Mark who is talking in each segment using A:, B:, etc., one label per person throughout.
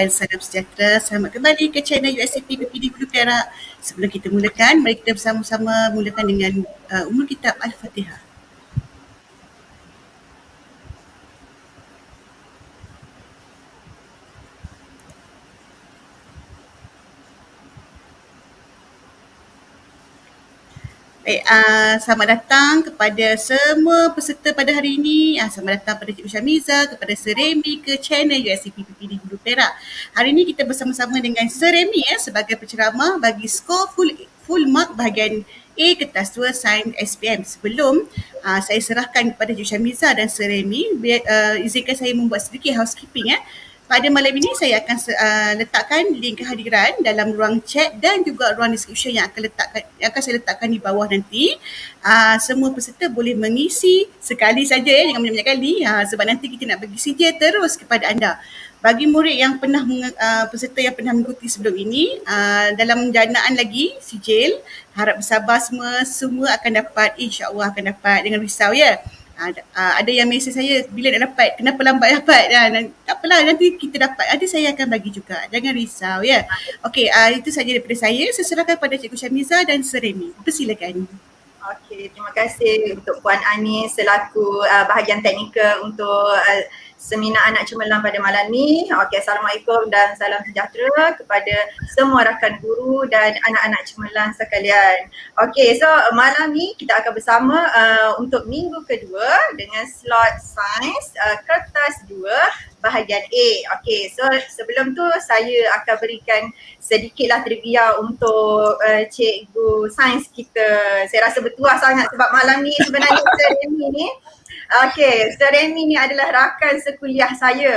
A: dan salam sejahtera. Selamat kembali ke channel USAP BPD Hulu Perak. Sebelum kita mulakan, mari kita bersama-sama mulakan dengan uh, umur kitab Al-Fatihah. Baik, uh, eh, ah, selamat datang kepada semua peserta pada hari ini. Uh, selamat datang kepada Cik Ushamiza, kepada Seremi ke channel USCP PPD Hulu Perak. Hari ini kita bersama-sama dengan Seremi ya, eh, sebagai penceramah bagi skor full full mark bahagian A kertas 2 sign SPM. Sebelum uh, saya serahkan kepada Cik Ushamiza dan Seremi, biar, uh, izinkan saya membuat sedikit housekeeping. Ya. Eh pada malam ini saya akan uh, letakkan link kehadiran dalam ruang chat dan juga ruang description yang akan letakkan yang akan saya letakkan di bawah nanti. Uh, semua peserta boleh mengisi sekali saja ya eh, jangan banyak-banyak kali uh, sebab nanti kita nak bagi CJ terus kepada anda. Bagi murid yang pernah uh, peserta yang pernah mengikuti sebelum ini uh, dalam janaan lagi sijil harap bersabar semua semua akan dapat insya-Allah akan dapat dengan risau ya ha, ada yang mesej saya bila nak dapat kenapa lambat dapat ah, dan tak apalah nanti kita dapat nanti saya akan bagi juga jangan risau ya okey uh, itu saja daripada saya saya serahkan pada cikgu Syamiza dan Seremi persilakan okey terima kasih untuk puan Anis selaku uh, bahagian teknikal untuk uh,
B: seminar anak cemerlang pada malam ni. Okey, Assalamualaikum dan salam sejahtera kepada semua rakan guru dan anak-anak cemerlang sekalian. Okey, so eh, malam ni kita akan bersama uh, untuk minggu kedua dengan slot sains uh, kertas 2 bahagian A. Okey, so sebelum tu saya akan berikan sedikitlah trivia untuk uh, cikgu sains kita. Saya rasa bertuah sangat sebab malam ni sebenarnya saya ni Okay, so Remy ni adalah rakan sekuliah saya.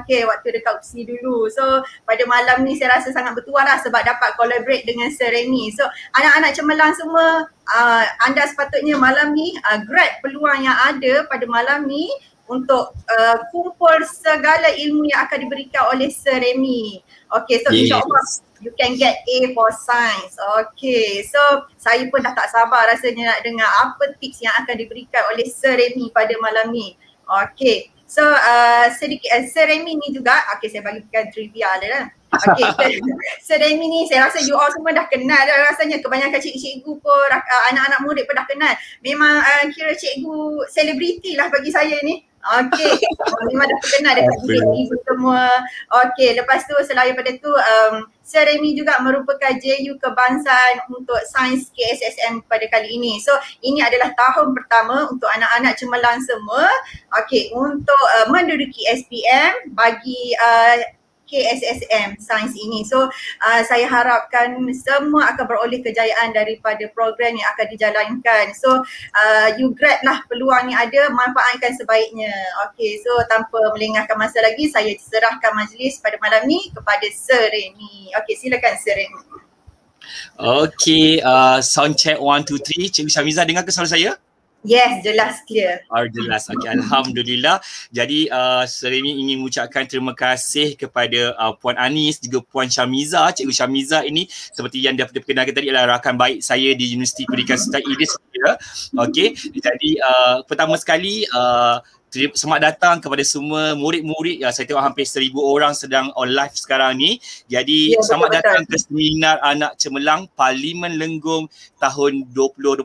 B: Okay, waktu dekat UPSI dulu. So, pada malam ni saya rasa sangat bertuah lah sebab dapat collaborate dengan Sir Remy. So, anak-anak cemerlang semua, uh, anda sepatutnya malam ni uh, grab peluang yang ada pada malam ni untuk uh, kumpul segala ilmu yang akan diberikan oleh Sir Remy. Okay, so yes. insyaAllah you can get A for science. Okay. So saya pun dah tak sabar rasanya nak dengar apa tips yang akan diberikan oleh Sir Remy pada malam ni. Okay. So uh, sedikit uh, eh, Sir Remy ni juga, okay saya bagikan trivia dia lah.
C: Okay,
B: Sir Remy ni saya rasa you all semua dah kenal dah rasanya kebanyakan cikgu-cikgu pun, uh, anak-anak murid pun dah kenal. Memang uh, kira cikgu selebriti lah bagi saya ni. Okey, memang dah terkenal dekat JMI semua. Okey, lepas tu selain daripada tu, um, Sir juga merupakan JU kebangsaan untuk sains KSSM pada kali ini. So, ini adalah tahun pertama untuk anak-anak cemerlang semua. Okey, untuk uh, menduduki SPM bagi uh, KSSM Sains ini. So uh, saya harapkan semua akan beroleh kejayaan daripada program yang akan dijalankan. So uh, you grab lah peluang yang ada, manfaatkan sebaiknya. Okay, so tanpa melengahkan masa lagi, saya serahkan majlis pada malam ni kepada Sir Remy. Okay, silakan Sir Remy.
D: Okay, uh, sound check 1, 2, 3. Cikgu Syamizah, dengar ke suara saya?
B: Yes, jelas clear.
D: Oh, jelas. Okay, Alhamdulillah. Jadi uh, sebelum ini ingin mengucapkan terima kasih kepada uh, Puan Anis juga Puan Syamiza. Cikgu Syamiza ini seperti yang dia perkenalkan tadi adalah rakan baik saya di Universiti Pendidikan Sultan Idris. Okay, jadi uh, pertama sekali uh, Selamat datang kepada semua murid-murid yang saya tengok hampir seribu orang sedang on live sekarang ni. Jadi ya, selamat betul-betul. datang ke seminar Anak Cemerlang Parlimen Lenggong tahun 2021. Uh,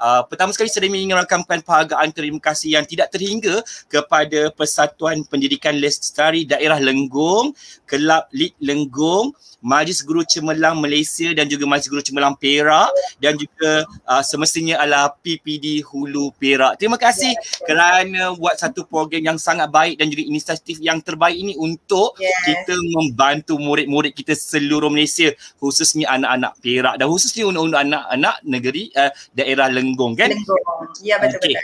D: ah, pertama sekali saya ingin merakamkan penghargaan terima kasih yang tidak terhingga kepada Persatuan Pendidikan Lestari Daerah Lenggong, Kelab Lid Lenggong, Majlis Guru Cemerlang Malaysia dan juga Majlis Guru Cemerlang Perak dan juga uh, semestinya adalah PPD Hulu Perak. Terima kasih ya, kerana kena buat satu program yang sangat baik dan juga inisiatif yang terbaik ini untuk yes. kita membantu murid-murid kita seluruh Malaysia khususnya anak-anak Perak dan khususnya untuk anak-anak negeri uh, daerah Lenggong kan? Lenggong. Ya betul-betul. Okay.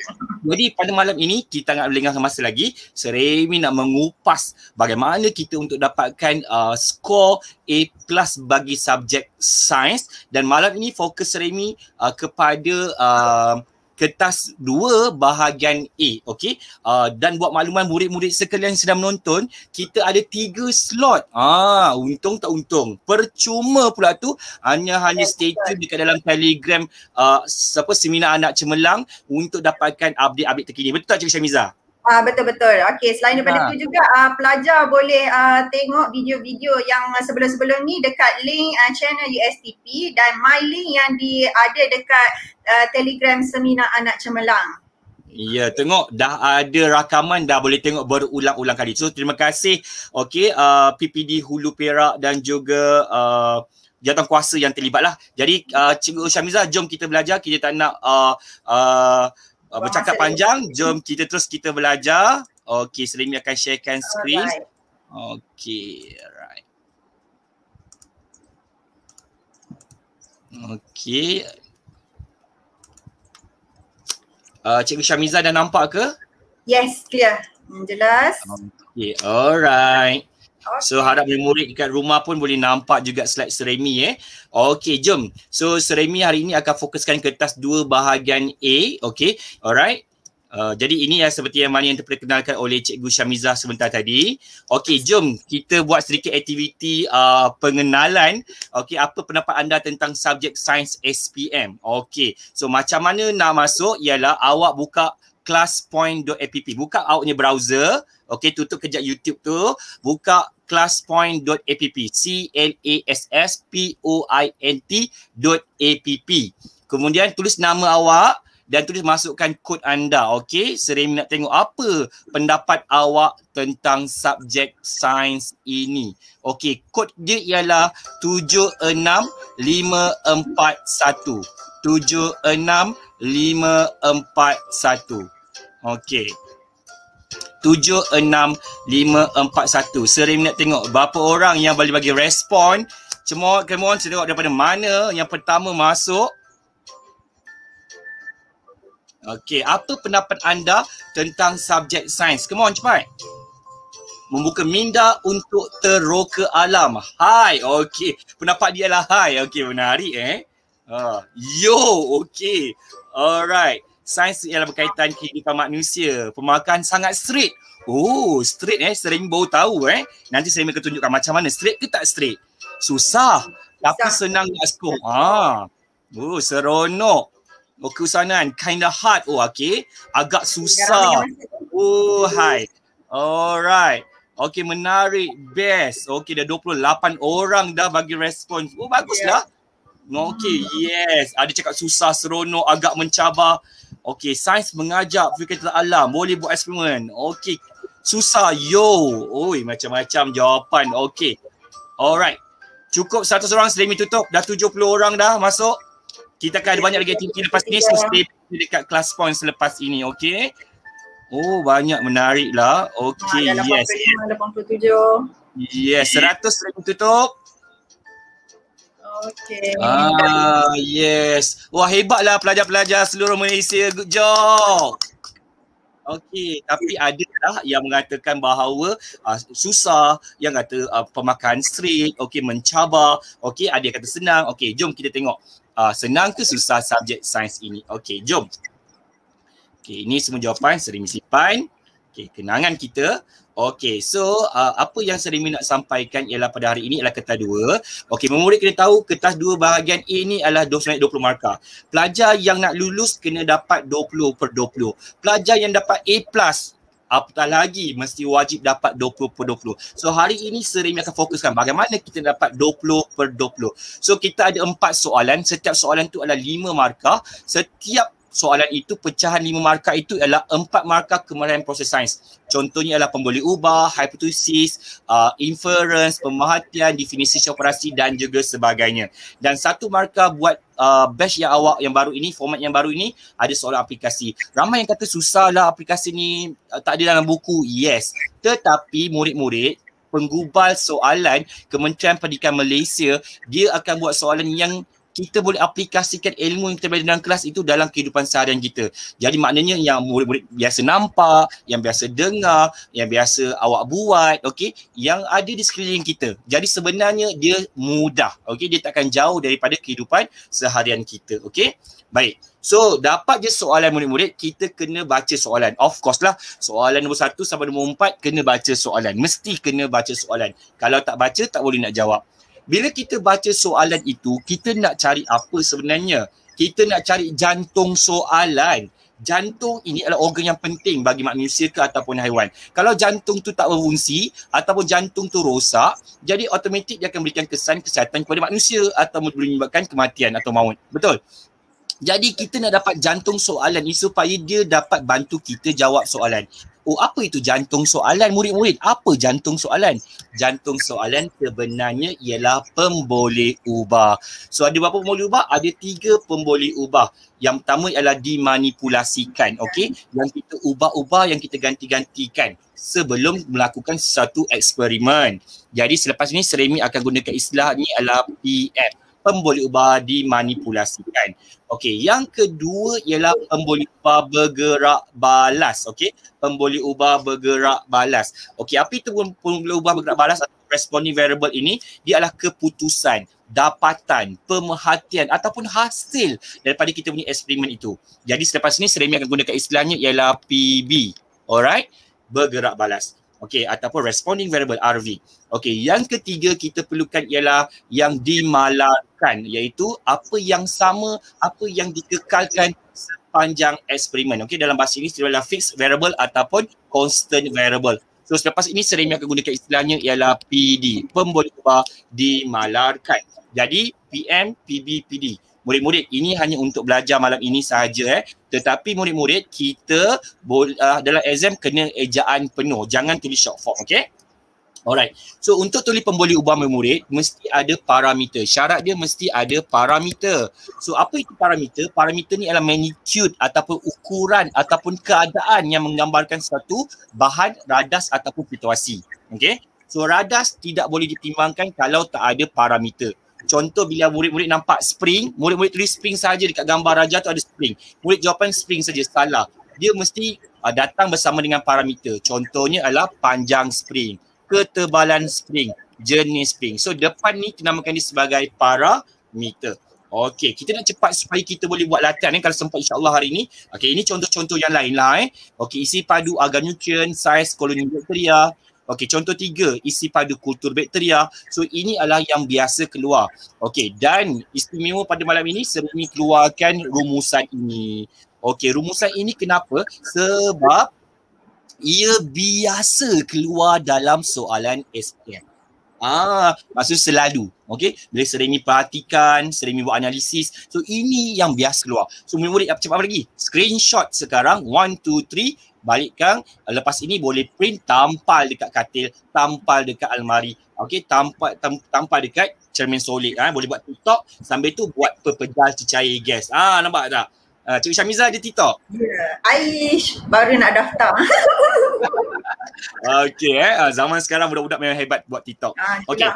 D: Jadi pada malam ini kita nak melengahkan masa lagi. Seremi nak mengupas bagaimana kita untuk dapatkan uh, skor A plus bagi subjek sains dan malam ini fokus Seremi uh, kepada uh, kertas dua bahagian A okey uh, ah, dan buat makluman murid-murid sekalian sedang menonton kita ada tiga slot ah untung tak untung percuma pula tu hanya hanya stay tune dekat dalam Telegram uh, ah, apa seminar anak cemerlang untuk dapatkan update-update terkini betul tak cikgu Syamiza
B: Ah betul betul. Okey, selain daripada itu ah. juga uh, pelajar boleh uh, tengok video-video yang sebelum-sebelum ni dekat link uh, channel USTP dan my link yang di ada dekat uh, Telegram seminar anak cemerlang.
D: Ya, tengok dah ada rakaman dah boleh tengok berulang-ulang kali. So terima kasih okey uh, PPD Hulu Perak dan juga uh, jawatan kuasa yang terlibatlah. Jadi uh, Cikgu Syamizah jom kita belajar kita tak nak uh, uh, uh, bercakap panjang. Ini. Jom kita terus kita belajar. Okey, Selimi akan sharekan screen. Alright. Okay, alright. Okay. Uh, Cikgu Syamiza dah nampak ke?
B: Yes, clear. Jelas.
D: Okay, alright. So harap murid dekat rumah pun boleh nampak juga slide Seremi eh. Okay jom. So Seremi hari ini akan fokuskan kertas dua bahagian A. Okay alright. Uh, jadi ini ya seperti yang mana yang diperkenalkan oleh Cikgu Syamizah sebentar tadi. Okey, jom kita buat sedikit aktiviti uh, pengenalan. Okey, apa pendapat anda tentang subjek sains SPM? Okey, so macam mana nak masuk ialah awak buka classpoint.app buka outnya browser okay. tutup kejap youtube tu buka classpoint.app c l a s s p o i n t .dot a p p. kemudian tulis nama awak dan tulis masukkan kod anda okay. sering nak tengok apa pendapat awak tentang subjek sains ini okay. kod dia ialah 76541 76541 Okey. 76541. Sering nak tengok berapa orang yang boleh bagi respon. Cuma come on, saya tengok daripada mana yang pertama masuk. Okey, apa pendapat anda tentang subjek sains? Come on, cepat. Membuka minda untuk teroka alam. Hai, okey. Pendapat dia lah hai. Okey, menarik eh. Uh, yo, okey. Alright sains yang berkaitan kehidupan manusia. Pemakan sangat straight. Oh, straight eh. Sering bau tahu eh. Nanti saya akan tunjukkan macam mana. Straight ke tak straight? Susah. Susah. Tapi senang nak skor. Ha. Oh, seronok. Okey, usanan. Kind of hard. Oh, okay. Agak susah. Oh, hai. Alright. Okay menarik. Best. Okay dah 28 orang dah bagi respon. Oh, baguslah. Yeah. Okay, hmm. yes. Ada cakap susah, seronok, agak mencabar. Okay, sains mengajak fikiran alam. Boleh buat eksperimen. Okay. Susah, yo. Oi, macam-macam jawapan. Okay. Alright. Cukup satu orang, selimi tutup. Dah tujuh puluh orang dah masuk. Kita akan ada banyak lagi tinggi. lepas ni. So, stay dekat kelas point selepas ini. Okay. Oh, banyak menarik lah. Okay, ha, yes.
C: 87.
D: Yes, seratus selimi tutup.
C: Okay. Ah,
D: yes. Wah, hebatlah pelajar-pelajar seluruh Malaysia. Good job. Okey, tapi ada lah yang mengatakan bahawa uh, susah, yang kata uh, pemakan straight, Okay. mencabar, Okay. ada yang kata senang. Okay. jom kita tengok uh, senang ke susah subjek sains ini. Okay. jom. Okay. ini semua jawapan sering simpan. Okey, kenangan kita. Okey, so uh, apa yang Serimi nak sampaikan ialah pada hari ini ialah kertas dua. Okey, memurid kena tahu kertas dua bahagian A ni adalah 20 20 markah. Pelajar yang nak lulus kena dapat 20 per 20. Pelajar yang dapat A plus Apatah lagi mesti wajib dapat 20 per 20. So hari ini Serimi akan fokuskan bagaimana kita dapat 20 per 20. So kita ada empat soalan. Setiap soalan tu adalah lima markah. Setiap soalan itu pecahan lima markah itu ialah empat markah kemahiran proses sains. Contohnya ialah pemboleh ubah, hypothesis, uh, inference, pemerhatian, definisi operasi dan juga sebagainya. Dan satu markah buat uh, batch yang awak yang baru ini, format yang baru ini ada soalan aplikasi. Ramai yang kata susah lah aplikasi ni uh, tak ada dalam buku. Yes. Tetapi murid-murid penggubal soalan Kementerian Pendidikan Malaysia dia akan buat soalan yang kita boleh aplikasikan ilmu yang terbaik dalam kelas itu dalam kehidupan seharian kita. Jadi maknanya yang murid-murid biasa nampak, yang biasa dengar, yang biasa awak buat, okey, yang ada di sekeliling kita. Jadi sebenarnya dia mudah, okey, dia takkan jauh daripada kehidupan seharian kita, okey. Baik. So dapat je soalan murid-murid, kita kena baca soalan. Of course lah, soalan nombor satu sampai nombor empat kena baca soalan. Mesti kena baca soalan. Kalau tak baca, tak boleh nak jawab. Bila kita baca soalan itu, kita nak cari apa sebenarnya? Kita nak cari jantung soalan. Jantung ini adalah organ yang penting bagi manusia ke ataupun haiwan. Kalau jantung tu tak berfungsi ataupun jantung tu rosak, jadi otomatik dia akan berikan kesan kesihatan kepada manusia atau boleh menyebabkan kematian atau maut. Betul? Jadi kita nak dapat jantung soalan ni supaya dia dapat bantu kita jawab soalan. Oh apa itu jantung soalan murid-murid? Apa jantung soalan? Jantung soalan sebenarnya ialah pemboleh ubah. So ada berapa pemboleh ubah? Ada tiga pemboleh ubah. Yang pertama ialah dimanipulasikan. Okay. Yang kita ubah-ubah yang kita ganti-gantikan sebelum melakukan satu eksperimen. Jadi selepas ini Seremi akan gunakan istilah ni ialah PF pemboleh ubah dimanipulasikan. Okey, yang kedua ialah pemboleh ubah bergerak balas. Okey, pemboleh ubah bergerak balas. Okey, apa itu pemboleh ubah bergerak balas atau responding variable ini? Dia adalah keputusan dapatan, pemerhatian ataupun hasil daripada kita punya eksperimen itu. Jadi selepas ini Seremi akan gunakan istilahnya ialah PB. Alright? Bergerak balas. Okey ataupun responding variable RV. Okey yang ketiga kita perlukan ialah yang dimalarkan iaitu apa yang sama apa yang dikekalkan sepanjang eksperimen. Okey dalam bahasa ini adalah fixed variable ataupun constant variable. So selepas ini sering akan gunakan istilahnya ialah PD, pemboleh dimalarkan. Jadi PM, PB, PD murid-murid ini hanya untuk belajar malam ini sahaja eh tetapi murid-murid kita uh, dalam exam kena ejaan penuh jangan tulis short form okay? Alright. So untuk tulis pemboleh ubah murid mesti ada parameter. Syarat dia mesti ada parameter. So apa itu parameter? Parameter ni adalah magnitude ataupun ukuran ataupun keadaan yang menggambarkan satu bahan radas ataupun situasi. Okay. So radas tidak boleh dipimbangkan kalau tak ada parameter. Contoh bila murid-murid nampak spring, murid-murid tulis spring saja dekat gambar raja tu ada spring. Murid jawapan spring saja salah. Dia mesti uh, datang bersama dengan parameter. Contohnya adalah panjang spring, ketebalan spring, jenis spring. So depan ni dinamakan namakan dia sebagai parameter. Okey, kita nak cepat supaya kita boleh buat latihan eh, kalau sempat insyaAllah hari ini. Okey, ini contoh-contoh yang lain lah eh. Okey, isi padu agar nutrient, size koloni bakteria, Okey, contoh tiga, isi pada kultur bakteria. So ini adalah yang biasa keluar. Okey, dan istimewa pada malam ini sebelum keluarkan rumusan ini. Okey, rumusan ini kenapa? Sebab ia biasa keluar dalam soalan SPM. Ah, maksud selalu. Okey, bila sering perhatikan, sering buat analisis. So ini yang biasa keluar. So murid-murid cepat lagi? Screenshot sekarang One, two, three balikkan eh, lepas ini boleh print tampal dekat katil tampal dekat almari okey tampal tam, tampal dekat cermin solid ha? boleh buat tiktok sambil tu buat pepejal cecair gas ah ha, nampak tak uh, cik Syamiza ada tiktok
B: ya yeah. baru nak daftar
D: okey eh ah, zaman sekarang budak-budak memang hebat buat tiktok okey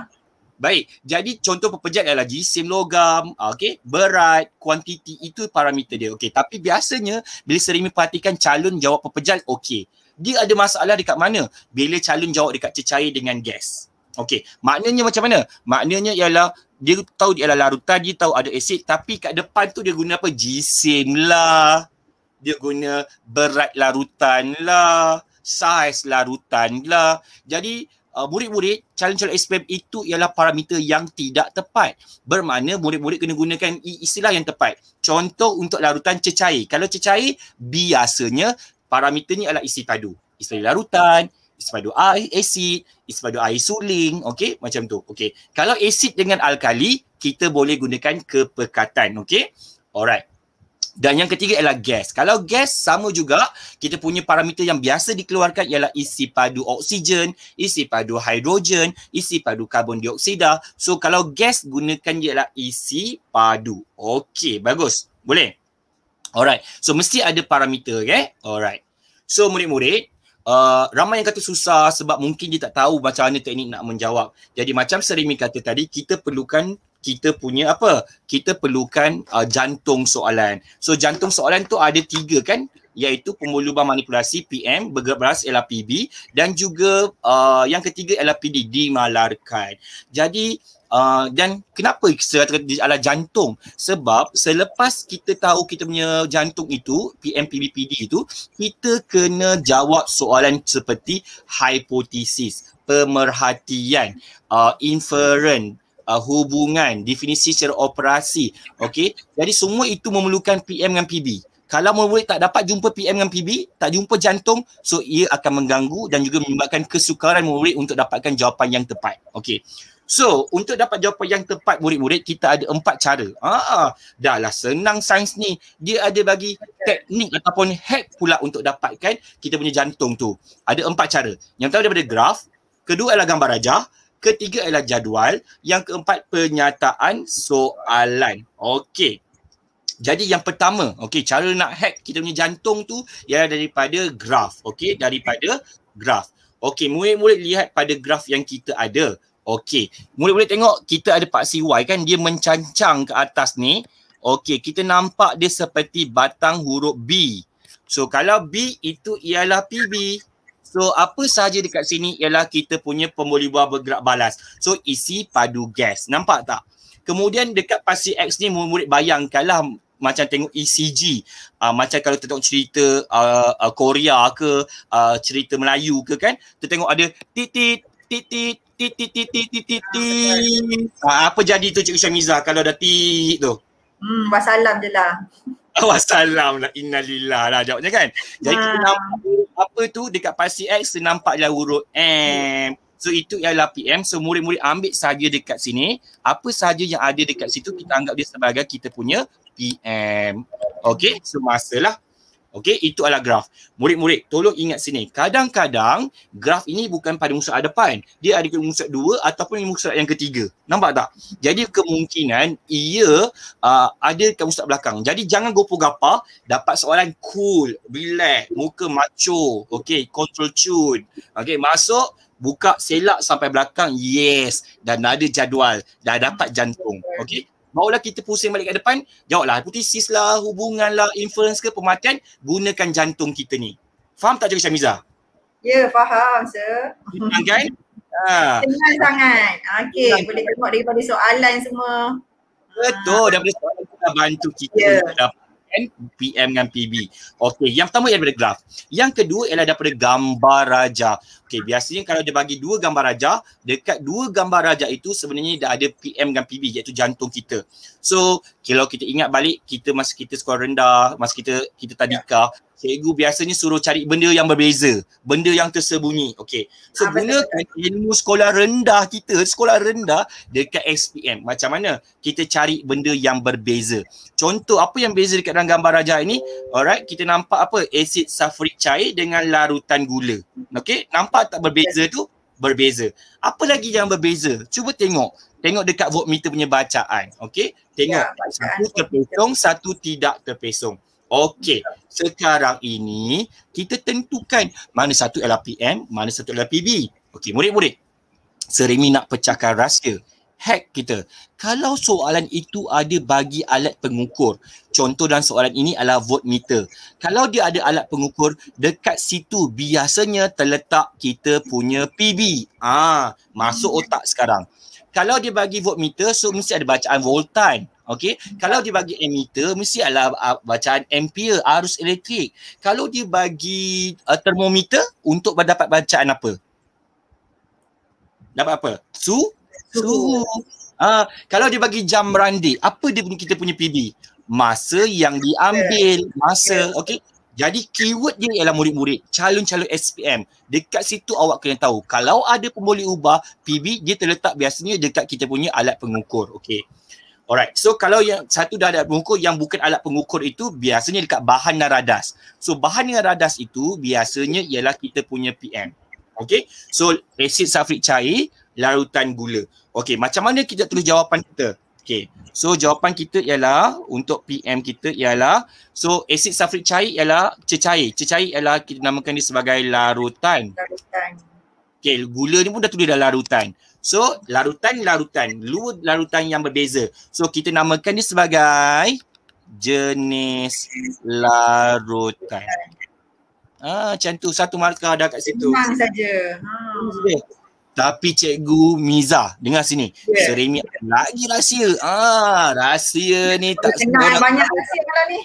D: Baik, jadi contoh pepejat adalah jisim logam, okey, berat, kuantiti itu parameter dia. Okey, tapi biasanya bila sering perhatikan calon jawab pepejat, okey. Dia ada masalah dekat mana? Bila calon jawab dekat cecair dengan gas. Okey, maknanya macam mana? Maknanya ialah dia tahu dia ialah larutan, dia tahu ada asid tapi kat depan tu dia guna apa? Jisim lah. Dia guna berat larutan lah. Saiz larutan lah. Jadi uh, murid-murid calon-calon SPM itu ialah parameter yang tidak tepat. Bermakna murid-murid kena gunakan istilah yang tepat. Contoh untuk larutan cecair. Kalau cecair biasanya parameter parameternya ialah isi padu. Isi larutan, isi padu air asid, isi padu air suling, okey macam tu. Okey. Kalau asid dengan alkali kita boleh gunakan kepekatan, okey? Alright. Dan yang ketiga ialah gas. Kalau gas sama juga, kita punya parameter yang biasa dikeluarkan ialah isi padu oksigen, isi padu hidrogen, isi padu karbon dioksida. So kalau gas gunakan ialah isi padu. Okey, bagus. Boleh? Alright. So mesti ada parameter, okay? Eh? Alright. So murid-murid, Uh, ramai yang kata susah sebab mungkin dia tak tahu macam mana teknik nak menjawab. Jadi macam Serimi kata tadi, kita perlukan kita punya apa kita perlukan uh, jantung soalan so jantung soalan tu ada tiga kan iaitu pembuluh manipulasi PM bergerak beras LAPB dan juga uh, yang ketiga LAPD dimalarkan jadi Uh, dan kenapa ala jantung? Sebab selepas kita tahu kita punya jantung itu, PMPBPD itu, kita kena jawab soalan seperti hipotesis, pemerhatian, uh, inferen uh, hubungan, definisi secara operasi. Okey. Jadi semua itu memerlukan PM dengan PB. Kalau murid tak dapat jumpa PM dengan PB, tak jumpa jantung, so ia akan mengganggu dan juga menyebabkan kesukaran murid untuk dapatkan jawapan yang tepat. Okey. So, untuk dapat jawapan yang tepat murid-murid, kita ada empat cara. Ah, dah lah senang sains ni. Dia ada bagi teknik ataupun hack pula untuk dapatkan kita punya jantung tu. Ada empat cara. Yang pertama daripada graf, kedua adalah gambar rajah, ketiga ialah jadual, yang keempat pernyataan soalan. Okey. Jadi yang pertama, okey, cara nak hack kita punya jantung tu ialah daripada graf. Okey, daripada graf. Okey, murid-murid lihat pada graf yang kita ada. Okey, murid-murid tengok kita ada paksi Y kan dia mencancang ke atas ni. Okey, kita nampak dia seperti batang huruf B. So kalau B itu ialah PB. So apa sahaja dekat sini ialah kita punya pemboli buah bergerak balas. So isi padu gas. Nampak tak? Kemudian dekat pasi X ni murid-murid bayangkanlah macam tengok ECG. Uh, macam kalau kita tengok cerita uh, uh, Korea ke, uh, cerita Melayu ke kan. Kita tengok ada titit, titit, titi titi titi titi. Uh, apa jadi tu Cikgu Syamizah kalau ada titit tu?
B: Hmm, wassalam je lah.
D: Wassalam lah. Innalillah lah jawabnya kan. Jadi kita nampak apa tu dekat pasir X nampak jauh huruf M. So itu ialah PM. So murid-murid ambil saja dekat sini. Apa saja yang ada dekat situ kita anggap dia sebagai kita punya PM. Okay. So masalah Okey, itu adalah graf. Murid-murid, tolong ingat sini. Kadang-kadang graf ini bukan pada musyarat depan. Dia ada di musyarat dua ataupun musyarat yang ketiga. Nampak tak? Jadi kemungkinan ia uh, ada di musyarat belakang. Jadi jangan gopoh gapa dapat soalan cool, relax, muka macho. Okey, control tune. Okey, masuk buka selak sampai belakang. Yes. Dan ada jadual. Dah dapat jantung. Okey. Barulah kita pusing balik ke depan, jawablah hipotesis lah, hubungan lah, inference ke, pematian, gunakan jantung kita ni. Faham tak cakap Syamiza?
B: Ya, yeah, faham, sir.
D: Faham kan? Ha.
B: Senang sangat. Okey, boleh tengok daripada soalan semua. Betul, ah. daripada
D: soalan kita bantu kita yeah kan PM dengan PB. Okey, yang pertama ialah daripada graf. Yang kedua ialah daripada gambar raja. Okey, biasanya kalau dia bagi dua gambar raja, dekat dua gambar raja itu sebenarnya dah ada PM dengan PB iaitu jantung kita. So, kalau kita ingat balik kita masa kita sekolah rendah, masa kita kita tadika, cikgu biasanya suruh cari benda yang berbeza, benda yang tersembunyi. Okey. Ah, so ha, gunakan betul. ilmu sekolah rendah kita, sekolah rendah dekat SPM. Macam mana? Kita cari benda yang berbeza. Contoh apa yang beza dekat dalam gambar raja ini? Alright, kita nampak apa? Asid safrik cair dengan larutan gula. Okey, nampak tak berbeza tu? Berbeza. Apa lagi yang berbeza? Cuba tengok. Tengok dekat voltmeter punya bacaan. Okey. Tengok. Ya, satu terpesong, satu tidak terpesong. Okey, sekarang ini kita tentukan mana satu LAPM, mana satu LAPB. Okey, murid-murid. Serimi nak pecahkan rahsia hack kita. Kalau soalan itu ada bagi alat pengukur, contoh dan soalan ini adalah voltmeter. Kalau dia ada alat pengukur, dekat situ biasanya terletak kita punya PB. Ah, masuk otak sekarang. Kalau dia bagi voltmeter, so mesti ada bacaan voltan. Okey, kalau dia bagi ammeter mesti adalah uh, bacaan ampere, arus elektrik. Kalau dia bagi uh, termometer untuk dapat bacaan apa? Dapat apa? Su? Suhu. Ah, ha, uh, kalau dia bagi jam randi, apa dia punya kita punya PB, Masa yang diambil, masa. Okay. Jadi keyword dia ialah murid-murid, calon-calon SPM. Dekat situ awak kena tahu. Kalau ada pemboleh ubah, PB dia terletak biasanya dekat kita punya alat pengukur. Okay. Alright, so kalau yang satu dah ada pengukur yang bukan alat pengukur itu biasanya dekat bahan dan radas. So bahan dan radas itu biasanya ialah kita punya PM. Okay, so acid sulfuric cair, larutan gula. Okay, macam mana kita tulis jawapan kita? Okay, so jawapan kita ialah untuk PM kita ialah so acid sulfuric cair ialah cecair. Cecair ialah kita namakan dia sebagai larutan. Larutan. Okay, gula ni pun dah tulis dah larutan. So larutan-larutan, luar larutan yang berbeza. So kita namakan dia sebagai jenis larutan. Ah, macam tu satu markah dah kat situ.
B: Senang saja.
D: Ha. Tapi cikgu Miza, dengar sini. Yeah. Seremi lagi rahsia. Ah, rahsia ni tak
C: senang. Banyak rahsia malam ni.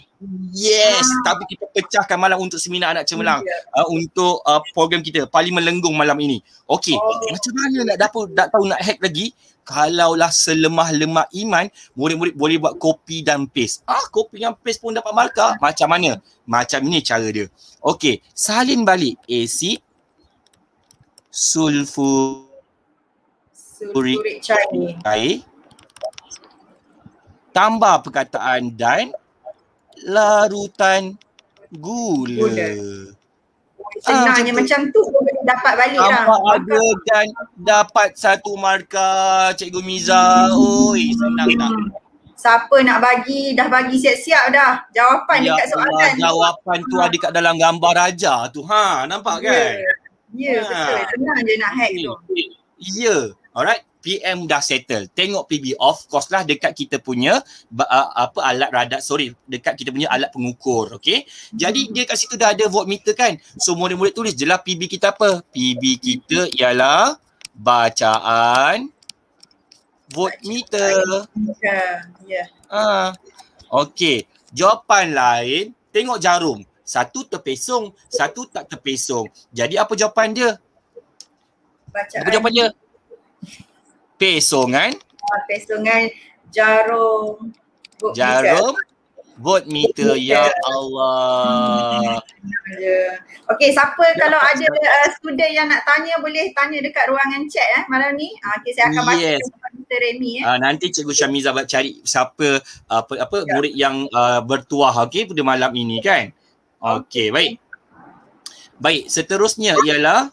C: Yes, ah.
D: tapi kita pecahkan malam untuk seminar anak cemerlang. Yeah. Ya. Uh, untuk uh, program kita paling melenggung malam ini. Okey, oh. macam mana nak dapat tak tahu nak hack lagi? Kalaulah selemah lemah iman, murid-murid boleh buat kopi dan paste. Ah, kopi dan paste pun dapat markah. Macam mana? Macam ini cara dia. Okey, salin balik. Acid, sulfuric
C: cair
D: tambah perkataan dan larutan gula. gula.
B: Senangnya ah, macam tu dapat balik tambah
D: lah. ada dan dapat satu markah Cikgu Miza. Hmm. Oi, senang tak?
B: Siapa nak bagi? Dah bagi siap-siap dah. Jawapan ya, dekat soalan. Jawapan
D: tu ha. ada kat dalam gambar raja tu. Ha, nampak kan? Yeah.
C: Yeah. Ya, ya.
B: Senang je nak hack
D: hmm. tu. Yeah. Alright. PM dah settle. Tengok PB off. Course lah dekat kita punya uh, apa alat radar. Sorry. Dekat kita punya alat pengukur. Okay. Jadi hmm. dia kat situ dah ada voltmeter kan. So murid-murid tulis je lah PB kita apa. PB kita ialah bacaan voltmeter.
C: Ya. Yeah.
D: Ah. Okay. Jawapan lain. Tengok jarum. Satu terpesong, satu tak terpesong. Jadi apa jawapan dia?
B: Bacaan. Apa jawapan dia?
D: Pesongan.
B: Ah, pesongan jarum. Vote jarum. Meter.
D: Vote ya meter. Ya Allah.
B: Okey, siapa ya, kalau ada uh, student yang nak tanya boleh tanya dekat ruangan chat eh, malam ni. Uh, ah, okay, saya akan baca yes. Remy, eh? uh,
D: nanti Cikgu Syamiza cari siapa uh, apa, apa ya. murid yang uh, bertuah okay, pada malam ini kan. Okey, baik. Baik, seterusnya ialah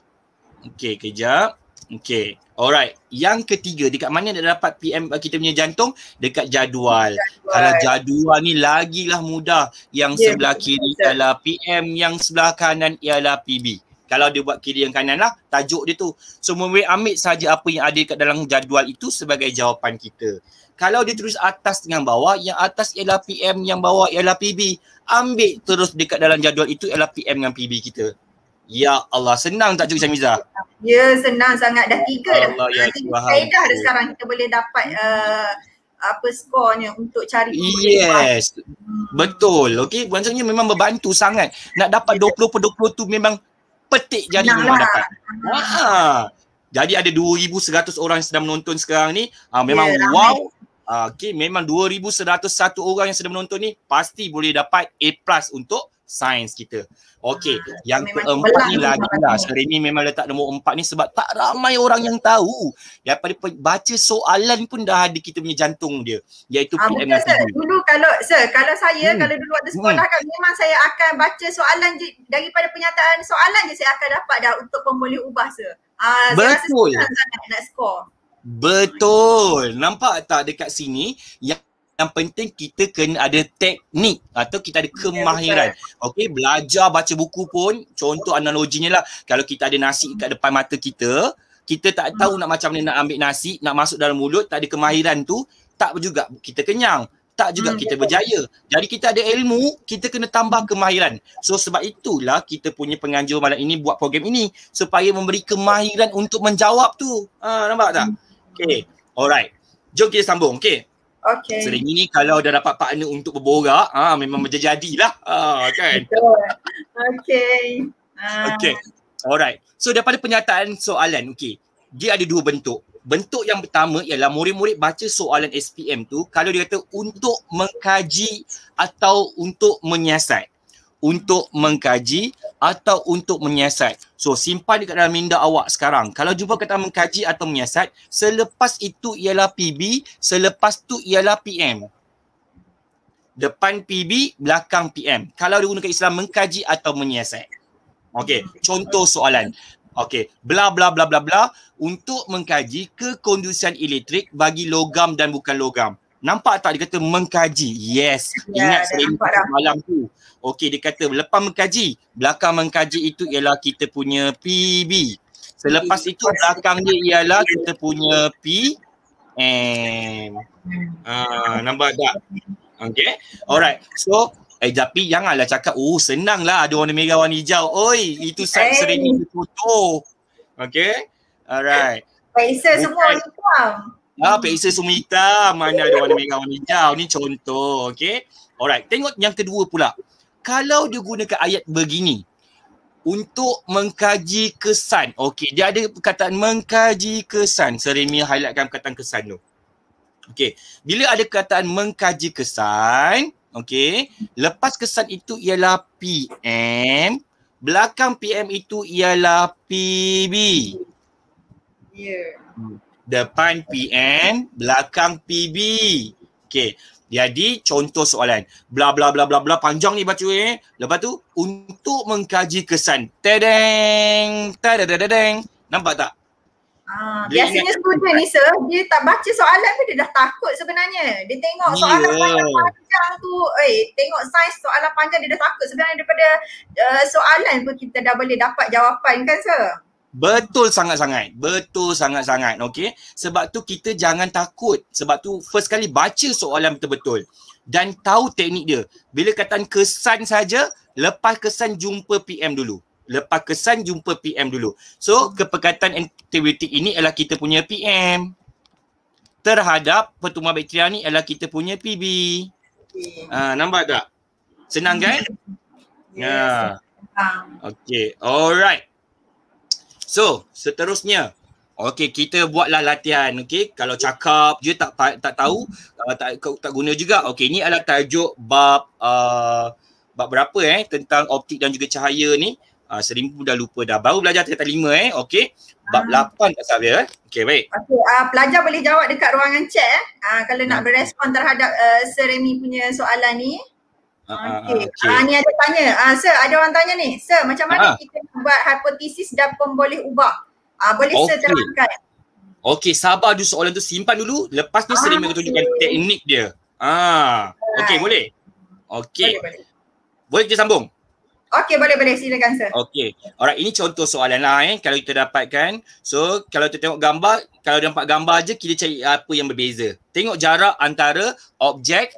D: okey, kejap. Okey. Alright, yang ketiga dekat mana dia dapat PM eh, kita punya jantung dekat jadual. jadual. Kalau jadual ni lagilah mudah. Yang yeah, sebelah kiri betul. ialah PM, yang sebelah kanan ialah PB. Kalau dia buat kiri yang kanan lah, tajuk dia tu. So, mula ambil saja apa yang ada dekat dalam jadual itu sebagai jawapan kita. Kalau dia terus atas dengan bawah, yang atas ialah PM, yang bawah ialah PB ambil terus dekat dalam jadual itu ialah PM dengan PB kita. Ya Allah, senang tak cukup Samiza?
B: Ya, senang sangat. Dah tiga Allah ya dah. Ya, dah Ada kaedah sekarang kita boleh dapat uh, apa skornya untuk cari Yes.
D: Hmm. Betul. Okey, maksudnya memang membantu sangat. Nak dapat 20 per 20 tu memang petik jari senang memang lah. dapat. Ha. Jadi ada 2100 orang sedang menonton sekarang ni. Ha, memang yeah, wow. Ramai uh, ah, okay, memang 2,101 orang yang sedang menonton ni pasti boleh dapat A plus untuk sains kita. Okey, ha, yang keempat ni lagi lah. Sekarang ni memang letak nombor empat ni sebab tak ramai orang yang tahu. Yang pada baca soalan pun dah ada kita punya jantung dia. Iaitu ha, ah, PMRTB. Dulu
B: kalau, sir, kalau saya, hmm. kalau dulu waktu sekolah hmm. kan memang saya akan baca soalan je, daripada penyataan soalan je saya akan dapat dah untuk pemboleh ubah, sir. Uh, Betul. Saya rasa senang nak, nak skor.
D: Betul. Nampak tak dekat sini yang yang penting kita kena ada teknik atau kita ada ya, kemahiran. Okey, belajar baca buku pun contoh analoginya lah. Kalau kita ada nasi kat depan mata kita, kita tak tahu hmm. nak macam ni nak ambil nasi, nak masuk dalam mulut, tak ada kemahiran tu, tak juga kita kenyang. Tak juga hmm, kita berjaya. Jadi kita ada ilmu, kita kena tambah kemahiran. So sebab itulah kita punya penganjur malam ini buat program ini supaya memberi kemahiran untuk menjawab tu. Ha, nampak tak? Hmm. Okay. Alright. Jom kita sambung. Okay. Okay. Sering ini kalau dah dapat partner untuk berborak, ha, memang menjadilah. Ha, ah, kan?
C: okay. Uh. Ah. Okay.
D: Alright. So daripada penyataan soalan, okay. Dia ada dua bentuk. Bentuk yang pertama ialah murid-murid baca soalan SPM tu kalau dia kata untuk mengkaji atau untuk menyiasat untuk mengkaji atau untuk menyiasat. So simpan dekat dalam minda awak sekarang. Kalau jumpa kata mengkaji atau menyiasat, selepas itu ialah PB, selepas tu ialah PM. Depan PB, belakang PM. Kalau digunakan Islam mengkaji atau menyiasat. Okay, contoh soalan. Okay, bla bla bla bla bla untuk mengkaji kekondusian elektrik bagi logam dan bukan logam. Nampak tak dia kata mengkaji? Yes. Ya, Ingat saya malam tu. Okey dia kata lepas mengkaji, belakang mengkaji itu ialah kita punya PB. Selepas itu belakangnya ialah kita punya P M. Ah nampak tak? Okay, Alright. So Eh tapi janganlah cakap oh senanglah ada warna merah warna hijau. Oi, itu sangat hey. Eh. sering itu foto. Okey. Alright.
B: Peksa
C: semua hitam.
D: Ah, ya, peksa semua hitam. Mana ada warna merah warna hijau. Ni contoh. Okay, Alright. Tengok yang kedua pula kalau dia gunakan ayat begini untuk mengkaji kesan. Okey, dia ada perkataan mengkaji kesan. Seremi highlightkan perkataan kesan tu. Okey, bila ada perkataan mengkaji kesan, okey, lepas kesan itu ialah PM, belakang PM itu ialah PB. Yeah. Depan PM, belakang PB. Okey, jadi contoh soalan bla bla bla bla bla panjang ni baca eh. Lepas tu untuk mengkaji kesan. Tedeng, tadadadadeng. Nampak
C: tak?
B: Ah, dia biasanya student ni sir, dia tak baca soalan tu dia dah takut sebenarnya. Dia tengok ya. soalan panjang tu, eh tengok saiz soalan panjang dia dah takut sebenarnya daripada uh, soalan pun kita dah boleh dapat jawapan kan sir?
D: Betul sangat-sangat. Betul sangat-sangat. Okey. Sebab tu kita jangan takut. Sebab tu first kali baca soalan betul-betul dan tahu teknik dia. Bila kata kesan saja, lepas kesan jumpa PM dulu. Lepas kesan jumpa PM dulu. So, kepekatan antibiotik ini ialah kita punya PM terhadap pertumbuhan bakteria ni ialah kita punya PB. Ha, nampak tak? Senang kan? Ya. Yes. Yeah. Ha. Okay. Alright. So, seterusnya. okay kita buatlah latihan. Okay, kalau cakap je tak tak tahu, uh, tak tak guna juga. Okay, ini adalah tajuk bab uh, bab berapa eh tentang optik dan juga cahaya ni. Ah uh, seribu dah lupa dah. Baru belajar tingkat lima eh. okay,
C: Bab ah. lapan uh. tak sabar. ya. Eh. Okey, baik.
B: Okay, uh, ah, pelajar boleh jawab dekat ruangan chat eh. Uh, kalau nak berespon terhadap uh, Seremi punya soalan ni.
C: Okay. Ah, ah, okay. Ah, ah, ni ada
B: tanya. Ah, sir, ada orang tanya ni. Sir, macam mana ah. kita buat hipotesis dan pemboleh ubah? Ah,
C: boleh okay. sir terangkan?
D: Okay, sabar dulu soalan tu. Simpan dulu. Lepas tu ah, sering okay. tunjukkan teknik dia. Ah, Alright. Okay, boleh? Okay. Boleh, boleh. boleh kita sambung?
B: Okay, boleh, boleh. Silakan, sir.
D: Okay. Alright, ini contoh soalan lah eh. Kalau kita dapatkan. So, kalau kita tengok gambar, kalau dapat gambar je, kita cari apa yang berbeza. Tengok jarak antara objek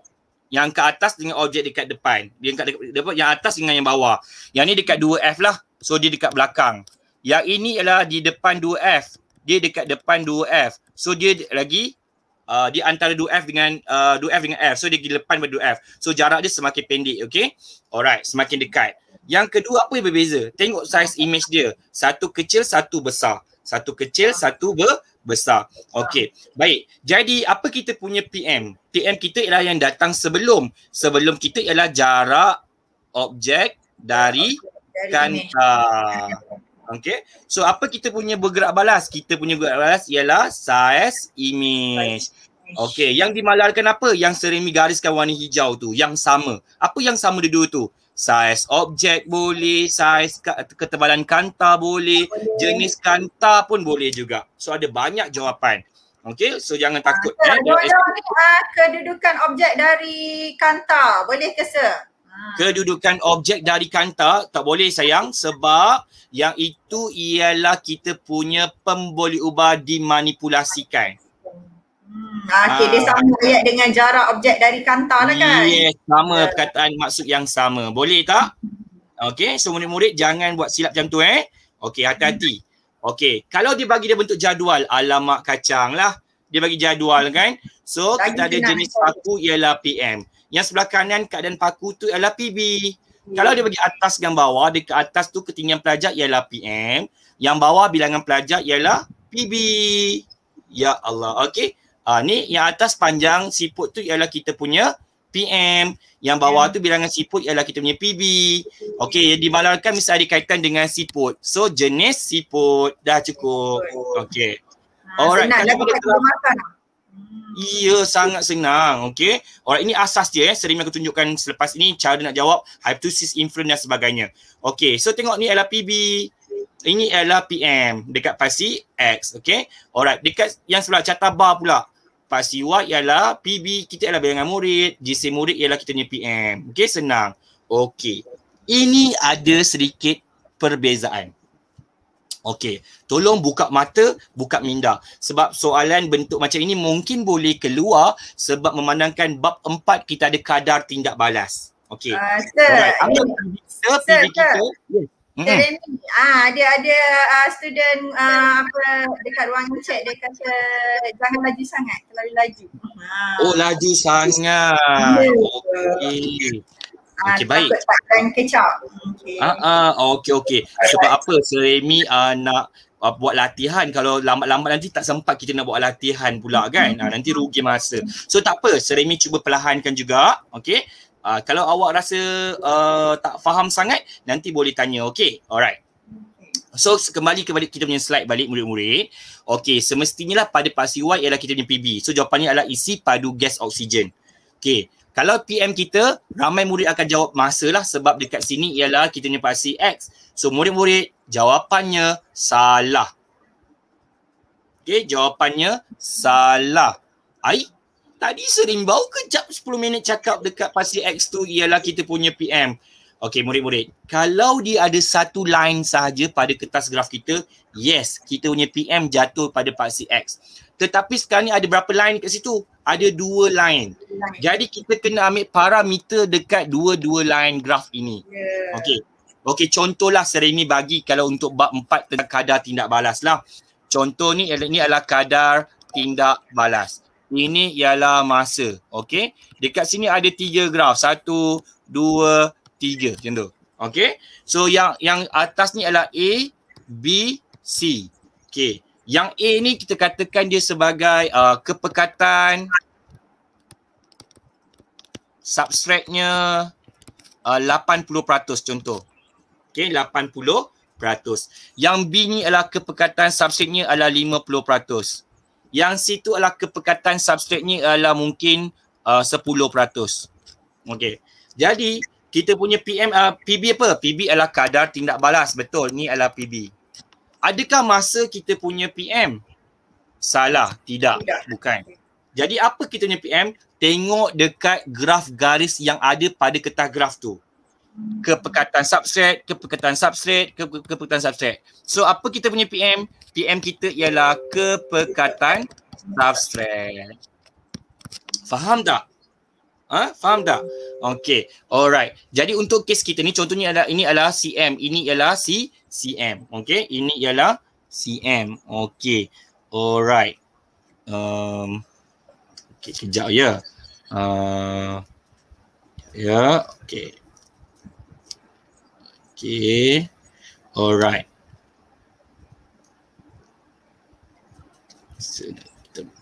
D: yang ke atas dengan objek dekat depan yang dekat, dekat yang atas dengan yang bawah yang ni dekat 2F lah so dia dekat belakang yang ini ialah di depan 2F dia dekat depan 2F so dia lagi uh, di antara 2F dengan uh, 2F dengan F so dia di depan pada 2F so jarak dia semakin pendek okay alright semakin dekat yang kedua apa yang berbeza tengok size image dia satu kecil satu besar satu kecil satu besar besar. Okey. Baik. Jadi apa kita punya PM? PM kita ialah yang datang sebelum. Sebelum kita ialah jarak objek dari kanta, Okey. So apa kita punya bergerak balas? Kita punya bergerak balas ialah size image. Okey, yang dimalarkan apa? Yang sering garis garis warna hijau tu, yang sama. Apa yang sama dua-dua tu? saiz objek boleh, saiz ketebalan kanta boleh, jenis kanta pun boleh juga. So ada banyak jawapan. Okey, so jangan ah, takut. Ha, sir, eh. Boleh
C: ni, ha,
B: kedudukan objek dari kanta, boleh ke sir?
D: Ah. Kedudukan objek dari kanta tak boleh sayang sebab yang itu ialah kita punya pemboleh ubah dimanipulasikan.
B: Hmm, okay, dia ah. sama ayat dengan jarak objek dari kanta lah kan? Yes,
D: sama perkataan maksud yang sama. Boleh tak? Okay, so murid-murid jangan buat silap macam tu eh. Okay, hati-hati. Okay, kalau dia bagi dia bentuk jadual, alamak kacang lah. Dia bagi jadual kan? So, Lagi kita ada jenis saya. paku ialah PM. Yang sebelah kanan keadaan paku tu ialah PB. Kalau dia bagi atas dan bawah, dekat atas tu ketinggian pelajar ialah PM. Yang bawah bilangan pelajar ialah PB. Ya Allah. okay. Uh, ni yang atas panjang siput tu ialah kita punya PM. Yang bawah yeah. tu bilangan siput ialah kita punya PB. Okey, yang dibalarkan mesti ada kaitan dengan siput. So jenis siput dah cukup. Okey. Ah, Alright. Senang lah kita telah... makan.
C: Iya, sangat
D: senang. Okey. Alright, ini asas dia. Eh. Sering aku tunjukkan selepas ini cara nak jawab hypothesis inference dan sebagainya. Okey, so tengok ni ialah PB. Ini ialah PM dekat pasi X. Okey. Alright, dekat yang sebelah catabar pula pasti wah ialah PB kita ialah bayangan murid, JC murid ialah kita punya PM. Okey senang. Okey. Ini ada sedikit perbezaan. Okey, tolong buka mata, buka minda. Sebab soalan bentuk macam ini mungkin boleh keluar sebab memandangkan bab empat kita ada kadar tindak balas. Okey. Uh,
C: sir. Right. Apa yeah.
B: sir, sir, kita?
C: Sir. Jeremy,
B: ah ada ada uh, student uh, apa dekat ruang chat dia kata jangan laju sangat terlalu laju.
C: Ha. Oh laju
D: sangat. Ya. Okey. Ah, okey
B: okay, baik. Takkan kecap.
C: Okey. Ah
D: ah uh, okey okey. Sebab apa Seremi uh, nak buat latihan kalau lambat-lambat nanti tak sempat kita nak buat latihan pula kan hmm. nanti rugi masa so tak apa Seremi cuba perlahankan juga okey Uh, kalau awak rasa uh, tak faham sangat, nanti boleh tanya. Okay, alright. So kembali kepada kita punya slide balik murid-murid. Okay, semestinya lah pada pasti Y ialah kita punya PB. So jawapannya adalah isi padu gas oksigen. Okay, kalau PM kita, ramai murid akan jawab masa lah sebab dekat sini ialah kita punya pasti X. So murid-murid, jawapannya salah. Okay, jawapannya salah. Aik? tadi sering serimbau kejap 10 minit cakap dekat pasir X tu ialah kita punya PM. Okey murid-murid, kalau dia ada satu line sahaja pada kertas graf kita, yes, kita punya PM jatuh pada paksi X. Tetapi sekarang ni ada berapa line kat situ? Ada dua line. Jadi kita kena ambil parameter dekat dua-dua line graf ini. Okey. Okey, contohlah sering ni bagi kalau untuk bab empat tentang kadar tindak balas lah. Contoh ni, ni adalah kadar tindak balas ini ialah masa. Okey. Dekat sini ada tiga graf. Satu, dua, tiga. Macam tu. Okey. So yang yang atas ni ialah A, B, C. Okey. Yang A ni kita katakan dia sebagai uh, kepekatan substratnya uh, 80% contoh. Okey, 80%. Yang B ni adalah kepekatan substratnya adalah yang situ adalah kepekatan substrate ni adalah mungkin uh, 10%. Okey. Jadi kita punya PM uh, PB apa? PB adalah kadar tindak balas. Betul. Ni adalah PB. Adakah masa kita punya PM? Salah. Tidak. Tidak. Bukan. Jadi apa kita punya PM? Tengok dekat graf garis yang ada pada kertas graf tu ke pekatan substrate, ke pekatan substrate, ke, ke substrate. So apa kita punya PM? PM kita ialah kepekatan pekatan substrate. Faham tak? Ha? Faham tak? Okay. Alright. Jadi untuk kes kita ni contohnya ada ini adalah CM. Ini ialah C CM. Okay. Ini ialah CM. Okay. Alright. Um, okay. Kejap ya. Uh, ya. Yeah. Okay. Okay. Alright.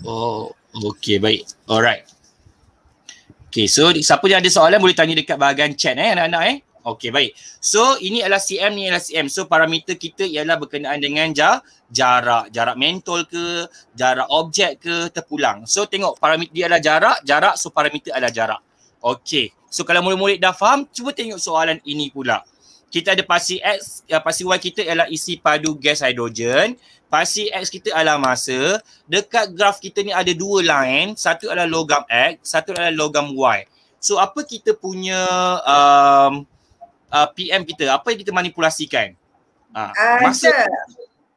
D: Oh, okay, baik. Alright. Okay, so siapa yang ada soalan boleh tanya dekat bahagian chat eh anak-anak eh. Okay, baik. So, ini adalah CM, ni adalah CM. So, parameter kita ialah berkenaan dengan jar jarak. Jarak mentol ke, jarak objek ke, terpulang. So, tengok parameter dia adalah jarak, jarak. So, parameter adalah jarak. Okay. So, kalau mula-mula dah faham, cuba tengok soalan ini pula kita ada pasi X, uh, eh, pasi Y kita ialah isi padu gas hidrogen. Pasi X kita adalah masa. Dekat graf kita ni ada dua line. Satu adalah logam X, satu adalah logam Y. So apa kita punya um, uh, PM kita? Apa yang kita manipulasikan? Uh, uh, sir,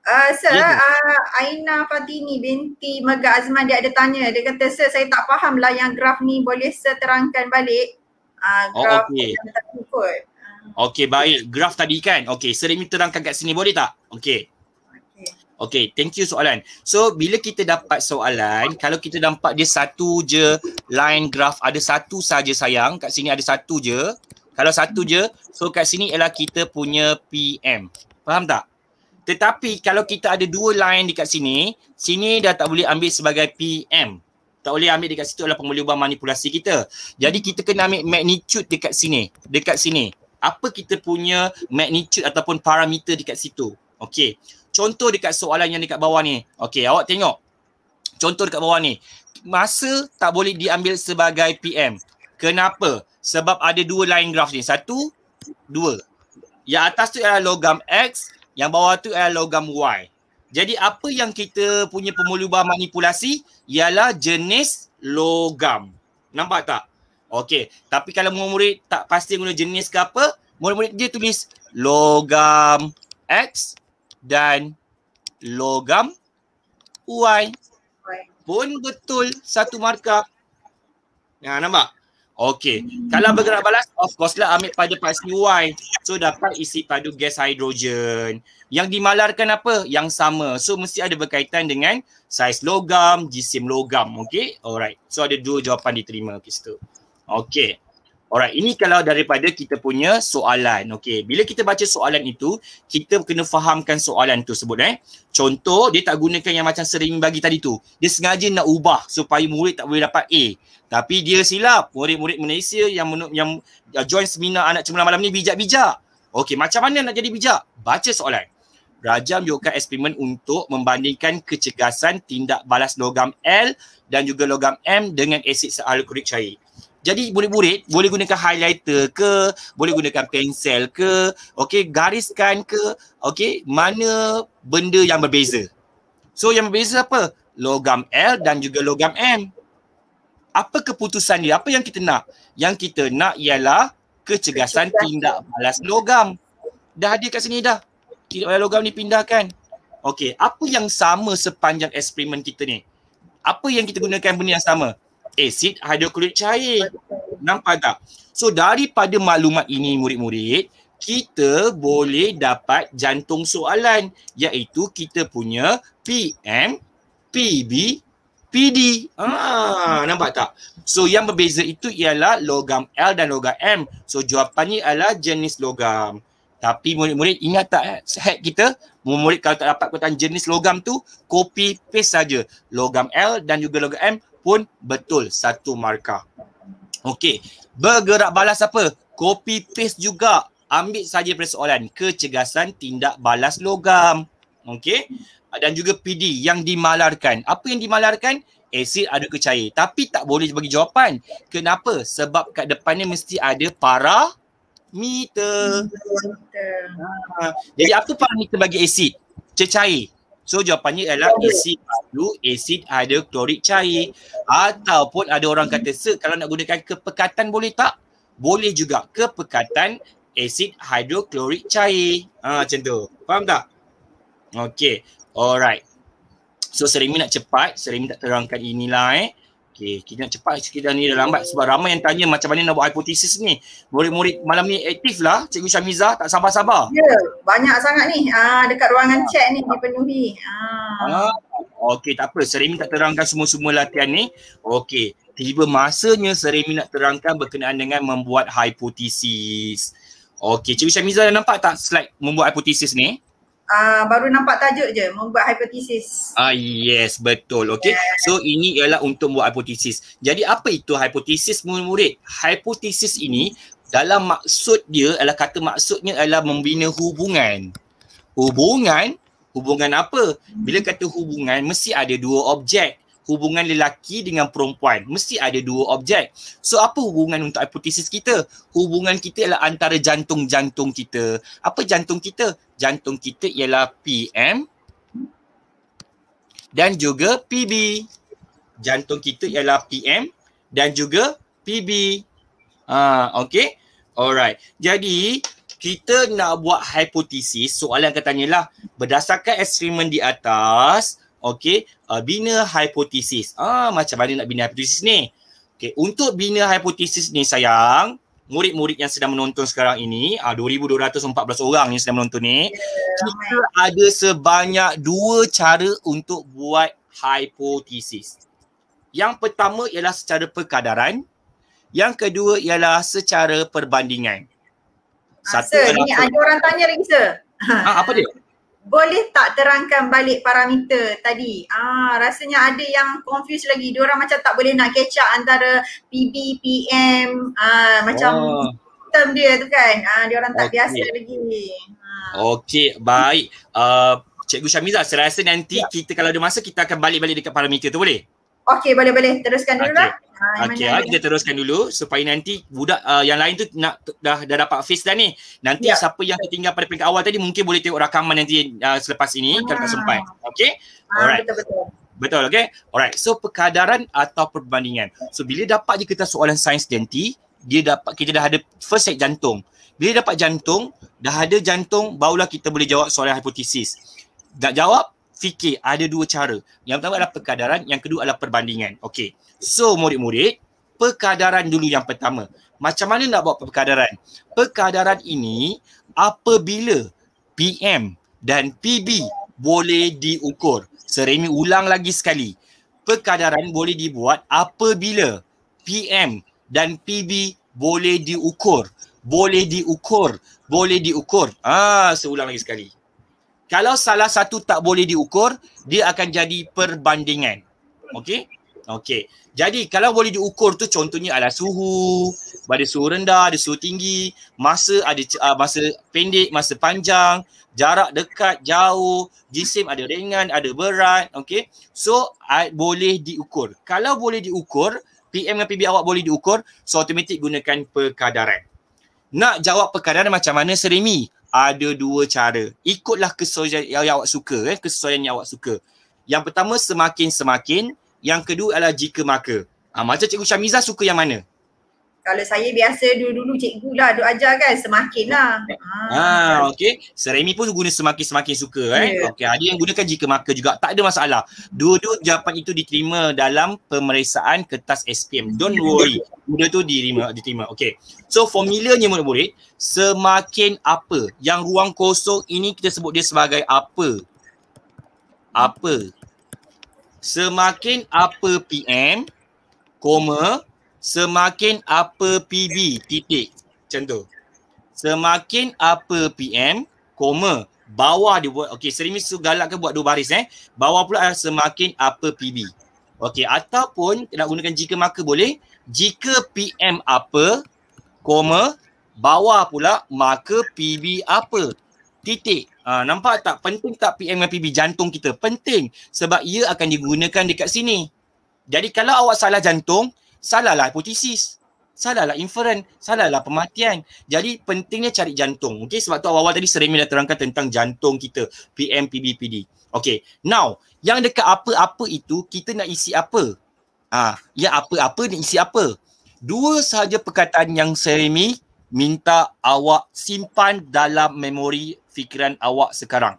B: uh, sir uh, Aina Fatini binti Megat Azman dia ada tanya. Dia kata, sir saya tak faham lah yang graf ni boleh seterangkan balik. Uh, graf oh, okay. yang tak cukup.
D: Okay, baik. Graf tadi kan? Okay, sering minta terangkan kat sini boleh tak? Okay. Okay, thank you soalan. So, bila kita dapat soalan, kalau kita dapat dia satu je line graf, ada satu saja sayang, kat sini ada satu je. Kalau satu je, so kat sini ialah kita punya PM. Faham tak? Tetapi kalau kita ada dua line dekat sini, sini dah tak boleh ambil sebagai PM. Tak boleh ambil dekat situ adalah pembeli manipulasi kita. Jadi kita kena ambil magnitude dekat sini. Dekat sini apa kita punya magnitude ataupun parameter dekat situ. okay? Contoh dekat soalan yang dekat bawah ni. okay? awak tengok. Contoh dekat bawah ni. Masa tak boleh diambil sebagai PM. Kenapa? Sebab ada dua line graf ni. Satu, dua. Yang atas tu adalah logam X, yang bawah tu adalah logam Y. Jadi apa yang kita punya pemulubah manipulasi ialah jenis logam. Nampak tak? Okey, tapi kalau murid-murid tak pasti guna jenis ke apa, murid-murid dia tulis logam X dan logam Y pun betul satu markah. Ya, nampak? Okey. Kalau bergerak balas, of course lah ambil pada pasti Y. So dapat isi padu gas hidrogen. Yang dimalarkan apa? Yang sama. So mesti ada berkaitan dengan saiz logam, jisim logam. Okey? Alright. So ada dua jawapan diterima. Okey, situ. Okey. Alright, ini kalau daripada kita punya soalan. Okey, bila kita baca soalan itu, kita kena fahamkan soalan itu sebut eh. Contoh, dia tak gunakan yang macam sering bagi tadi tu. Dia sengaja nak ubah supaya murid tak boleh dapat A. Tapi dia silap. Murid-murid Malaysia yang yang uh, join seminar anak cemerlang malam ni bijak-bijak. Okey, macam mana nak jadi bijak? Baca soalan. Rajam yukkan eksperimen untuk membandingkan kecegasan tindak balas logam L dan juga logam M dengan asid sealkulik cair. Jadi murid-murid boleh gunakan highlighter ke, boleh gunakan pensel ke, okey gariskan ke, okey mana benda yang berbeza. So yang berbeza apa? Logam L dan juga logam M. Apa keputusan dia? Apa yang kita nak? Yang kita nak ialah kecegasan tindak balas logam. Dah ada kat sini dah. Tindak balas logam ni pindahkan. Okey, apa yang sama sepanjang eksperimen kita ni? Apa yang kita gunakan benda yang sama? asid hidroklorik cair. Nampak tak? So daripada maklumat ini murid-murid, kita boleh dapat jantung soalan iaitu kita punya PM, PB, PD. Ah, nampak tak? So yang berbeza itu ialah logam L dan logam M. So jawapan ni adalah jenis logam. Tapi murid-murid ingat tak eh, head kita? Murid-murid kalau tak dapat kutan jenis logam tu, copy paste saja. Logam L dan juga logam M pun betul satu markah. Okey, bergerak balas apa? Copy paste juga. Ambil saja persoalan kecegasan tindak balas logam. Okey. Dan juga PD yang dimalarkan. Apa yang dimalarkan? Asid ada kecair. Tapi tak boleh bagi jawapan. Kenapa? Sebab kat depannya mesti ada para meter. Ha, jadi apa para parameter bagi asid? Cecair. So jawapannya ialah asid palu, asid ada klorik cair ataupun ada orang kata sir kalau nak gunakan kepekatan boleh tak? Boleh juga kepekatan asid hidroklorik cair. Ha macam tu. Faham tak? Okay. Alright. So Serimi nak cepat, Serimi nak terangkan inilah eh. Okay, kita nak cepat kita ni dah lambat sebab ramai yang tanya macam mana nak buat hipotesis ni. Murid-murid malam ni aktif lah Cikgu Syamizah tak sabar-sabar. Ya,
B: yeah, banyak sangat ni ah, dekat ruangan ah. chat ni dipenuhi. Ah.
D: ah. Okey, tak apa. Serimi tak terangkan semua-semua latihan ni. Okey, tiba masanya Serimi nak terangkan berkenaan dengan membuat hipotesis. Okey, Cikgu Syamizah dah nampak tak slide membuat hipotesis ni?
B: uh, baru nampak tajuk je membuat hipotesis.
D: Ah yes betul okay. Yes. So ini ialah untuk buat hipotesis. Jadi apa itu hipotesis murid? Hipotesis ini dalam maksud dia ialah kata maksudnya ialah membina hubungan. Hubungan hubungan apa? Bila kata hubungan mesti ada dua objek hubungan lelaki dengan perempuan mesti ada dua objek. So apa hubungan untuk hipotesis kita? Hubungan kita ialah antara jantung-jantung kita. Apa jantung kita? jantung kita ialah PM dan juga PB. Jantung kita ialah PM dan juga PB. Ha, okay. Alright. Jadi, kita nak buat hipotesis. Soalan katanya lah, berdasarkan eksperimen di atas, okay, uh, bina hipotesis. Ah, macam mana nak bina hipotesis ni? Okay, untuk bina hipotesis ni sayang, murid-murid yang sedang menonton sekarang ini, uh, ah, 2,214 orang yang sedang menonton ni, yeah. kita ada sebanyak dua cara untuk buat hipotesis. Yang pertama ialah secara perkadaran. Yang kedua ialah secara perbandingan. Ah, Satu sir, ini ada
B: orang tanya lagi, sir.
D: Ha, apa dia?
B: boleh tak terangkan balik parameter tadi? Ah, rasanya ada yang confuse lagi. Dia orang macam tak boleh nak catch up antara PB, PM, ah, macam oh. term dia tu kan. Ah, dia orang tak okay. biasa lagi. Ah.
D: Okey, baik. Uh, Cikgu Syamizah, saya rasa nanti ya. kita kalau ada masa kita akan balik-balik dekat parameter tu boleh?
B: Okey, boleh-boleh. Teruskan dulu okay. lah. Okey, ah, kita
D: teruskan dulu supaya nanti budak uh, yang lain tu nak dah dah dapat face dah ni. Nanti yeah. siapa yang tertinggal pada peringkat awal tadi mungkin boleh tengok rakaman nanti uh, selepas ini ah. kalau tak sempat.
C: Okey? Ah, alright. betul betul.
D: Betul okay? Alright. So perkadaran atau perbandingan. So bila dapat je kita soalan sains denti, dia dapat kita dah ada first set jantung. Bila dapat jantung, dah ada jantung barulah kita boleh jawab soalan hipotesis. Nak jawab fikir ada dua cara. Yang pertama adalah perkadaran, yang kedua adalah perbandingan. Okey. So murid-murid, perkadaran dulu yang pertama. Macam mana nak buat perkadaran? Perkadaran ini apabila PM dan PB boleh diukur. Seremi ulang lagi sekali. Perkadaran boleh dibuat apabila PM dan PB boleh diukur. Boleh diukur. Boleh diukur. Ah, seulang lagi sekali kalau salah satu tak boleh diukur, dia akan jadi perbandingan. Okey? Okey. Jadi kalau boleh diukur tu contohnya adalah suhu, ada suhu rendah, ada suhu tinggi, masa ada uh, masa pendek, masa panjang, jarak dekat, jauh, jisim ada ringan, ada berat, okey. So uh, boleh diukur. Kalau boleh diukur, PM dan PB awak boleh diukur, so automatik gunakan perkadaran. Nak jawab perkadaran macam mana Serimi? ada dua cara. Ikutlah kesesuaian yang, awak suka. Eh? Kesesuaian yang awak suka. Yang pertama semakin-semakin. Yang kedua adalah jika maka. Ha, macam Cikgu Syamizah suka yang mana?
B: kalau saya biasa dulu-dulu cikgu lah duk ajar kan semakin lah. Ha. Ah, ah. Ha,
D: ah, okay. Seremi pun guna semakin-semakin suka eh. Yeah. Okay. Ada yang gunakan jika maka juga. Tak ada masalah. Dua-dua jawapan itu diterima dalam pemeriksaan kertas SPM. Don't worry. Benda tu diterima. diterima. Okay. So formulanya murid-murid. Semakin apa. Yang ruang kosong ini kita sebut dia sebagai apa. Apa. Semakin apa PM, koma, semakin apa PB titik macam tu semakin apa PM koma bawah dia buat okey sering mesti galakkan buat dua baris eh bawah pula semakin apa PB okey ataupun nak gunakan jika maka boleh jika PM apa koma bawah pula maka PB apa titik ha, nampak tak penting tak PM dan PB jantung kita penting sebab ia akan digunakan dekat sini jadi kalau awak salah jantung salahlah hipotesis salahlah inference salahlah pematian jadi pentingnya cari jantung okey sebab tu awal-awal tadi Seremi dah terangkan tentang jantung kita PM PBPD okey now yang dekat apa-apa itu kita nak isi apa ha yang apa-apa ni isi apa dua sahaja perkataan yang Seremi minta awak simpan dalam memori fikiran awak sekarang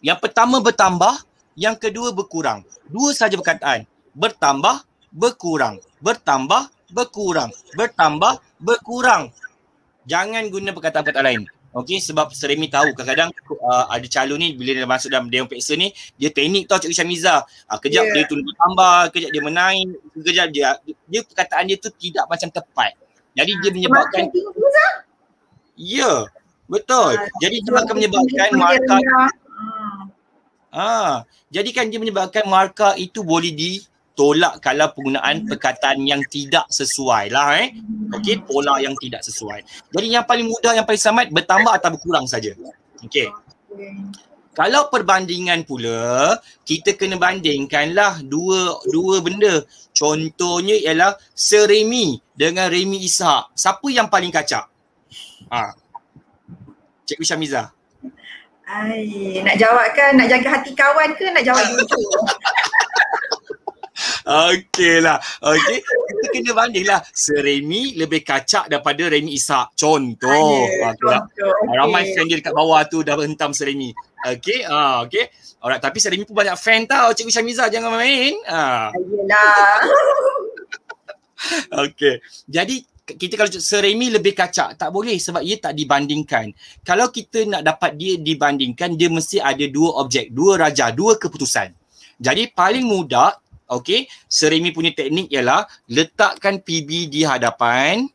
D: yang pertama bertambah yang kedua berkurang dua sahaja perkataan bertambah berkurang, bertambah, berkurang, bertambah, berkurang. Jangan guna perkataan-perkataan lain. Okey sebab Seremi tahu kadang-kadang uh, ada calon ni bila dia masuk dalam dewan peksa ni dia teknik tau Cikgu Syamiza. Uh, kejap yeah. dia tunduk tambah, kejap dia menaik, kejap dia, dia dia perkataan dia tu tidak macam tepat. Jadi dia menyebabkan Ya. Yeah,
C: betul. Uh, jadi dia akan menyebabkan markah.
D: Ah, uh, jadikan dia menyebabkan markah itu boleh di tolak kalau penggunaan hmm. perkataan yang tidak sesuai lah eh. Hmm. Okey, pola yang tidak sesuai. Jadi yang paling mudah yang paling selamat bertambah atau berkurang saja. Okey. Kalau perbandingan pula, kita kena bandingkanlah dua dua benda. Contohnya ialah Seremi dengan Remi Ishak. Siapa yang paling kacak? Ha. Cikgu Syamiza.
B: Ai, nak jawab kan? Nak jaga hati kawan ke nak jawab
C: dulu?
D: Okey lah. Okey. Kita kena banding lah. Seremi lebih kacak daripada Remy isa Contoh. Ayah, ya, ah, contoh.
C: Okay. Ah, ramai fan dia
D: dekat bawah tu dah hentam Seremi. Okey. Ah, okey. Alright. Tapi Seremi pun banyak fan tau. Cikgu Syamiza jangan main. Ah. Uh. okey. Jadi kita kalau seremi lebih kacak tak boleh sebab dia tak dibandingkan. Kalau kita nak dapat dia dibandingkan dia mesti ada dua objek, dua raja, dua keputusan. Jadi paling mudah Okey, Serimi punya teknik ialah letakkan PB di hadapan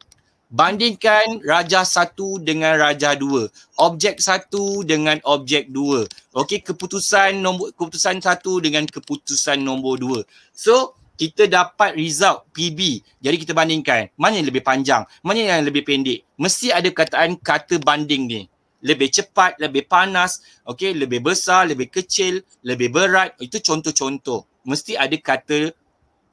D: bandingkan raja satu dengan raja dua. Objek satu dengan objek dua. Okey, keputusan nombor keputusan satu dengan keputusan nombor dua. So, kita dapat result PB. Jadi kita bandingkan mana yang lebih panjang, mana yang lebih pendek. Mesti ada kataan kata banding ni. Lebih cepat, lebih panas, okey, lebih besar, lebih kecil, lebih berat. Itu contoh-contoh mesti ada kata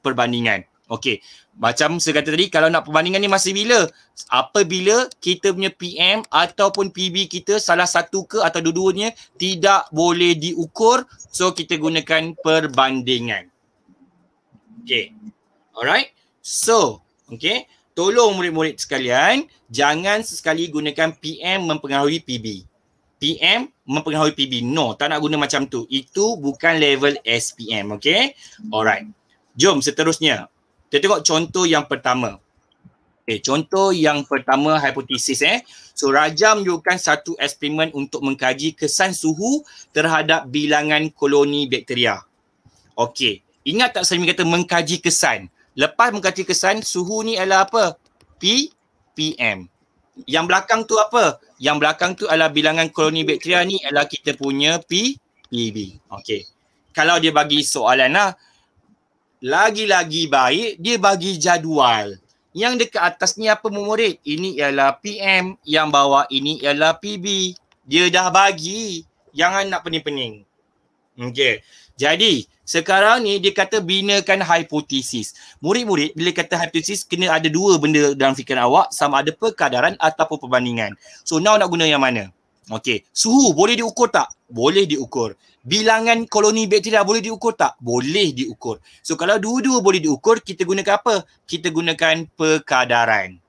D: perbandingan. Okey. Macam saya kata tadi kalau nak perbandingan ni masih bila? Apabila kita punya PM ataupun PB kita salah satu ke atau dua-duanya tidak boleh diukur, so kita gunakan perbandingan. Okey. Alright. So, okey. Tolong murid-murid sekalian, jangan sesekali gunakan PM mempengaruhi PB. PM mempengaruhi PB. No, tak nak guna macam tu. Itu bukan level SPM, okay? Alright. Jom seterusnya. Kita tengok contoh yang pertama. Okay, contoh yang pertama hipotesis eh. So, Raja menunjukkan satu eksperimen untuk mengkaji kesan suhu terhadap bilangan koloni bakteria. Okay. Ingat tak saya kata mengkaji kesan? Lepas mengkaji kesan, suhu ni adalah apa? P, PM yang belakang tu apa? Yang belakang tu adalah bilangan koloni bakteria ni adalah kita punya P, PB. E okay. Kalau dia bagi soalan lah, lagi-lagi baik dia bagi jadual. Yang dekat atas ni apa murid? Ini ialah PM, yang bawah ini ialah PB. Dia dah bagi. Jangan nak pening-pening. Okay. Jadi, sekarang ni dia kata binakan hipotesis. Murid-murid bila kata hipotesis kena ada dua benda dalam fikiran awak sama ada perkadaran ataupun perbandingan. So now nak guna yang mana? Okey, suhu boleh diukur tak? Boleh diukur. Bilangan koloni bakteria boleh diukur tak? Boleh diukur. So kalau dua-dua boleh diukur, kita gunakan apa? Kita gunakan perkadaran.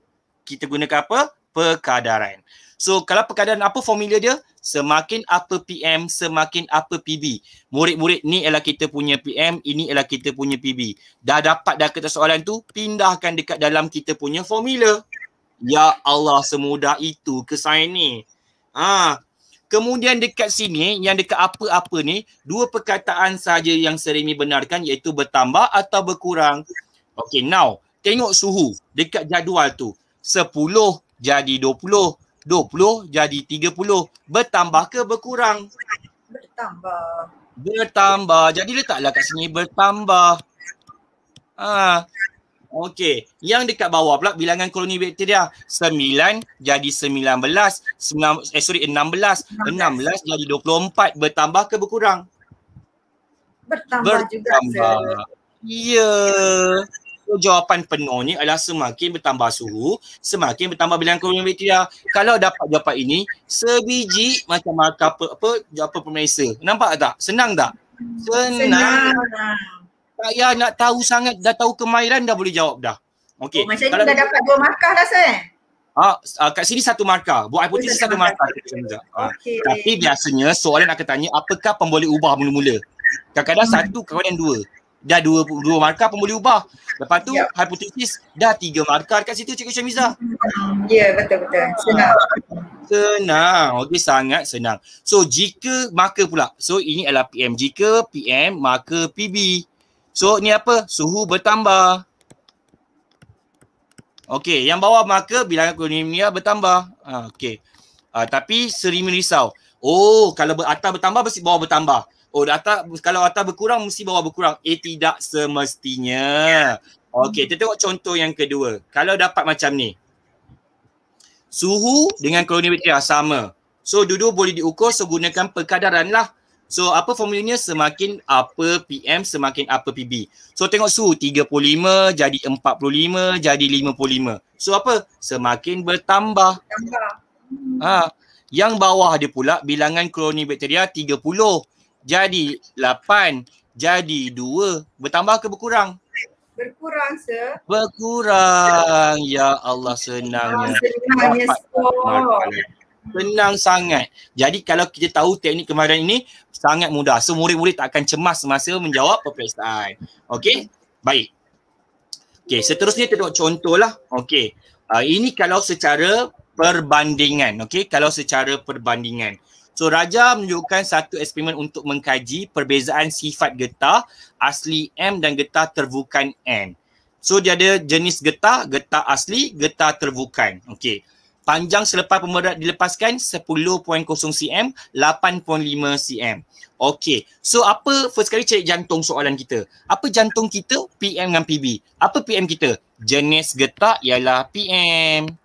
D: Kita gunakan apa? Perkadaran. So kalau perkadaran apa formula dia? semakin apa PM semakin apa PB murid-murid ni ialah kita punya PM ini ialah kita punya PB dah dapat dah kertas soalan tu pindahkan dekat dalam kita punya formula ya Allah semudah itu ke sign ni ha kemudian dekat sini yang dekat apa-apa ni dua perkataan saja yang sering dibenarkan iaitu bertambah atau berkurang Okay, now tengok suhu dekat jadual tu Sepuluh jadi dua puluh. 20 jadi 30. Bertambah ke berkurang?
B: Bertambah.
D: Bertambah. Jadi letaklah kat sini bertambah. Ha. Okey. Yang dekat bawah pula bilangan koloni bakteria. 9 jadi 19. 9, eh sorry 16. 16, 16 jadi 24. Bertambah ke berkurang?
B: Bertambah, bertambah. juga. Bertambah.
D: Ya kalau jawapan penuhnya adalah semakin bertambah suhu, semakin bertambah bilangan kolonial bakteria. Kalau dapat jawapan ini, sebiji macam markah apa, apa jawapan pemeriksa. Nampak tak? Senang tak?
C: Senang.
D: Tak payah nak tahu sangat, dah tahu kemahiran dah boleh jawab dah. Okey. Oh, macam kalau ni dah dapat
B: dua markah dah saya.
D: Ha, ah, ah, kat sini satu markah. Buat hipotesis satu markah. markah. Ah. Tapi biasanya soalan akan tanya apakah pemboleh ubah mula-mula. Kadang-kadang hmm. satu, kadang-kadang dua dah dua dua markah pun boleh ubah. Lepas tu yeah. hipotesis dah tiga markah dekat situ Cikgu Syamiza.
B: Ya yeah, betul betul. Senang.
D: Senang. Okey sangat senang. So jika marker pula. So ini adalah PM. Jika PM maka PB. So ni apa? Suhu bertambah. Okey, yang bawah maka bilangan kolonimia bertambah. Ha, okey. Uh, tapi sering risau. Oh, kalau ber atas bertambah, mesti bawah bertambah oh data kalau data berkurang mesti bawa berkurang eh tidak semestinya yeah. okey kita tengok contoh yang kedua kalau dapat macam ni suhu dengan kronometria sama so dua boleh diukur so perkadaran lah So apa formulanya semakin apa PM semakin apa PB. So tengok suhu 35 jadi 45 jadi 55. So apa? Semakin bertambah. Ha. Yang bawah dia pula bilangan kronibakteria 30 jadi 8 jadi 2 bertambah ke berkurang
B: berkurang sir
D: berkurang ya Allah senangnya ah,
C: senangnya
D: senang sangat. Jadi kalau kita tahu teknik kemarin ini sangat mudah. So murid-murid tak akan cemas semasa menjawab peperiksaan. Okay, Baik. Okay, seterusnya kita tengok contohlah. Okay, Uh, ah, ini kalau secara perbandingan. okay, kalau secara perbandingan. So Raja menunjukkan satu eksperimen untuk mengkaji perbezaan sifat getah asli M dan getah terbukan N. So dia ada jenis getah, getah asli, getah terbukan. Okey. Panjang selepas pemberat dilepaskan 10.0 cm, 8.5 cm. Okey. So apa first kali cari jantung soalan kita? Apa jantung kita PM dengan PB? Apa PM kita? Jenis getah ialah PM.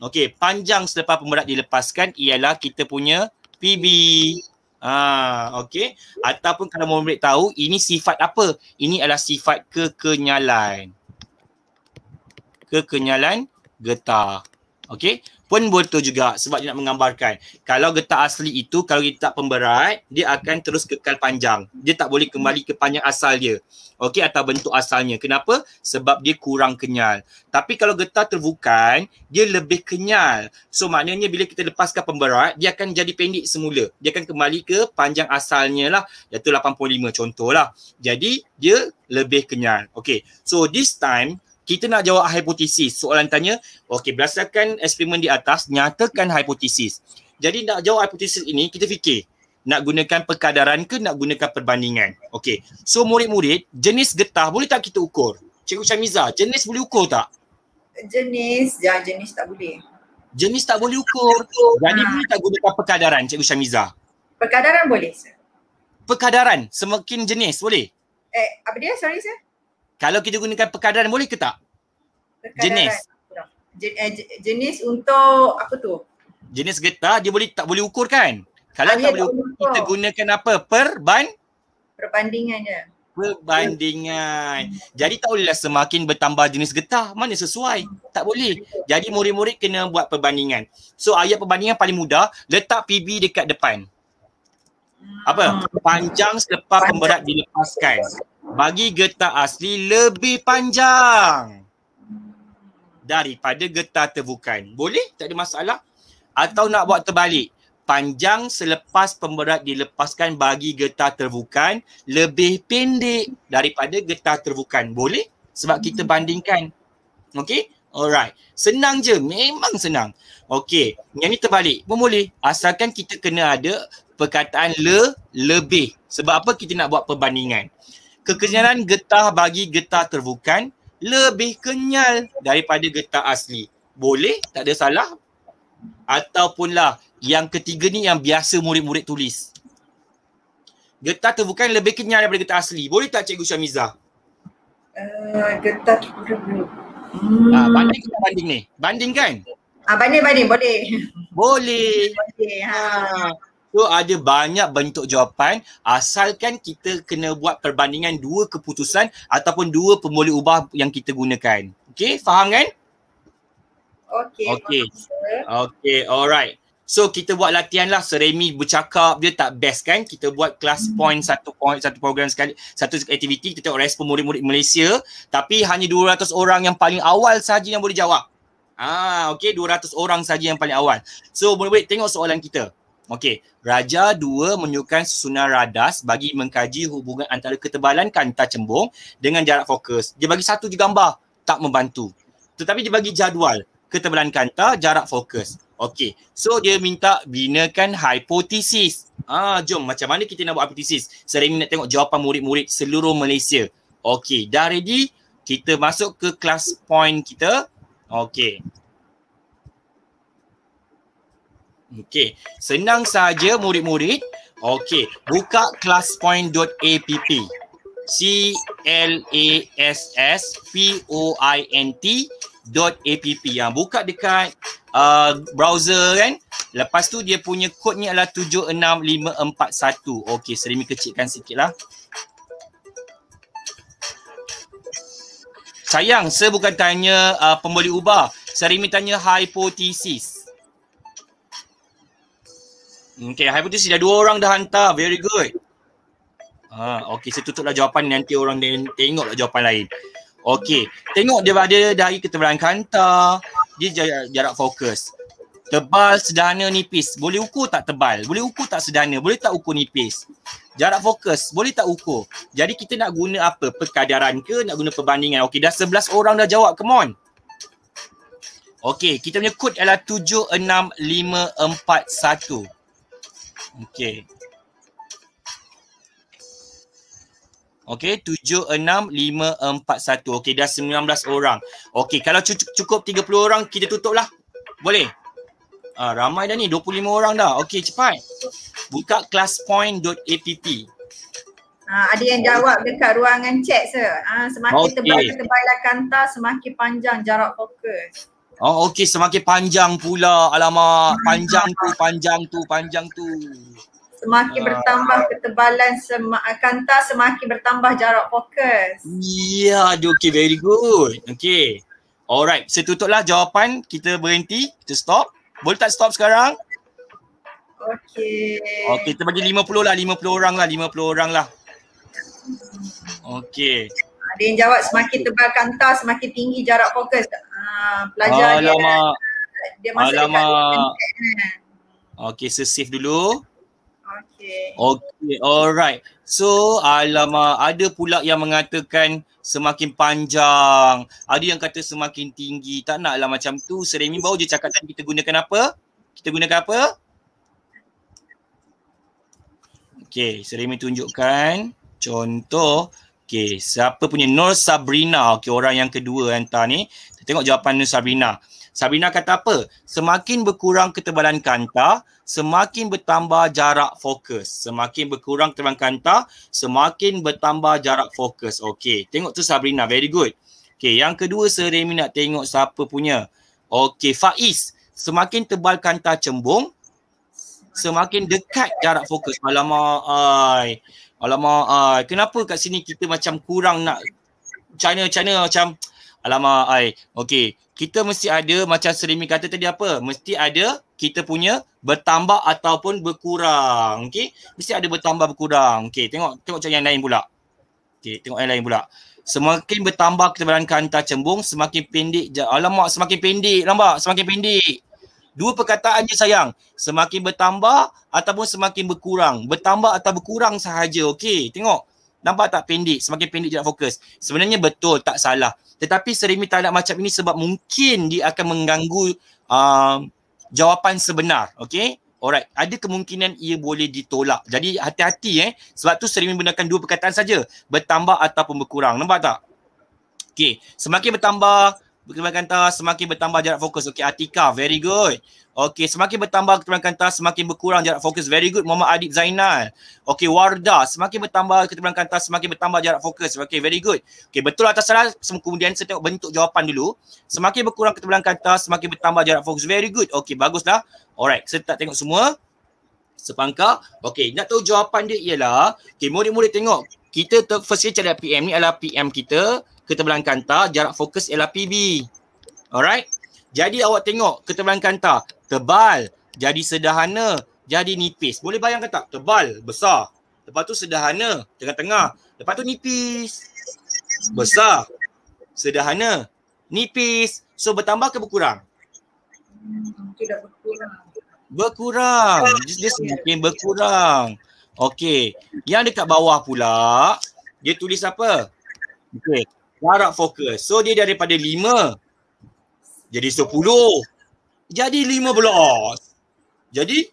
D: Okey, panjang selepas pemberat dilepaskan ialah kita punya PB. Ha, okey. Ataupun kalau mau ambil tahu ini sifat apa? Ini adalah sifat kekenyalan. Kekenyalan getah. Okey pun betul juga sebab dia nak menggambarkan kalau getah asli itu kalau kita tak pemberat dia akan terus kekal panjang dia tak boleh kembali ke panjang asal dia okey atau bentuk asalnya kenapa sebab dia kurang kenyal tapi kalau getah terbuka, dia lebih kenyal so maknanya bila kita lepaskan pemberat dia akan jadi pendek semula dia akan kembali ke panjang asalnya lah iaitu 85 contohlah jadi dia lebih kenyal okey so this time kita nak jawab hipotesis. Soalan tanya, okey berdasarkan eksperimen di atas, nyatakan hipotesis. Jadi nak jawab hipotesis ini, kita fikir nak gunakan perkadaran ke nak gunakan perbandingan. Okey. So murid-murid, jenis getah boleh tak kita ukur? Cikgu Syamiza, jenis boleh ukur tak?
B: Jenis, ya jenis tak boleh.
D: Jenis tak boleh ukur. Jadi ha. boleh tak gunakan perkadaran Cikgu Syamiza? Perkadaran boleh, sir. Perkadaran, semakin jenis boleh?
B: Eh, apa dia? Sorry, sir.
D: Kalau kita gunakan perkadaran boleh ke tak?
B: Perkadaran. Jenis. Eh, jenis untuk apa tu?
D: Jenis getah dia boleh tak boleh ukur kan? Kalau ah, Akhir tak boleh ukur, kita gunakan apa? Perban?
B: Perbandingan je.
D: Perbandingan. Jadi tak bolehlah semakin bertambah jenis getah. Mana sesuai? Tak boleh. Jadi murid-murid kena buat perbandingan. So ayat perbandingan paling mudah, letak PB dekat depan. Apa? Hmm. Panjang selepas pemberat dilepaskan bagi getah asli lebih panjang daripada getah tebukan. Boleh? Tak ada masalah? Atau nak buat terbalik? Panjang selepas pemberat dilepaskan bagi getah terbukan lebih pendek daripada getah terbukan. Boleh? Sebab kita bandingkan. Okay? Alright. Senang je. Memang senang. Okay. Yang ni terbalik boleh. Asalkan kita kena ada perkataan le lebih. Sebab apa kita nak buat perbandingan kekenyalan getah bagi getah terbukan lebih kenyal daripada getah asli. Boleh? Tak ada salah? Ataupun lah yang ketiga ni yang biasa murid-murid tulis. Getah terbukan lebih kenyal daripada getah asli. Boleh tak Cikgu Syamiza? Uh, eh, getah terbukan. Ah, hmm. Ha, banding kita banding ni? Banding kan?
B: Ah, banding-banding boleh.
D: Boleh.
C: boleh. Ha.
D: So ada banyak bentuk jawapan asalkan kita kena buat perbandingan dua keputusan ataupun dua pemboleh ubah yang kita gunakan. Okay faham kan? Okay. Okay. Okay alright. So kita buat latihan lah Seremi bercakap dia tak best kan Kita buat class hmm. point satu point satu program sekali Satu aktiviti kita tengok respon murid-murid Malaysia Tapi hanya 200 orang yang paling awal sahaja yang boleh jawab Ah, okay 200 orang sahaja yang paling awal So murid-murid tengok soalan kita Okey, Raja 2 menyukan susunan radas bagi mengkaji hubungan antara ketebalan kanta cembung dengan jarak fokus. Dia bagi satu je gambar, tak membantu. Tetapi dia bagi jadual ketebalan kanta, jarak fokus. Okey, so dia minta binakan hipotesis. Ah, jom macam mana kita nak buat hipotesis? Saya ingin nak tengok jawapan murid-murid seluruh Malaysia. Okey, dah ready? Kita masuk ke kelas point kita. Okey. Okey, senang saja murid-murid. Okey, buka classpoint.app. C L A S S P O I N T .dot .app yang buka dekat uh, browser kan. Lepas tu dia punya kodnya adalah 76541. Okey, sedemik kecilkan sikitlah. Sayang, saya bukan tanya uh, pemboleh ubah. Saya tanya hipotesis. Okay, hypothesis dah dua orang dah hantar. Very good. Ha, okay, saya tutuplah jawapan nanti orang lain tengoklah jawapan lain. Okay, tengok dia ada dari keterangan kantar, dia jarak, fokus. Tebal, sederhana, nipis. Boleh ukur tak tebal? Boleh ukur tak sederhana? Boleh tak ukur nipis? Jarak fokus, boleh tak ukur? Jadi kita nak guna apa? Perkadaran ke? Nak guna perbandingan? Okay, dah sebelas orang dah jawab. Come on. Okay, kita punya kod ialah 76541. Okey. Okey, satu. Okey, dah sembilan belas orang. Okey, kalau cukup cukup tiga puluh orang, kita tutuplah. Boleh? Ah, ramai dah ni, dua puluh lima orang dah. Okey, cepat. Buka classpoint.app.
C: Ah,
B: ada yang jawab dekat ruangan chat se. Ah, semakin okay. tebal ketebalan kanta, semakin panjang jarak fokus.
D: Oh, okey semakin panjang pula. Alamak, panjang tu, panjang tu, panjang tu.
B: Semakin uh. bertambah ketebalan sem- kanta, semakin bertambah jarak fokus.
D: Ya, yeah, okey, very good. Okey. Alright, saya tutuplah jawapan. Kita berhenti, kita stop. Boleh tak stop sekarang?
C: Okey. Okey,
D: kita bagi 50 lah, 50 orang lah, 50 orang lah. Okey.
B: Ada yang jawab semakin tebal kanta semakin tinggi jarak fokus. Ah, pelajar Alamak. dia. Dia masuk Alamak. dekat.
D: Okey, so save dulu. Okay. Okay, alright. So, alamak, ada pula yang mengatakan semakin panjang. Ada yang kata semakin tinggi. Tak naklah macam tu. Seremi bau je cakap tadi kita gunakan apa? Kita gunakan apa? Okay, Seremi tunjukkan. Contoh, Okey, siapa punya Nur Sabrina? Okey, orang yang kedua hantar ni. Tengok jawapan Nur Sabrina. Sabrina kata apa? Semakin berkurang ketebalan kanta, semakin bertambah jarak fokus. Semakin berkurang ketebalan kanta, semakin bertambah jarak fokus. Okey, tengok tu Sabrina. Very good. Okey, yang kedua Seremi nak tengok siapa punya. Okey, Faiz. Semakin tebal kanta cembung, semakin dekat jarak fokus. Alamak, ai. Alamak, uh, kenapa kat sini kita macam kurang nak China, China macam Alamak, ai. Okey, kita mesti ada macam Serimi kata tadi apa? Mesti ada kita punya bertambah ataupun berkurang. Okey, mesti ada bertambah berkurang. Okey, tengok tengok macam yang lain pula. Okey, tengok yang lain pula. Semakin bertambah ketebalan kanta cembung, semakin pendek. Alamak, semakin pendek. Lambak, semakin pendek. Dua perkataan je sayang. Semakin bertambah ataupun semakin berkurang. Bertambah atau berkurang sahaja. Okey, tengok. Nampak tak pendek? Semakin pendek je nak fokus. Sebenarnya betul, tak salah. Tetapi serimi talak macam ini sebab mungkin dia akan mengganggu um, jawapan sebenar. Okey? Alright, ada kemungkinan ia boleh ditolak. Jadi hati-hati eh. Sebab tu sering menggunakan dua perkataan saja. Bertambah ataupun berkurang. Nampak tak? Okey, semakin bertambah, Kemenangan kanta semakin bertambah jarak fokus. Okey, Atika, very good. Okey, semakin bertambah kemenangan kanta semakin berkurang jarak fokus. Very good, Muhammad Adib Zainal. Okey, Warda, semakin bertambah kemenangan kanta semakin bertambah jarak fokus. Okey, very good. Okey, betul atau salah? Kemudian saya tengok bentuk jawapan dulu. Semakin berkurang kemenangan kanta semakin bertambah jarak fokus. Very good. Okey, baguslah. Alright, saya tak tengok semua. Sepangkal. Okey, nak tahu jawapan dia ialah, okey, murid-murid tengok. Kita ter- first year cari PM ni adalah PM kita ketebalan kanta, jarak fokus ialah PB. Alright? Jadi awak tengok ketebalan kanta, tebal, jadi sederhana, jadi nipis. Boleh bayangkan tak? Tebal, besar. Lepas tu sederhana, tengah-tengah. Lepas tu nipis. Besar. Sederhana. Nipis. So bertambah ke berkurang?
C: Tidak berkurang.
D: Berkurang. Dia, dia semakin berkurang. Okay. Yang dekat bawah pula, dia tulis apa? Okay jarak fokus. So dia daripada lima jadi sepuluh, Jadi lima belas, Jadi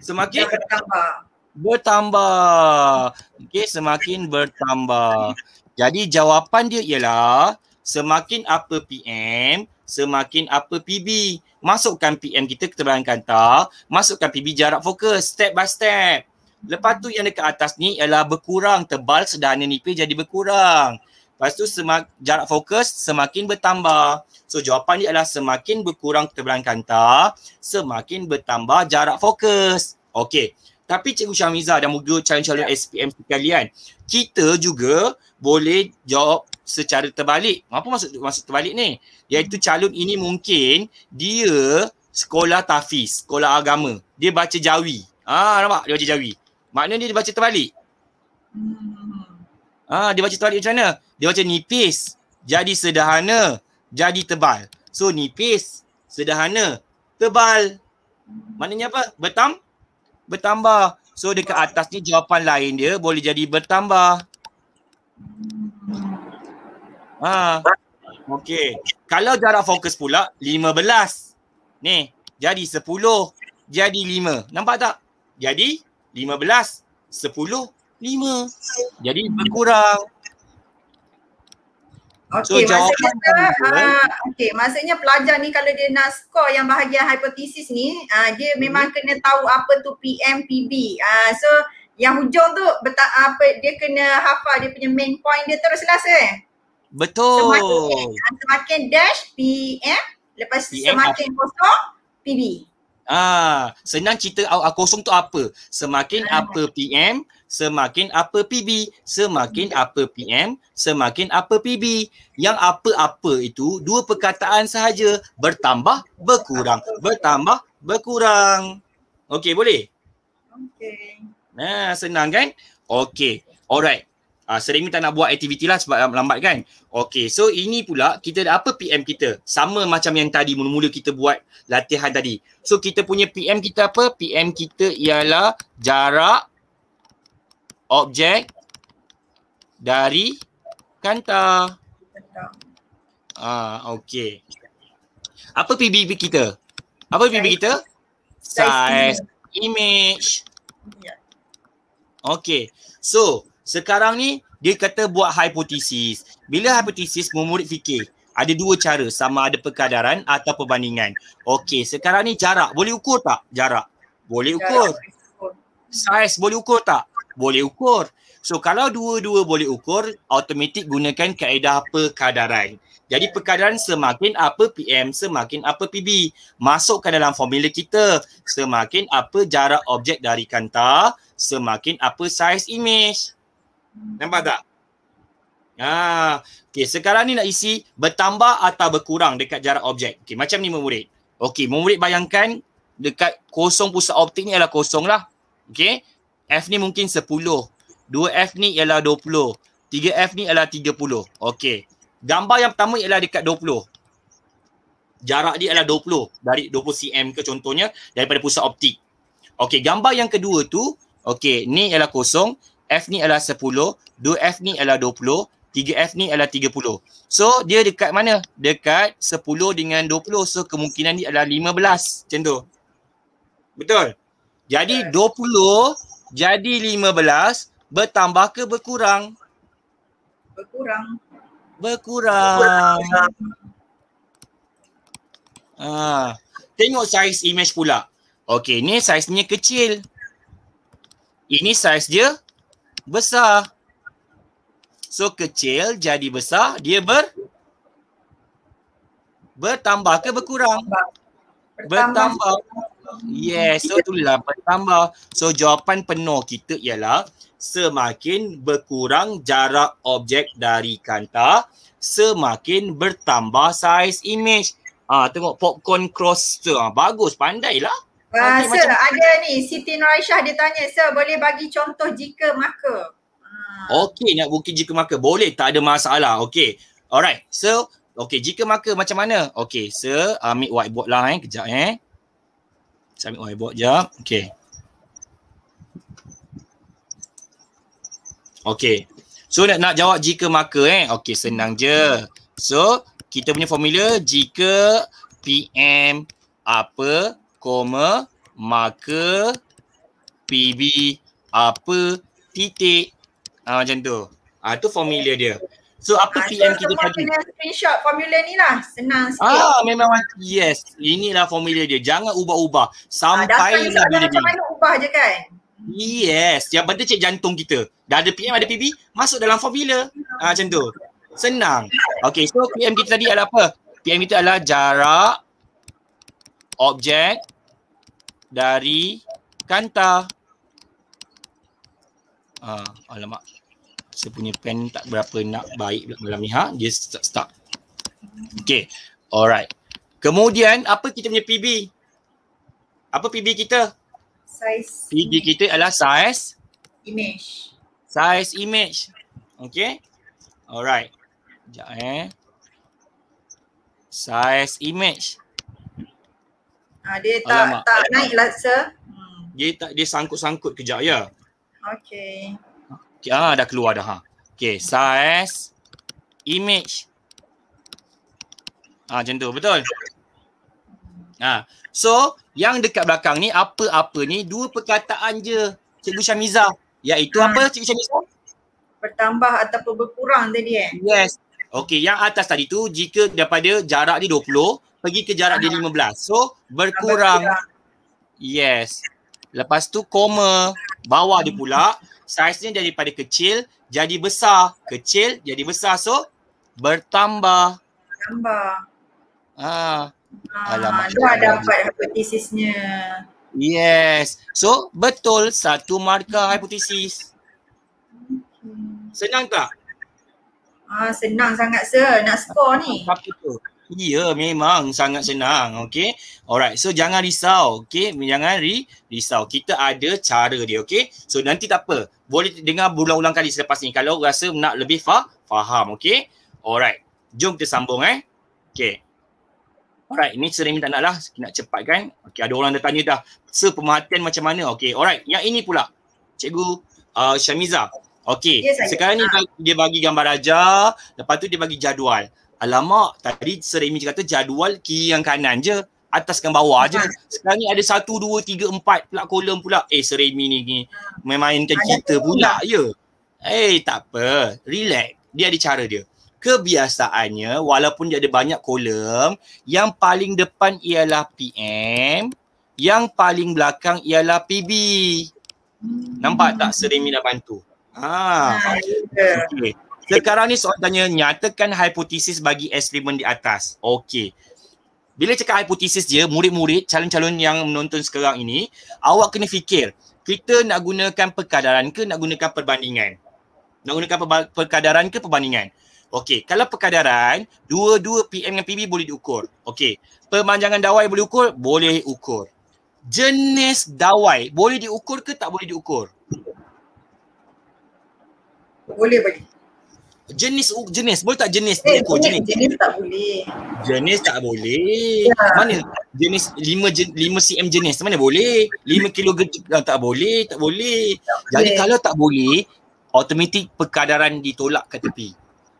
D: semakin bertambah. Bertambah. Okey, semakin bertambah. Jadi jawapan dia ialah semakin apa PM, semakin apa PB. Masukkan PM kita ke terbang kantar, masukkan PB jarak fokus step by step. Lepas tu yang dekat atas ni ialah berkurang tebal sedana nipis jadi berkurang. Lepas tu semak, jarak fokus semakin bertambah. So jawapan dia adalah semakin berkurang ketebalan kantar, semakin bertambah jarak fokus. Okey. Tapi Cikgu Syamiza dan juga calon-calon ya. SPM sekalian, kita juga boleh jawab secara terbalik. Apa maksud maksud terbalik ni? Iaitu hmm. calon ini mungkin dia sekolah tahfiz, sekolah agama. Dia baca jawi. Ah nampak dia baca jawi. Maknanya dia baca terbalik. Hmm. Ah, dia baca tarik macam mana? Dia baca nipis. Jadi sederhana. Jadi tebal. So nipis. Sederhana. Tebal. Maknanya apa? Bertam? Bertambah. So dekat atas ni jawapan lain dia boleh jadi bertambah. Ah, ha, okay. Kalau jarak fokus pula 15. Ni. Jadi 10. Jadi 5. Nampak tak? Jadi 15. 10. Lima. Jadi berkurang. Okey, so, maksudnya, ah,
B: okay, maksudnya pelajar ni kalau dia nak skor yang bahagian hipotesis ni, uh, dia hmm. memang kena tahu apa tu PMPB. Uh, ah, so yang hujung tu betul apa dia kena hafal dia punya main point dia terus lah eh.
D: Betul. Semakin,
B: semakin dash PM lepas PM semakin kosong PB.
D: Ah, senang cerita kosong tu apa? Semakin apa PM, semakin apa PB, semakin apa PM, semakin apa PB. Yang apa-apa itu dua perkataan sahaja bertambah berkurang, bertambah berkurang. Okey boleh?
C: Okey.
D: Nah, senang kan? Okey. Alright. Uh, sering ni tak nak buat aktiviti lah sebab lambat kan. Okay so ini pula kita ada apa PM kita? Sama macam yang tadi mula-mula kita buat latihan tadi. So kita punya PM kita apa? PM kita ialah jarak objek dari kanta. Ah, okey. Apa PBB kita? Apa PBB kita? Size, image. Ya. Okey. So, sekarang ni dia kata buat hipotesis. Bila hipotesis, murid fikir. Ada dua cara. Sama ada perkadaran atau perbandingan. Okey, sekarang ni jarak. Boleh ukur tak jarak? Boleh ukur. Size boleh ukur tak? boleh ukur. So kalau dua-dua boleh ukur, automatik gunakan kaedah perkadaran. Jadi perkadaran semakin apa PM, semakin apa PB. Masukkan dalam formula kita. Semakin apa jarak objek dari kanta, semakin apa saiz image. Nampak tak? Ah, ha. okay, sekarang ni nak isi bertambah atau berkurang dekat jarak objek. Okay, macam ni murid. Okay, murid bayangkan dekat kosong pusat optik ni adalah kosong lah. Okay, F ni mungkin 10. 2F ni ialah 20. 3F ni ialah 30. Okey. Gambar yang pertama ialah dekat 20. Jarak dia ialah 20. Dari 20 cm ke contohnya daripada pusat optik. Okey. Gambar yang kedua tu. Okey. Ni ialah kosong. F ni ialah 10. 2F ni ialah 20. 3F ni ialah 30. So dia dekat mana? Dekat 10 dengan 20. So kemungkinan dia adalah 15. Macam tu. Betul. Jadi 20 jadi 15 bertambah ke berkurang? Berkurang. Berkurang. berkurang. Ha. Tengok saiz image pula. Okey, ni saiznya kecil. Ini saiz dia besar. So kecil jadi besar, dia ber bertambah ke berkurang? Bertambah. bertambah. Yes, so itulah bertambah. So jawapan penuh kita ialah semakin berkurang jarak objek dari kanta, semakin bertambah saiz image. Ah ha, tengok popcorn cross tu. Ha, bagus, pandailah.
C: Ah, uh, sir,
B: macam ada ni. Siti Nuraisyah dia tanya, sir boleh bagi contoh jika maka?
D: Ha. Okay, nak bukti jika maka. Boleh, tak ada masalah. Okay, Alright. So, okay jika maka macam mana? Okay, sir, ambil whiteboard lah eh. Kejap eh submit my board jap. Okay. Okay. So nak, nak jawab jika maka eh. Okay senang je. So kita punya formula jika PM apa koma maka PB apa titik. Ha, macam tu. Ha, tu formula dia. So apa ah, PM so kita tadi?
B: screenshot formula ni lah. Senang ah, sikit. Ah memang
D: yes. Inilah formula dia. Jangan ubah-ubah. Ah, Sampai ah, lah bila Macam mana
B: ubah je kan?
D: Yes. Yang penting cek jantung kita. Dah ada PM, ada PB, masuk dalam formula. Ah, macam tu. Senang. Okay, so PM kita tadi adalah apa? PM kita adalah jarak objek dari kanta. Ah, alamak saya punya pen tak berapa nak baik malam ni ha dia stuck, stuck. Okay, alright kemudian apa kita punya PB apa PB kita size PB image. kita adalah size image size image Okay, alright sekejap eh size image
B: ha, dia tak, Alamak. tak naik lah sir
D: dia tak dia sangkut-sangkut kejap ya
C: okay
D: Okay, ah, dah keluar dah. Ha. Okay, size image. Ah, macam tu, betul? Ah, so, yang dekat belakang ni, apa-apa ni, dua perkataan je, Cikgu Syamiza. Iaitu hmm. apa, Cikgu Syamiza? Bertambah ataupun berkurang tadi eh? Yes. Okay, yang atas tadi tu, jika daripada jarak dia 20, pergi ke jarak dia 15. Ah. So, berkurang. berkurang. Yes. Lepas tu, koma. Bawah dia pula saiznya daripada kecil jadi besar, kecil jadi besar so bertambah. Bertambah. Ah. ah Alamak. Tu dapat
B: hipotesisnya.
D: Yes. So betul satu markah hipotesis. Hmm. Senang tak?
B: Ah senang sangat sir nak
D: skor ni. Tapi tu. Ya, yeah, memang sangat senang. Okay. Alright. So, jangan risau. Okay. Jangan ri risau. Kita ada cara dia. Okay. So, nanti tak apa. Boleh dengar berulang-ulang kali selepas ni. Kalau rasa nak lebih fa faham. Okay. Alright. Jom kita sambung eh. Okay. Alright, ini sering minta nak lah. Nak cepat kan? Okay, ada orang dah tanya dah. Sepemahatian macam mana? Okay, alright. Yang ini pula. Cikgu uh, Syamiza. Okay, yes, sekarang ni ah. dia bagi gambar raja. Lepas tu dia bagi jadual. Alamak, tadi Sir Amy kata jadual kiri yang kanan je. Atas kan bawah je. Sekarang ni ada satu, dua, tiga, empat pula kolom pula. Eh, Sir Amy ni ni. Memainkan kita pula, ya. Eh, hey, tak apa. Relax. Dia ada cara dia. Kebiasaannya, walaupun dia ada banyak kolom, yang paling depan ialah PM, yang paling belakang ialah PB. Nampak tak Sir Amy dah bantu? Ah, ya. okay. Sekarang ni soal tanya, nyatakan hipotesis bagi eksperimen di atas. Okey. Bila cakap hipotesis dia, murid-murid, calon-calon yang menonton sekarang ini, awak kena fikir, kita nak gunakan perkadaran ke nak gunakan perbandingan? Nak gunakan perba- perkadaran ke perbandingan? Okey, kalau perkadaran, dua-dua PM dengan PB boleh diukur. Okey, pemanjangan dawai boleh ukur? Boleh ukur. Jenis dawai boleh diukur ke tak boleh diukur? Boleh bagi jenis jenis boleh tak jenis eh, jenis, jenis, jenis. jenis
C: tak boleh
D: jenis tak boleh ya. mana jenis 5 5 cm jenis mana boleh 5 kg ah, tak boleh tak boleh okay. jadi kalau tak boleh automatik perkadaran ditolak ke tepi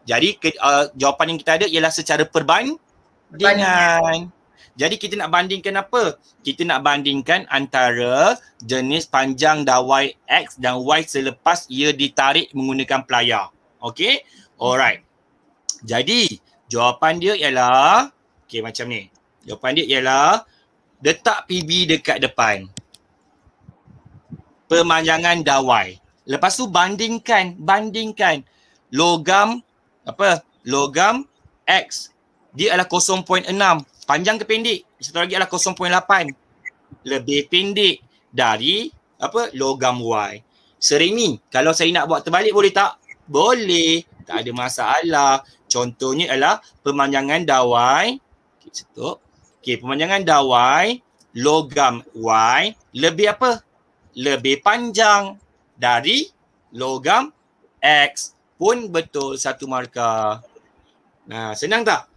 D: jadi ke, uh, jawapan yang kita ada ialah secara perbandingan jadi kita nak bandingkan apa kita nak bandingkan antara jenis panjang dawai x dan y selepas ia ditarik menggunakan pelayar Okay. Alright. Jadi jawapan dia ialah okay macam ni. Jawapan dia ialah letak PB dekat depan. Pemanjangan dawai. Lepas tu bandingkan, bandingkan logam apa? Logam X dia adalah 0.6 panjang ke pendek? Satu lagi adalah 0.8 lebih pendek dari apa logam Y. Sering ni kalau saya nak buat terbalik boleh tak? Boleh. Tak ada masalah. Contohnya ialah pemanjangan dawai. Okey, cetuk. Okey, pemanjangan dawai logam Y lebih apa? Lebih panjang dari logam X pun betul satu markah. Nah, senang tak?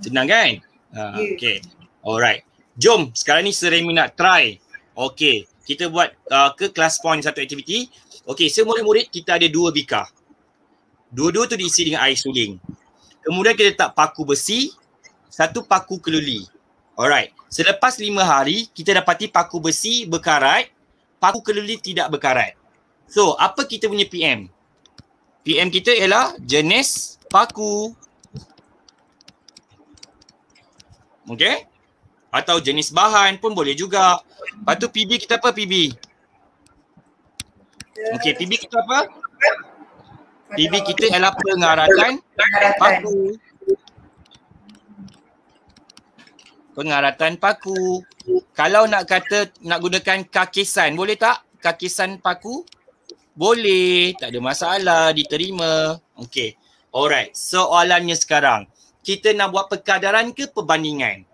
D: Senang kan? Ha, ah, ya. okay. Alright. Jom sekarang ni Seremi nak try. Okay. Kita buat uh, ke class point satu aktiviti. Okey, semua murid kita ada dua bika. Dua-dua tu diisi dengan air suling. Kemudian kita letak paku besi, satu paku keluli. Alright. Selepas lima hari, kita dapati paku besi berkarat, paku keluli tidak berkarat. So, apa kita punya PM? PM kita ialah jenis paku. Okay? Atau jenis bahan pun boleh juga. Lepas tu PB kita apa PB? Okey, TV kita apa? TV kita ialah pengaratan paku. Pengaratan paku. Kalau nak kata nak gunakan kakisan, boleh tak? Kakisan paku? Boleh, tak ada masalah, diterima. Okey. Alright, soalannya sekarang. Kita nak buat pekadaran ke perbandingan?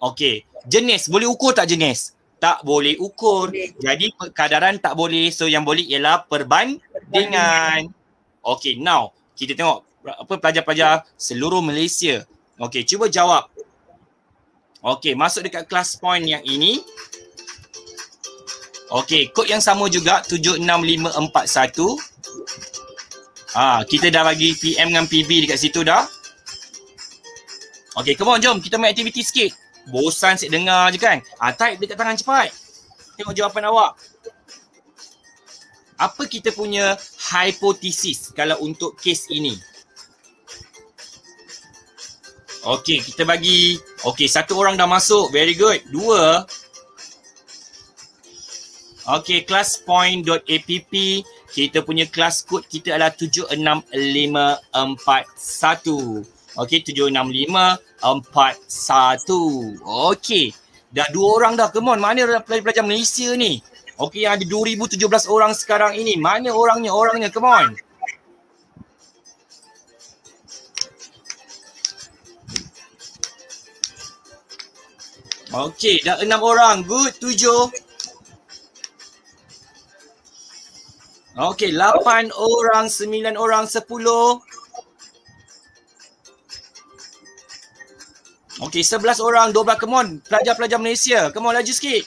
D: Okey, jenis boleh ukur tak jenis? tak boleh ukur. Jadi kadaran tak boleh. So yang boleh ialah perbandingan. Okay now kita tengok apa pelajar-pelajar seluruh Malaysia. Okay cuba jawab. Okay masuk dekat kelas point yang ini. Okay kod yang sama juga 76541. Ah kita dah bagi PM dengan PB dekat situ dah. Okay come on jom kita main aktiviti sikit. Bosan sikit dengar je kan. Ah, type dekat tangan cepat. Tengok jawapan awak. Apa kita punya hipotesis kalau untuk kes ini? Okey, kita bagi. Okey, satu orang dah masuk. Very good. Dua. Okey, classpoint.app. Kita punya class code kita adalah 76541. Okey tujuh enam lima empat satu Okey Dah dua orang dah Come on Mana pelajar-pelajar Malaysia ni Okey yang ada belas orang sekarang ini Mana orangnya Orangnya come on Okey dah enam orang Good tujuh Okey, lapan orang, sembilan orang, sepuluh. Okey, sebelas orang, 12 kemon. Pelajar-pelajar Malaysia. Kemon laju sikit.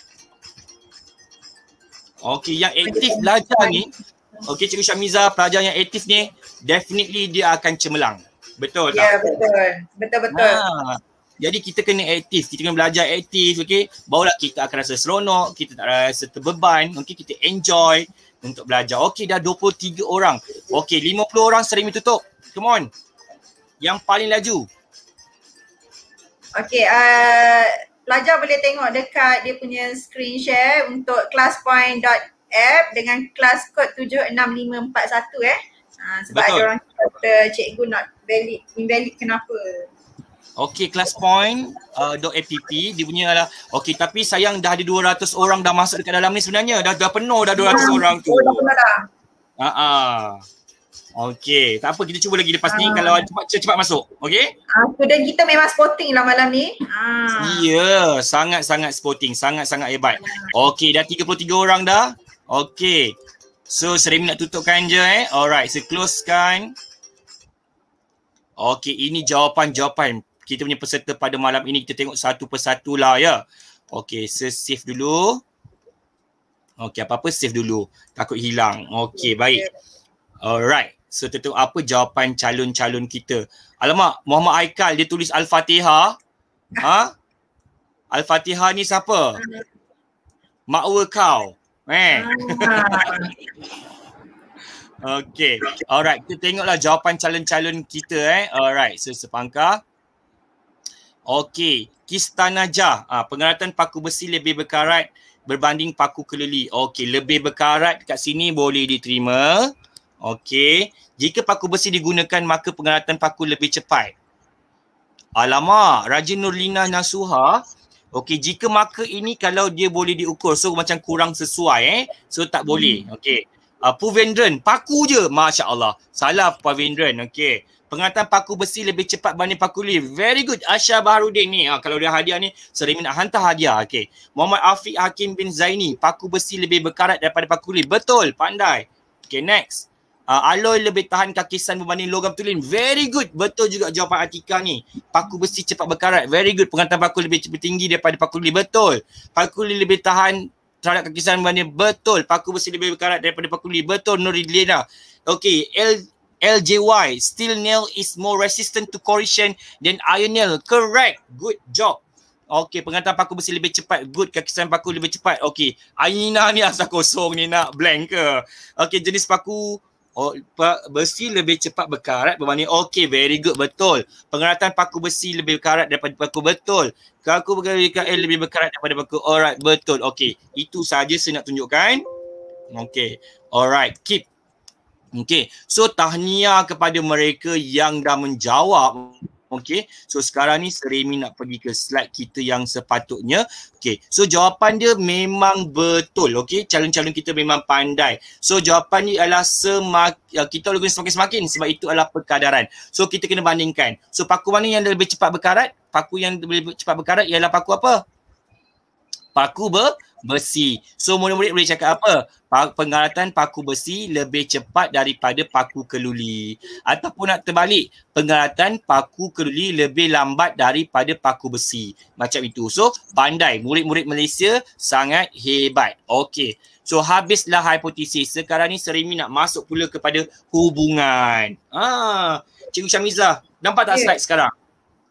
D: Okey, yang aktif belajar ni, okey Cikgu Syamiza, pelajar yang aktif ni definitely dia akan cemerlang. Betul ya, tak? Ya, betul.
B: Betul-betul. Ha.
D: Jadi kita kena aktif, kita kena belajar aktif, okey. Barulah kita akan rasa seronok, kita tak rasa terbeban, okey kita enjoy untuk belajar. Okey, dah 23 orang. Okey, 50 orang sering ditutup, Come on. Yang paling laju.
B: Okay, uh, pelajar boleh tengok dekat dia punya screen share untuk classpoint.app dengan class code 76541 eh. Ha, sebab Betul. ada orang kata cikgu not valid, invalid kenapa.
D: Okay, classpoint.app uh, dia punya lah. Okay, tapi sayang dah ada 200 orang dah masuk dekat dalam ni sebenarnya. Dah, dah penuh dah 200 ya, ah, orang tu.
B: Dah
C: penuh dah.
D: Uh-uh. Ah. Okey, tak apa kita cuba lagi lepas ni ha. kalau cepat cepat masuk. Okey?
B: Aku ah, dan kita memang sporting lah malam ni. Ha. Ya,
D: yeah, sangat-sangat sporting, sangat-sangat hebat. Okey, dah 33 orang dah. Okey. So, Serimi nak tutupkan je eh. Alright, so closekan. Okey, ini jawapan-jawapan kita punya peserta pada malam ini. Kita tengok satu persatu lah ya. Okey, so save dulu. Okey, apa-apa save dulu. Takut hilang. Okey, baik. Alright serta tengok apa jawapan calon-calon kita. Alamak, Muhammad Aikal dia tulis Al-Fatihah. Ha? Al-Fatihah ni siapa? Makwa kau. Eh. Okay. Alright. Kita tengoklah jawapan calon-calon kita eh. Alright. So, sepangkah. Okay. Kistanaja. Ha, pengeratan paku besi lebih berkarat berbanding paku keleli. Okay. Lebih berkarat kat sini boleh diterima. Okey, jika paku besi digunakan maka pengeratan paku lebih cepat. Alamak, Raja Nurlina Nasuha. Okey, jika maka ini kalau dia boleh diukur. So macam kurang sesuai eh. So tak boleh. Hmm. Okey. Uh, Puvendran, paku je. Masya Allah. Salah Puvendran. Okey. Pengatan paku besi lebih cepat banding paku lift. Very good. Asya Baharudin ni. Uh, kalau dia hadiah ni, sering nak hantar hadiah. Okey. Muhammad Afiq Hakim bin Zaini. Paku besi lebih berkarat daripada paku lift. Betul. Pandai. Okey, next uh, Aloy lebih tahan kakisan berbanding logam tulen. Very good. Betul juga jawapan Atika ni. Paku besi cepat berkarat. Very good. Pengantar paku lebih cepat tinggi daripada paku kuli. Betul. Paku kuli lebih tahan terhadap kakisan berbanding. Betul. Paku besi lebih berkarat daripada paku kuli. Betul. Nurilena. Okay. L LJY. Steel nail is more resistant to corrosion than iron nail. Correct. Good job. Okay, pengantar paku besi lebih cepat. Good, kakisan paku lebih cepat. Okay, Aina ni asal kosong ni nak blank ke? Okay, jenis paku Oh, besi lebih cepat berkarat berbanding okay, very good betul. Pengeratan paku besi lebih berkarat daripada paku betul. Kaku berkarat lebih berkarat daripada paku. Alright betul. okay. itu saja saya nak tunjukkan. Okay, Alright, keep. Okay, So tahniah kepada mereka yang dah menjawab Okay, so sekarang ni Seremi nak pergi ke slide kita yang sepatutnya. Okay, so jawapan dia memang betul. Okay, calon-calon kita memang pandai. So jawapan ni adalah semakin ya, kita boleh guna semakin-semakin sebab itu adalah perkadaran. So kita kena bandingkan. So paku mana yang lebih cepat berkarat? Paku yang lebih cepat berkarat ialah paku apa? Paku ber, besi. So murid-murid boleh cakap apa? Pengaratan paku besi lebih cepat daripada paku keluli. Ataupun nak terbalik, pengaratan paku keluli lebih lambat daripada paku besi. Macam itu. So pandai. Murid-murid Malaysia sangat hebat. Okay. So habislah hipotesis. Sekarang ni Serimi nak masuk pula kepada hubungan. Ah, Cikgu Syamizah, nampak tak yeah. slide sekarang?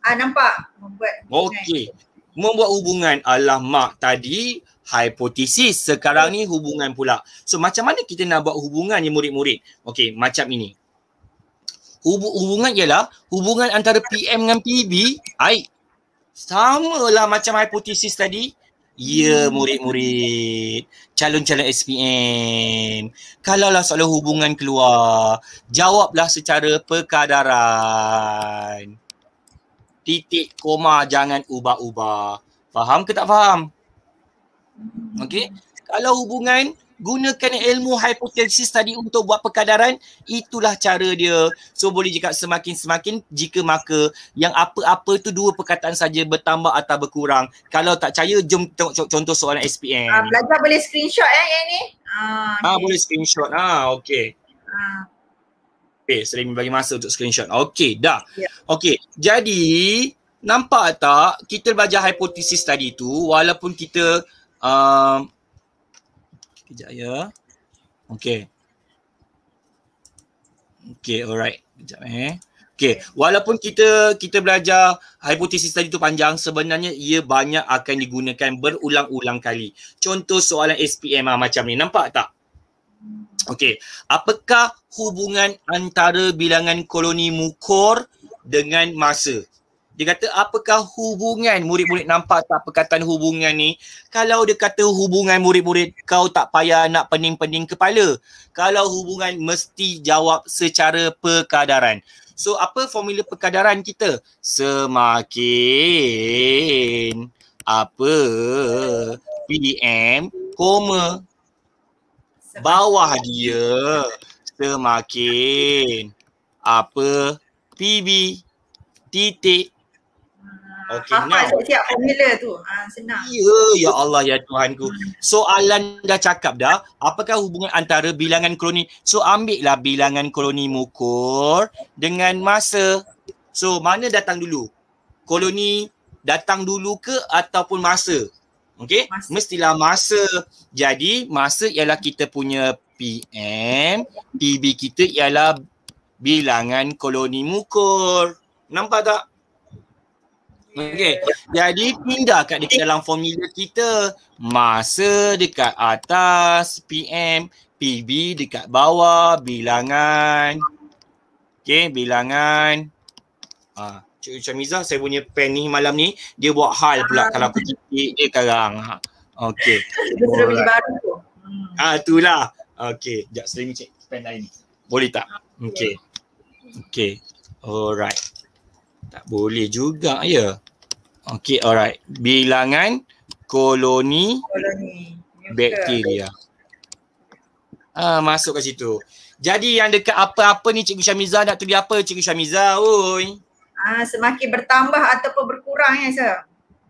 B: Ah nampak. Membuat. Okey.
D: Membuat hubungan. Alah tadi hipotesis sekarang ni hubungan pula so macam mana kita nak buat hubungan ni murid-murid okey macam ini Hub- hubungan ialah hubungan antara PM dengan PB sama lah macam hipotesis tadi Ya murid-murid, calon-calon SPM. Kalaulah soal hubungan keluar, jawablah secara perkadaran. Titik koma jangan ubah-ubah. Faham ke tak faham? Okey. Kalau hubungan gunakan ilmu hipotesis tadi untuk buat perkadaran itulah cara dia so boleh cakap semakin-semakin jika maka yang apa-apa tu dua perkataan saja bertambah atau berkurang kalau tak percaya jom tengok contoh soalan SPM uh, ah,
B: belajar boleh screenshot eh yang ni ah, okay. ah boleh
D: screenshot ah okey ah. okey sering bagi masa untuk screenshot okey dah yeah. okey jadi nampak tak kita belajar hipotesis tadi tu walaupun kita um, kejap ya okay, okay, alright kejap eh okay. walaupun kita kita belajar hipotesis tadi tu panjang sebenarnya ia banyak akan digunakan berulang-ulang kali contoh soalan SPM lah, macam ni nampak tak Okay, apakah hubungan antara bilangan koloni mukor dengan masa dia kata apakah hubungan murid-murid nampak tak perkataan hubungan ni? Kalau dia kata hubungan murid-murid kau tak payah nak pening-pening kepala. Kalau hubungan mesti jawab secara perkadaran. So apa formula perkadaran kita? Semakin apa PDM koma bawah dia semakin apa PB titik Okay, Hafal now.
B: setiap formula tu. Uh, senang. Ya, yeah, ya
D: Allah, ya Tuhanku. Soalan dah cakap dah. Apakah hubungan antara bilangan koloni? So, ambil bilangan koloni mukur dengan masa. So, mana datang dulu? Koloni datang dulu ke ataupun masa? Okay? Masa. Mestilah masa. Jadi, masa ialah kita punya PM. PB kita ialah bilangan koloni mukur. Nampak tak? Okey. Jadi pindah kat dekat dalam formula kita masa dekat atas PM PB dekat bawah bilangan Okey, bilangan ha. Cik Ucah saya punya pen ni malam ni Dia buat hal pula kalau aku titik dia sekarang ha. Okey. Dia sudah beli baru tu Ah, itulah. Okey, jap saya cek pen lain ni. Boleh tak? Okey. Okey. Alright. Tak boleh juga ya. Okey, alright. Bilangan koloni, koloni. bakteria. Ah, ha, masuk ke situ. Jadi yang dekat apa-apa ni Cikgu Syamiza nak tulis apa Cikgu Syamiza? Oi. Ah, semakin bertambah ataupun berkurang ya, Sir?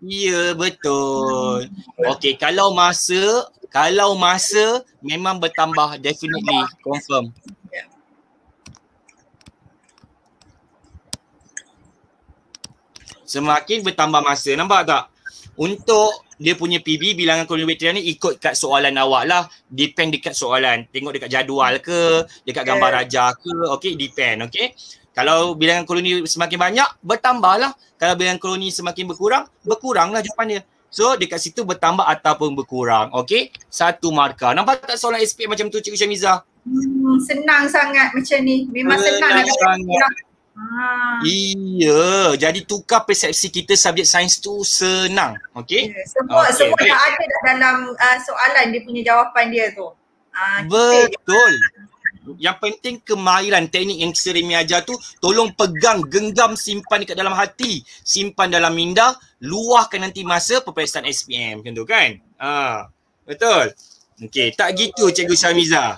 D: Ya, betul. Okey, kalau masa kalau masa memang bertambah definitely confirm. Ya. semakin bertambah masa nampak tak untuk dia punya PB bilangan kolumbitrian ni ikut kat soalan awak lah depend dekat soalan tengok dekat jadual ke dekat gambar eh. raja ke okay depend okay kalau bilangan koloni semakin banyak, bertambahlah. Kalau bilangan koloni semakin berkurang, berkuranglah jawapannya. So dekat situ bertambah ataupun berkurang. Okay? Satu markah. Nampak tak soalan SP macam tu Cikgu Syamiza?
C: Hmm,
B: senang sangat macam ni. Memang senang. Senang sangat. Ah.
D: Iya, jadi tukar persepsi kita subjek sains tu senang. Okey. Yeah, semua okay, semua baik. dah ada
B: dah dalam uh, soalan dia punya jawapan dia tu. Uh, betul.
D: Kita... Yang penting kemahiran teknik yang sering ajar tu tolong pegang, genggam, simpan dekat dalam hati, simpan dalam minda, luahkan nanti masa peperiksaan SPM macam tu kan? Ah, betul. Okey, tak gitu Cikgu Syamiza.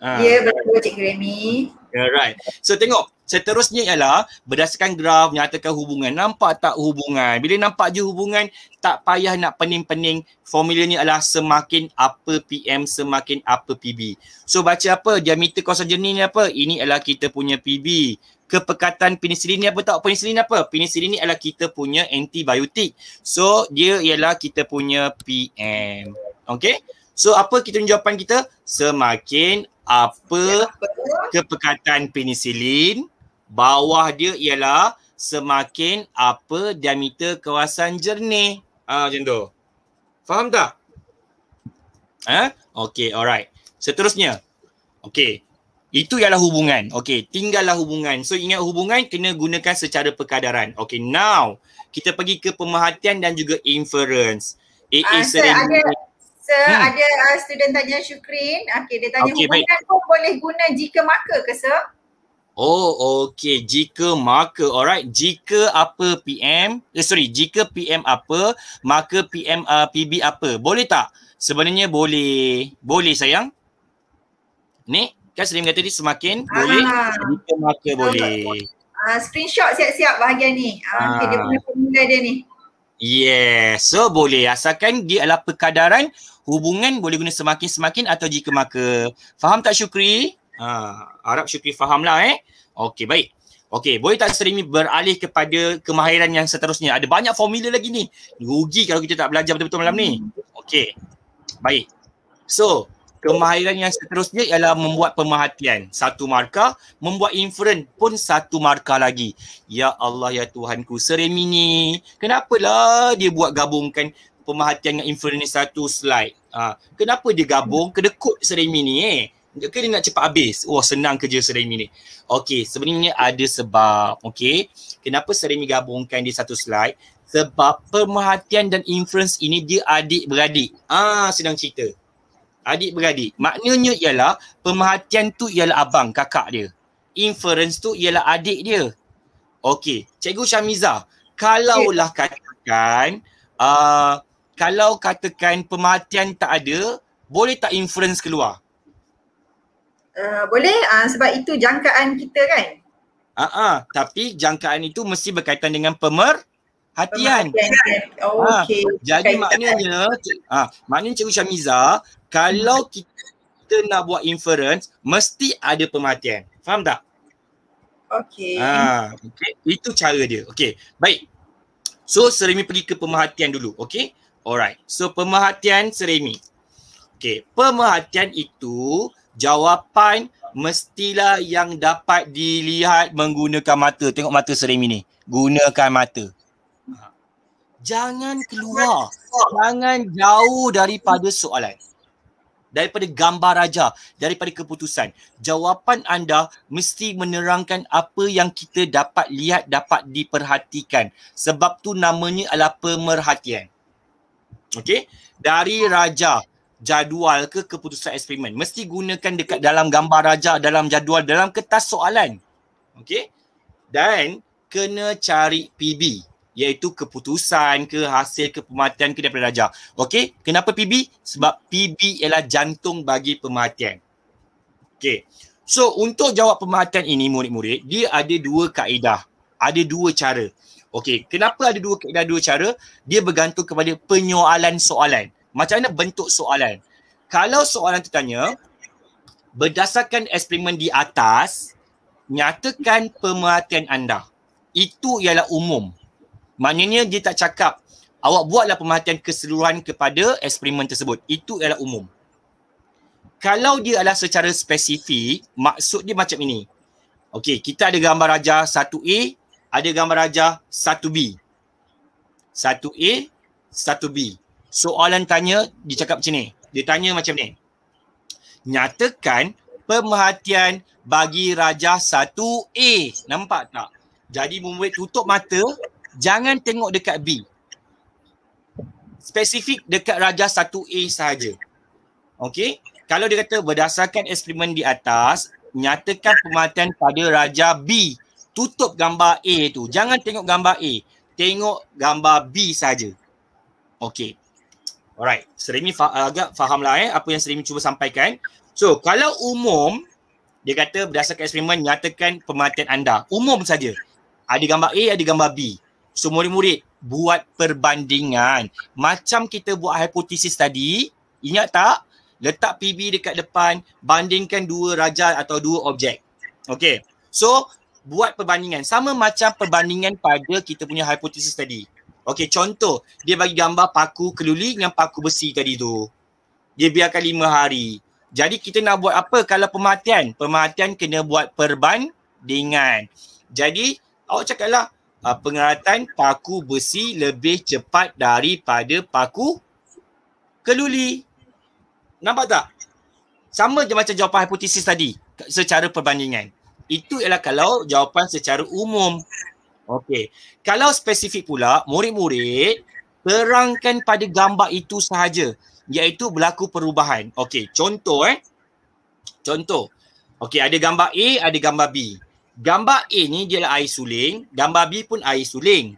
D: Uh. Ya, yeah,
B: betul Cikgu Remy.
D: Alright. So tengok, seterusnya ialah berdasarkan graf menyatakan hubungan. Nampak tak hubungan? Bila nampak je hubungan, tak payah nak pening-pening. Formulanya ialah semakin apa PM, semakin apa PB. So baca apa? Diameter kawasan jernih ni apa? Ini ialah kita punya PB. Kepekatan penicillin ni apa tak? Penicillin apa? Penicillin ni ialah kita punya antibiotik. So dia ialah kita punya PM. Okay? So apa kita jawapan kita? Semakin apa kepekatan penisilin bawah dia ialah semakin apa diameter kawasan jernih. Ah macam tu. Faham tak? Eh? Ha? Okay, alright. Seterusnya. Okay. Itu ialah hubungan. Okay, tinggallah hubungan. So ingat hubungan kena gunakan secara perkadaran. Okay, now kita pergi ke pemerhatian dan juga inference. It is uh,
B: So hmm. ada uh, student tanya Syukrin. Okay, dia tanya okay, hubungan pun boleh guna jika maka ke sir?
D: Oh okay, jika maka alright jika apa PM eh sorry jika PM apa maka PM uh, PB apa boleh tak? Sebenarnya boleh. Boleh sayang. Kan ni kan Selim kata tadi semakin Aha. boleh jika maka oh, boleh.
B: Uh, screenshot siap-siap bahagian ni. Uh, ah, okay, dia ah. punya formula dia ni.
D: Yes. Yeah. So boleh. Asalkan dia adalah perkadaran hubungan boleh guna semakin-semakin atau jika maka. Faham tak Syukri? Ha, harap Syukri faham lah eh. Okey baik. Okey boleh tak Serimi beralih kepada kemahiran yang seterusnya. Ada banyak formula lagi ni. Rugi kalau kita tak belajar betul-betul malam ni. Okey. Baik. So kemahiran yang seterusnya ialah membuat pemerhatian. Satu markah. Membuat inference pun satu markah lagi. Ya Allah ya Tuhanku Serimi ni. Kenapalah dia buat gabungkan pemerhatian dengan inference satu slide. Ha, kenapa dia gabung? Kedekut Seremi ni eh. Ke dia nak cepat habis? Wah senang kerja Seremi ni. Okey sebenarnya ada sebab. Okey kenapa Seremi gabungkan dia satu slide? Sebab pemerhatian dan inference ini dia adik beradik. Ah ha, senang cerita. Adik beradik. Maknanya ialah pemerhatian tu ialah abang kakak dia. Inference tu ialah adik dia. Okey, Cikgu Syamiza, kalaulah katakan uh, kalau katakan pematian tak ada, boleh tak inference keluar?
B: Uh, boleh uh, sebab itu jangkaan kita kan.
D: Ah, uh-uh, tapi jangkaan itu mesti berkaitan dengan pemer hatian. Oh, kan? ah, okay. ha, jadi Kaitan. maknanya ha, maknanya Cikgu Syamiza kalau hmm. kita nak buat inference mesti ada pematian. Faham tak?
C: Okay. Ha,
D: okay. Itu cara dia. Okay. Baik. So Serimi pergi ke pemerhatian dulu. Okay. Alright. So pemerhatian seremi. Okay. Pemerhatian itu jawapan mestilah yang dapat dilihat menggunakan mata. Tengok mata seremi ni. Gunakan mata. Jangan keluar. Jangan jauh daripada soalan. Daripada gambar raja. Daripada keputusan. Jawapan anda mesti menerangkan apa yang kita dapat lihat, dapat diperhatikan. Sebab tu namanya adalah pemerhatian. Okey, dari raja jadual ke keputusan eksperimen mesti gunakan dekat dalam gambar raja dalam jadual dalam kertas soalan. Okey. Dan kena cari PB iaitu keputusan ke hasil ke pematian ke daripada raja. Okey, kenapa PB? Sebab PB ialah jantung bagi pematian. Okey. So untuk jawab pematian ini murid-murid, dia ada dua kaedah, ada dua cara. Okey, kenapa ada dua ada dua cara? Dia bergantung kepada penyoalan soalan. Macam mana bentuk soalan? Kalau soalan tu tanya berdasarkan eksperimen di atas, nyatakan pemerhatian anda. Itu ialah umum. Maknanya dia tak cakap awak buatlah pemerhatian keseluruhan kepada eksperimen tersebut. Itu ialah umum. Kalau dia adalah secara spesifik, maksud dia macam ini. Okey, kita ada gambar raja 1A, ada gambar raja 1B. 1A, 1B. Soalan tanya dicakap macam ni. Dia tanya macam ni. Nyatakan pemerhatian bagi raja 1A. Nampak tak? Jadi murid tutup mata, jangan tengok dekat B. Spesifik dekat raja 1A sahaja. Okay? Kalau dia kata berdasarkan eksperimen di atas, nyatakan pemerhatian pada raja B tutup gambar A tu. Jangan tengok gambar A. Tengok gambar B saja. Okay. Alright. Serimi fa- agak faham lah eh apa yang Serimi cuba sampaikan. So kalau umum, dia kata berdasarkan eksperimen nyatakan pematian anda. Umum saja. Ada gambar A, ada gambar B. So murid-murid buat perbandingan. Macam kita buat hipotesis tadi, ingat tak? Letak PB dekat depan, bandingkan dua rajah atau dua objek. Okay. So buat perbandingan sama macam perbandingan pada kita punya hipotesis tadi. Okey contoh dia bagi gambar paku keluli dengan paku besi tadi tu. Dia biarkan lima hari. Jadi kita nak buat apa kalau pematian? Pematian kena buat perbandingan. Jadi awak cakaplah uh, ah, pengeratan paku besi lebih cepat daripada paku keluli. Nampak tak? Sama je macam jawapan hipotesis tadi secara perbandingan. Itu ialah kalau jawapan secara umum. Okey. Kalau spesifik pula, murid-murid terangkan pada gambar itu sahaja iaitu berlaku perubahan. Okey, contoh eh. Contoh. Okey, ada gambar A, ada gambar B. Gambar A ni dia ialah air suling, gambar B pun air suling.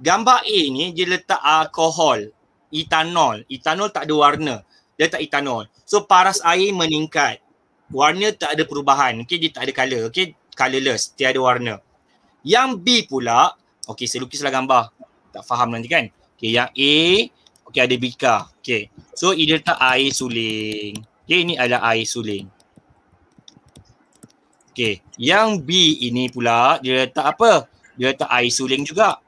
D: Gambar A ni dia letak alkohol, etanol. Etanol tak ada warna. Dia letak etanol. So paras air meningkat warna tak ada perubahan. okay dia tak ada color. Okey, colorless, tiada warna. Yang B pula, okay saya lukislah gambar. Tak faham nanti kan? Okay yang A, okay ada bika. okay. So, ini tak air suling. okay ini adalah air suling. Okay yang B ini pula dia letak apa? Dia letak air suling juga.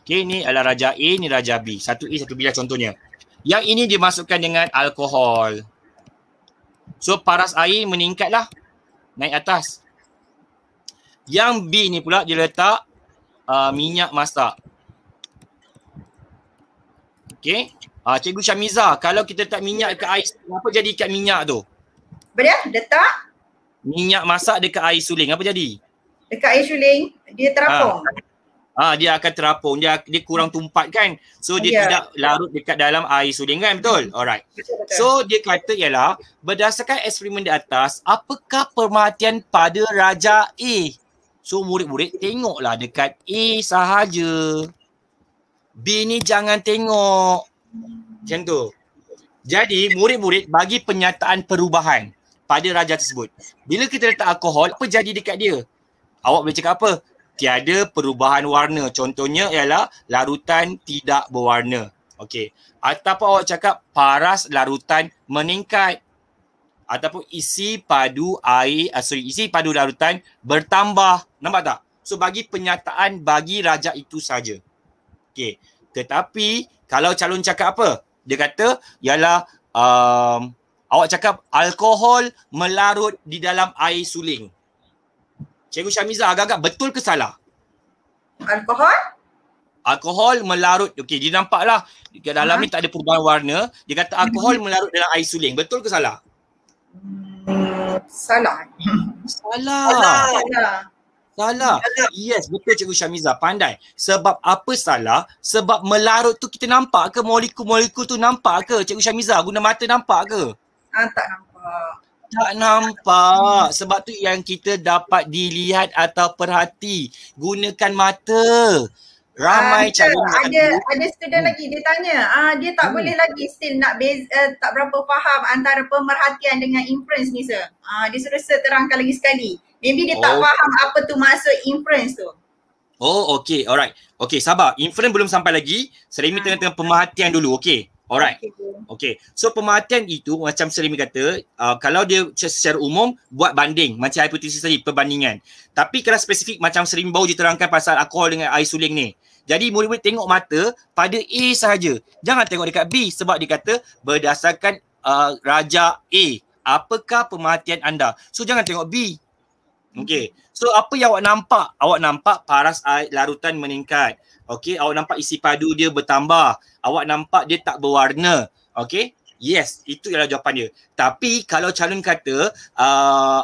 D: Okay ini adalah raja A, ni raja B. Satu A, satu B lah contohnya. Yang ini dimasukkan dengan alkohol. So paras air meningkatlah. Naik atas. Yang B ni pula diletak uh, minyak masak. Okay. Uh, ah, Cikgu Syamiza, kalau kita letak minyak dekat air, apa jadi dekat minyak tu? Boleh? Ya? Letak? Minyak masak dekat air suling, apa jadi? Dekat air suling,
B: dia terapung. Ah.
D: Ah dia akan terapung dia dia kurang tumpat kan. So dia yeah. tidak larut dekat dalam air suling kan betul. Hmm. Alright. So dia kata ialah berdasarkan eksperimen di atas apakah perhatian pada raja A? So murid-murid tengoklah dekat A sahaja. B ni jangan tengok. Macam tu. Jadi murid-murid bagi penyataan perubahan pada raja tersebut. Bila kita letak alkohol apa jadi dekat dia? Awak boleh cakap apa? tiada perubahan warna. Contohnya ialah larutan tidak berwarna. Okey. Ataupun awak cakap paras larutan meningkat. Ataupun isi padu air, ah, sorry, isi padu larutan bertambah. Nampak tak? So bagi penyataan bagi rajak itu saja. Okey. Tetapi kalau calon cakap apa? Dia kata ialah um, awak cakap alkohol melarut di dalam air suling. Cikgu Syamiza agak-agak betul ke salah? Alkohol? Alkohol melarut. Okey, dia nampaklah dalam ha? ni tak ada perubahan warna. Dia kata alkohol hmm. melarut dalam air suling. Betul ke hmm, salah?
B: Salah. Salah. Salah.
D: Salah. salah. Yes, betul Cikgu Syamiza. Pandai. Sebab apa salah? Sebab melarut tu kita nampak ke? Molekul-molekul tu nampak ke? Cikgu Syamiza guna mata nampak ke? Ah, tak nampak tak nampak sebab tu yang kita dapat dilihat atau perhati gunakan mata ramai uh, cara ada
B: ada student hmm. lagi dia tanya ah dia tak hmm. boleh lagi still nak beza, uh, tak berapa faham antara pemerhatian dengan inference ni sir ah dia suruh sir terangkan lagi sekali maybe dia oh. tak faham apa tu maksud inference tu
D: Oh okay alright. Okay sabar. Inference belum sampai lagi. Seremi ha. Ah. tengah-tengah pemerhatian dulu. Okay. Alright. Okay. So pematian itu macam Serimi kata, uh, kalau dia secara umum buat banding macam hipotesis tadi, perbandingan. Tapi kalau spesifik macam Serimi bau diterangkan pasal alkohol dengan air suling ni. Jadi murid-murid tengok mata pada A saja, Jangan tengok dekat B sebab dia kata berdasarkan uh, raja A. Apakah pematian anda? So jangan tengok B. Okay. So apa yang awak nampak? Awak nampak paras air larutan meningkat. Okay, awak nampak isi padu dia bertambah. Awak nampak dia tak berwarna. Okay, Yes, itu ialah jawapan dia. Tapi kalau calon kata uh,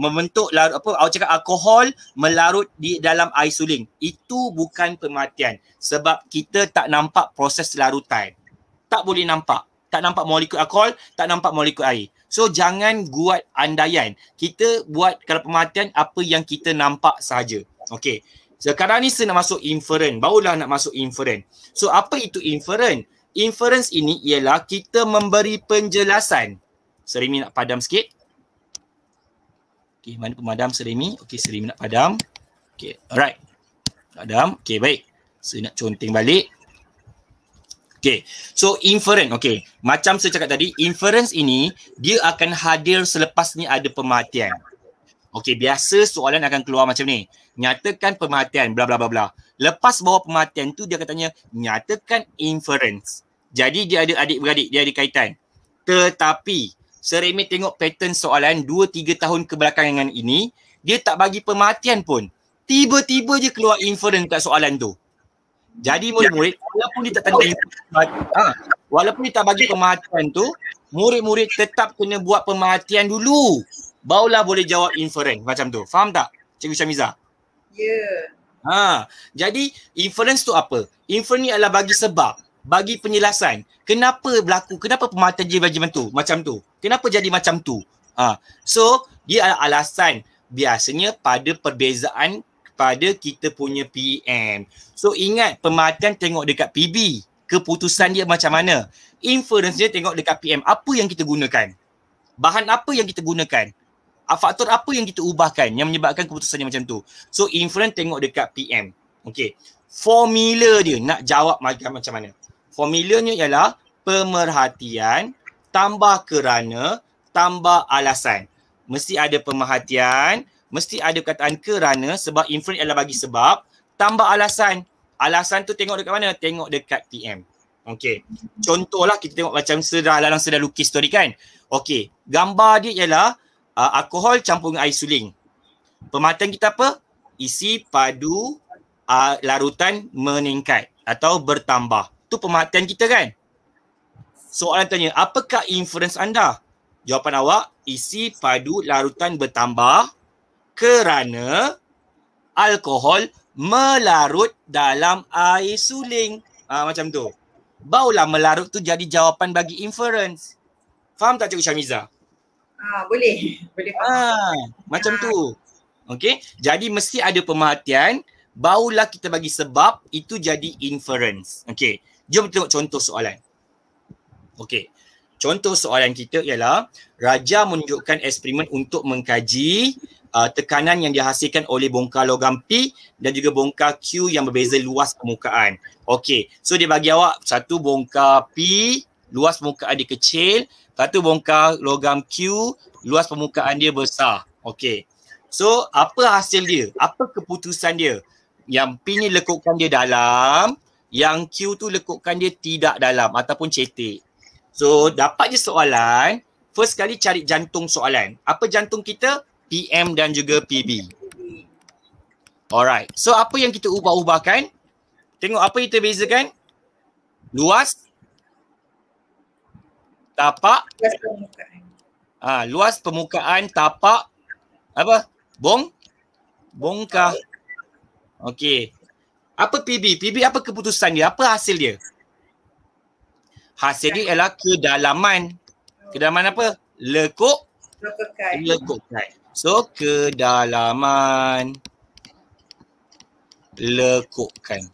D: membentuk larut apa awak cakap alkohol melarut di dalam air suling itu bukan pematian sebab kita tak nampak proses larutan tak boleh nampak tak nampak molekul alkohol tak nampak molekul air so jangan buat andaian kita buat kalau pematian apa yang kita nampak saja Okay. Sekarang ni saya nak masuk inference. Barulah nak masuk inference. So apa itu inference? Inference ini ialah kita memberi penjelasan. Serimi nak padam sikit. Okay, mana pemadam Serimi? Okay, Serimi nak padam. Okay, alright. Padam. Okay, baik. Saya nak conteng balik. Okay, so inference. Okay, macam saya cakap tadi, inference ini dia akan hadir selepas ni ada pematian. Okey, biasa soalan akan keluar macam ni. Nyatakan pematian, bla bla bla bla. Lepas bawa pematian tu, dia katanya nyatakan inference. Jadi dia ada adik-beradik, dia ada kaitan. Tetapi, seremit tengok pattern soalan 2-3 tahun kebelakangan ini, dia tak bagi pematian pun. Tiba-tiba je keluar inference kat soalan tu. Jadi murid-murid, walaupun dia tak tanda inference, ya. ah, walaupun dia tak bagi pematian tu, murid-murid tetap kena buat pematian dulu barulah boleh jawab inference macam tu. Faham tak Cikgu Syamiza? Ya. Yeah. Ha. Jadi inference tu apa? Inference ni adalah bagi sebab bagi penjelasan kenapa berlaku kenapa pematan jadi macam tu macam tu kenapa jadi macam tu ha. so dia adalah alasan biasanya pada perbezaan pada kita punya PM so ingat pematan tengok dekat PB keputusan dia macam mana inference dia tengok dekat PM apa yang kita gunakan bahan apa yang kita gunakan Ah, faktor apa yang kita ubahkan yang menyebabkan keputusannya macam tu. So influent tengok dekat PM. Okay. Formula dia nak jawab macam macam mana. Formulanya ialah pemerhatian tambah kerana tambah alasan. Mesti ada pemerhatian, mesti ada kataan kerana sebab influent ialah bagi sebab tambah alasan. Alasan tu tengok dekat mana? Tengok dekat PM. Okey. Contohlah kita tengok macam sedar dalam sedar lukis tu kan. Okey. Gambar dia ialah uh, alkohol campur dengan air suling. Pematang kita apa? Isi padu uh, larutan meningkat atau bertambah. Tu pematan kita kan? Soalan tanya, apakah inference anda? Jawapan awak, isi padu larutan bertambah kerana alkohol melarut dalam air suling. Ha, ah, macam tu. Baulah melarut tu jadi jawapan bagi inference. Faham tak Cikgu Syamizah? Ha, boleh. Boleh ah, faham. Ha, macam ha. tu. okay. Jadi mesti ada pemerhatian. Baulah kita bagi sebab itu jadi inference. Okay, Jom tengok contoh soalan. Okay, Contoh soalan kita ialah Raja menunjukkan eksperimen untuk mengkaji uh, tekanan yang dihasilkan oleh bongkar logam P dan juga bongkar Q yang berbeza luas permukaan. Okay, So dia bagi awak satu bongkar P luas permukaan dia kecil Batu bongkar logam Q luas permukaan dia besar. okay. So apa hasil dia? Apa keputusan dia? Yang P ni lekukan dia dalam, yang Q tu lekukan dia tidak dalam ataupun cetek. So dapat je soalan, first kali cari jantung soalan. Apa jantung kita? PM dan juga PB. Alright. So apa yang kita ubah-ubahkan? Tengok apa kita bezakan? Luas tapak
C: luas permukaan.
D: Ha, luas permukaan tapak apa? Bong bongkah. Okey. Apa PB? PB apa keputusan dia? Apa hasil dia? Hasil dia ialah kedalaman. Kedalaman apa? Lekuk. Lekukai. Lekukai. So kedalaman lekukan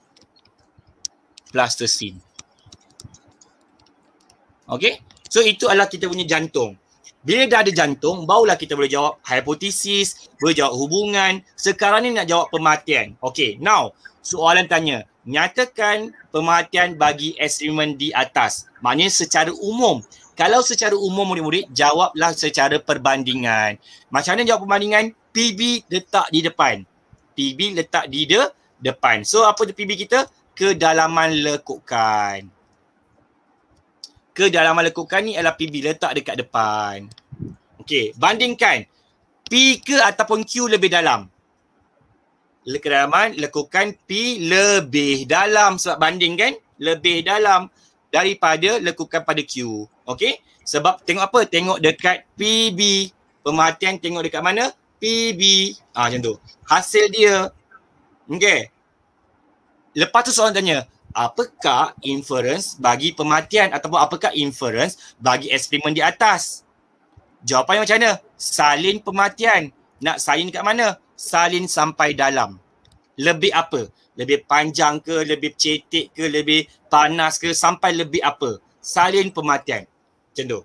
D: plastosin. Okey. So itu adalah kita punya jantung. Bila dah ada jantung, barulah kita boleh jawab hipotesis, boleh jawab hubungan. Sekarang ni nak jawab pematian. Okay, now soalan tanya. Nyatakan pematian bagi eksperimen di atas. Maknanya secara umum. Kalau secara umum murid-murid, jawablah secara perbandingan. Macam mana jawab perbandingan? PB letak di depan. PB letak di de depan. So apa tu PB kita? Kedalaman lekukan kedalaman lekukan ni ialah PB letak dekat depan. Okey, bandingkan P ke ataupun Q lebih dalam. Kedalaman lekukan P lebih dalam sebab bandingkan lebih dalam daripada lekukan pada Q. Okey, sebab tengok apa? Tengok dekat PB. Pemerhatian tengok dekat mana? PB. Ah ha, macam tu. Hasil dia. Okey. Lepas tu soalan tanya, apakah inference bagi pematian ataupun apakah inference bagi eksperimen di atas? Jawapan macam mana? Salin pematian. Nak salin dekat mana? Salin sampai dalam. Lebih apa? Lebih panjang ke? Lebih cetek ke? Lebih panas ke? Sampai lebih apa? Salin pematian. Macam tu.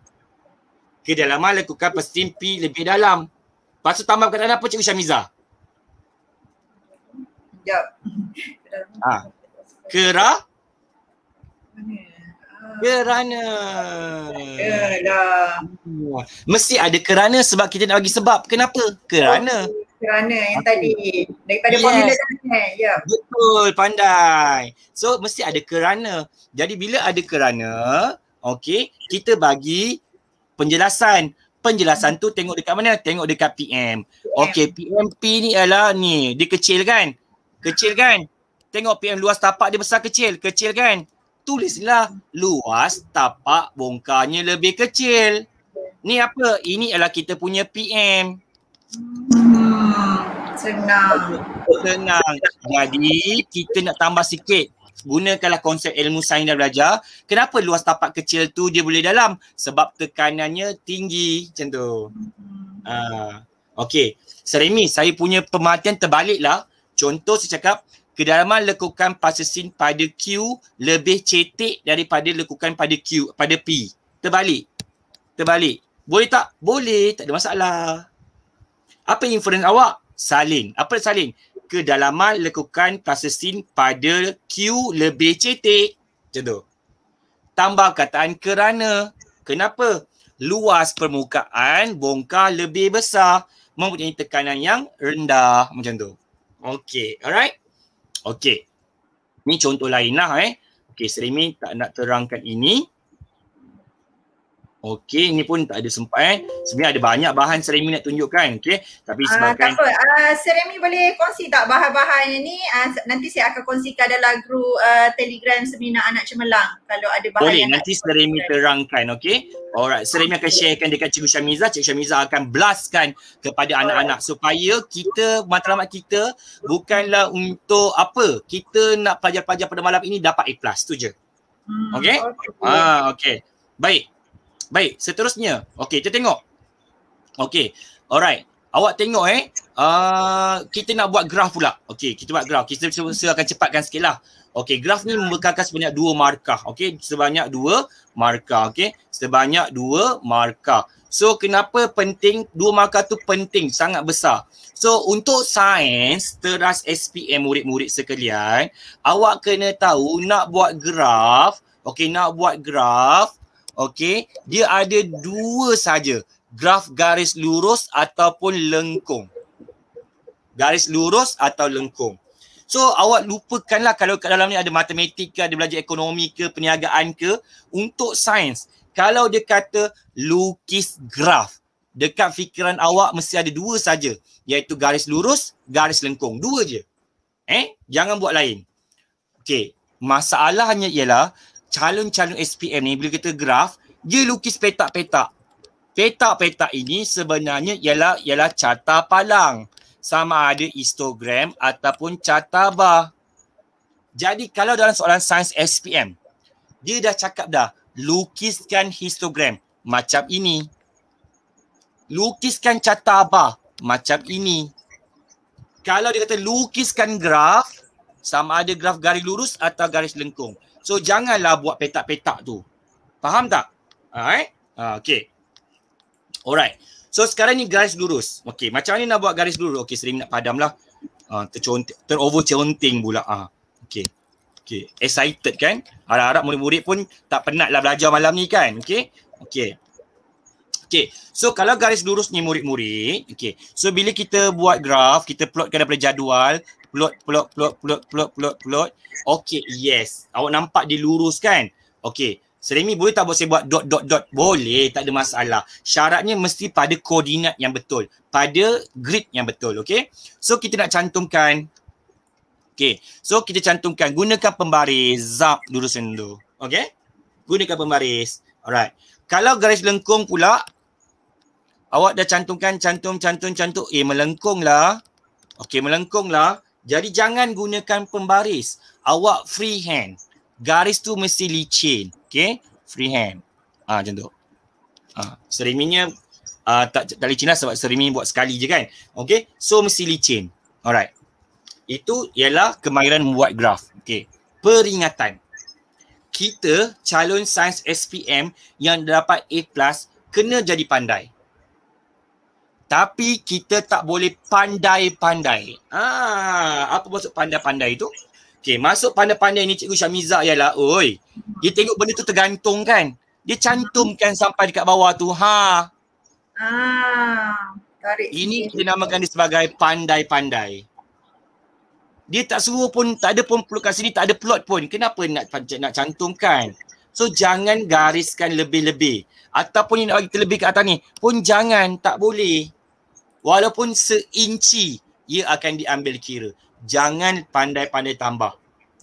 D: Kedalaman lakukan persimpi lebih dalam. Lepas tu tambah perkataan apa Cikgu Syamiza? Ya. Ha kera kerana kerana mesti ada kerana sebab kita nak bagi sebab kenapa kerana
B: kerana yang tadi daripada formula yes. tadi
C: eh? ya
D: betul pandai so mesti ada kerana jadi bila ada kerana okay kita bagi penjelasan penjelasan tu tengok dekat mana tengok dekat PM, PM. okey PMP ni ialah ni dia kecil kan kecil kan tengok PM luas tapak dia besar kecil. Kecil kan? Tulislah luas tapak bongkarnya lebih kecil. Ni apa? Ini ialah kita punya PM. Senang. Senang. Jadi kita nak tambah sikit. Gunakanlah konsep ilmu sains dan belajar. Kenapa luas tapak kecil tu dia boleh dalam? Sebab tekanannya tinggi. Macam tu. Uh, ha. okay. Seremi, saya punya pematian terbaliklah. Contoh saya cakap, kedalaman lekukan pasesin pada Q lebih cetek daripada lekukan pada Q pada P. Terbalik. Terbalik. Boleh tak? Boleh, tak ada masalah. Apa inference awak? Salin. Apa salin? Kedalaman lekukan pasesin pada Q lebih cetek. Macam tu. Tambah kataan kerana. Kenapa? Luas permukaan bongkar lebih besar mempunyai tekanan yang rendah macam tu. Okay, alright. Okey. Ni contoh lain lah eh. Okey, Serimi tak nak terangkan ini. Okey, ni pun tak ada sempat eh. Sebenarnya ada banyak bahan seremi nak tunjukkan. Okey, tapi ah, sebabkan... Uh, tak apa. Uh,
B: ah, seremi boleh kongsi tak bahan-bahan ni? Uh, nanti saya akan kongsikan dalam grup uh, Telegram Seminar Anak Cemerlang. Kalau ada bahan boleh, yang... nanti seremi
D: terangkan. Okey? Alright, seremi akan sharekan dekat Cikgu Syamiza. Cikgu Syamiza akan blastkan kepada Alright. anak-anak. Supaya kita, matlamat kita bukanlah untuk apa? Kita nak pelajar-pelajar pada malam ini dapat ikhlas Itu je.
C: Hmm, okey? Okay. Ah,
D: okay, Baik. Baik, seterusnya. Okey, kita tengok. Okey. Alright. Awak tengok eh. Uh, kita nak buat graf pula. Okey, kita buat graf. Kita saya akan cepatkan sikit lah. Okey, graf ni membekalkan sebanyak dua markah. Okey, sebanyak dua markah. Okey, sebanyak dua markah. So, kenapa penting? Dua markah tu penting. Sangat besar. So, untuk sains teras SPM murid-murid sekalian, awak kena tahu nak buat graf Okey, nak buat graf, okey dia ada dua saja graf garis lurus ataupun lengkung garis lurus atau lengkung So awak lupakanlah kalau kat dalam ni ada matematik ke, ada belajar ekonomi ke, perniagaan ke. Untuk sains, kalau dia kata lukis graf, dekat fikiran awak mesti ada dua saja, iaitu garis lurus, garis lengkung. Dua je. Eh? Jangan buat lain. Okay. Masalahnya ialah calon-calon SPM ni bila kita graf dia lukis petak-petak. Petak-petak ini sebenarnya ialah ialah carta palang sama ada histogram ataupun carta bar. Jadi kalau dalam soalan sains SPM dia dah cakap dah lukiskan histogram macam ini. Lukiskan carta bar macam ini. Kalau dia kata lukiskan graf sama ada graf garis lurus atau garis lengkung. So janganlah buat petak-petak tu. Faham tak? Alright? Uh, okay. Alright. So sekarang ni garis lurus. Okay. Macam ni nak buat garis lurus? Okay. Sering nak padam lah. Uh, ah, ter conting pula. Uh, okay. Okay. Excited kan? Harap-harap murid-murid pun tak penat lah belajar malam ni kan? Okay. Okay. Okay. So kalau garis lurus ni murid-murid. Okay. So bila kita buat graf, kita plotkan daripada jadual plot plot plot plot plot plot plot Okay, yes awak nampak dia lurus kan okey Seremi boleh tak buat saya buat dot dot dot? Boleh, tak ada masalah. Syaratnya mesti pada koordinat yang betul. Pada grid yang betul, okay? So, kita nak cantumkan. Okay, so kita cantumkan. Gunakan pembaris. Zap, dulu sendu. Okay? Gunakan pembaris. Alright. Kalau garis lengkung pula, awak dah cantumkan cantum, cantum, cantum. Eh, melengkung lah. Okay, melengkung lah. Jadi jangan gunakan pembaris. Awak free hand. Garis tu mesti licin. Okay? Free hand. Ha, macam tu. Ha, seriminya uh, tak, tak licin lah sebab seriminya buat sekali je kan. Okay? So mesti licin. Alright. Itu ialah kemahiran membuat graf. Okay. Peringatan. Kita calon sains SPM yang dapat A+, kena jadi pandai tapi kita tak boleh pandai-pandai. Ah, apa maksud pandai-pandai tu? Okey, maksud pandai-pandai ni Cikgu Syamiza ialah, oi, dia tengok benda tu tergantung kan? Dia cantumkan sampai dekat bawah tu. Ha.
C: Ah,
B: tarik. Ini kita
D: namakan dia sebagai pandai-pandai. Dia tak suruh pun, tak ada pun peluk kat sini, tak ada plot pun. Kenapa nak nak cantumkan? So jangan gariskan lebih-lebih. Ataupun yang nak bagi terlebih kat atas ni pun jangan, tak boleh walaupun seinci ia akan diambil kira jangan pandai-pandai tambah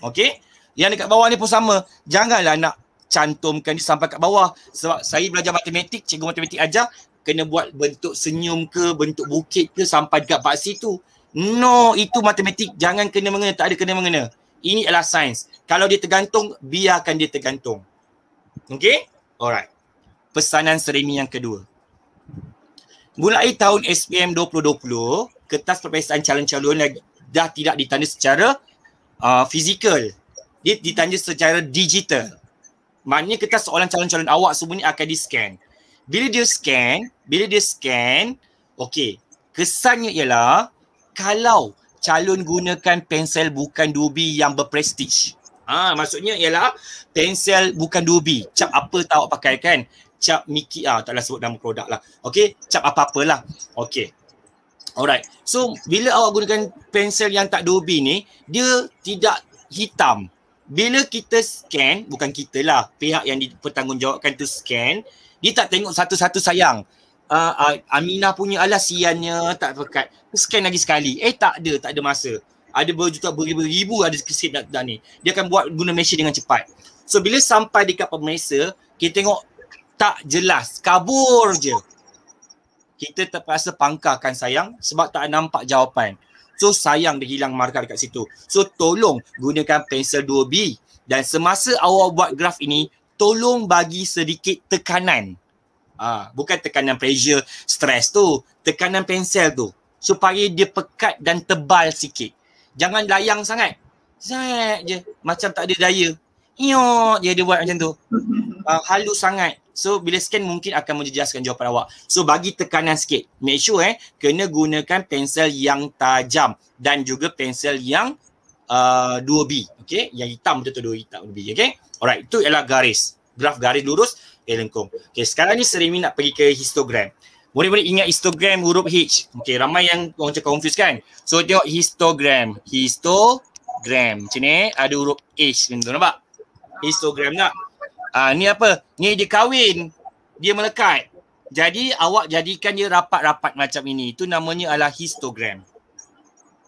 D: okey yang dekat bawah ni pun sama janganlah nak cantumkan dia sampai kat bawah sebab saya belajar matematik cikgu matematik ajar kena buat bentuk senyum ke bentuk bukit ke sampai dekat baksi tu no itu matematik jangan kena mengena tak ada kena mengena ini adalah sains kalau dia tergantung biarkan dia tergantung okey alright pesanan seremi yang kedua mulai tahun SPM 2020 kertas perpisahan calon-calon dah tidak ditanda secara uh, fizikal dia ditanda secara digital maknanya kertas seorang calon-calon awak semua ni akan di scan bila dia scan bila dia scan okey kesannya ialah kalau calon gunakan pensel bukan dubi yang berprestij Ah, ha, maksudnya ialah pensel bukan dubi. b Cap apa tahu pakai kan? cap Mickey ah taklah sebut nama produk lah. Okey, cap apa-apalah. Okey. Alright. So bila awak gunakan pensel yang tak dobi ni, dia tidak hitam. Bila kita scan, bukan kita lah, pihak yang dipertanggungjawabkan tu scan, dia tak tengok satu-satu sayang. Uh, uh, Aminah punya alas siannya tak pekat. Scan lagi sekali. Eh tak ada, tak ada masa. Ada berjuta beribu-ribu ada skrip dah, dah ni. Dia akan buat guna mesin dengan cepat. So bila sampai dekat pemeriksa, kita tengok tak jelas, kabur je. Kita terpaksa pangkarkan sayang sebab tak nampak jawapan. So sayang dia hilang markah dekat situ. So tolong gunakan pensel 2B dan semasa awak buat graf ini, tolong bagi sedikit tekanan. Ah, ha, bukan tekanan pressure stress tu, tekanan pensel tu supaya dia pekat dan tebal sikit. Jangan layang sangat. Zat je, macam tak ada daya. Iyo, dia dia buat macam tu uh, halus sangat. So bila scan mungkin akan menjejaskan jawapan awak. So bagi tekanan sikit. Make sure eh kena gunakan pensel yang tajam dan juga pensel yang uh, 2B. Okay. Yang hitam betul betul 2 hitam 2B. Okay. Alright. Itu ialah garis. Graf garis lurus. Okay eh, lengkung. Okay sekarang ni Serimi nak pergi ke histogram. Murid-murid ingat histogram huruf H. Okay ramai yang orang cakap confused kan. So tengok histogram. Histogram. Macam ni eh, ada huruf H. Tengok nampak? Histogram tak? Ah ni apa ni dia kahwin dia melekat jadi awak jadikan dia rapat-rapat macam ini itu namanya adalah histogram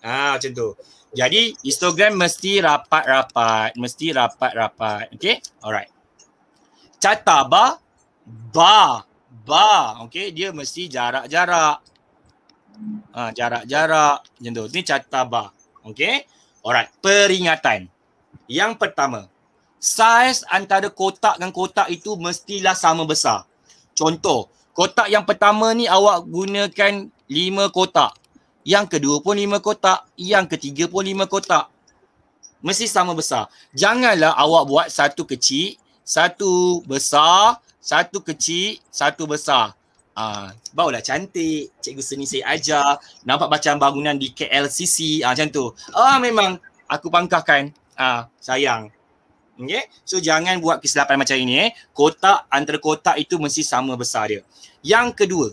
D: ah macam tu jadi histogram mesti rapat-rapat mesti rapat-rapat Okay, alright cata ba ba ba Okay, dia mesti jarak-jarak ah jarak-jarak macam tu ni cata ba okey alright peringatan yang pertama saiz antara kotak dengan kotak itu mestilah sama besar. Contoh, kotak yang pertama ni awak gunakan lima kotak. Yang kedua pun lima kotak, yang ketiga pun lima kotak. Mesti sama besar. Janganlah awak buat satu kecil, satu besar, satu kecil, satu besar. Ah, ha, baulah cantik. Cikgu seni saya ajar. Nampak macam bangunan di KLCC. Ah, ha, macam tu. Ah, memang aku pangkahkan. Ah, sayang. Okay? So jangan buat kesilapan macam ini eh. Kotak antara kotak itu mesti sama besar dia. Yang kedua,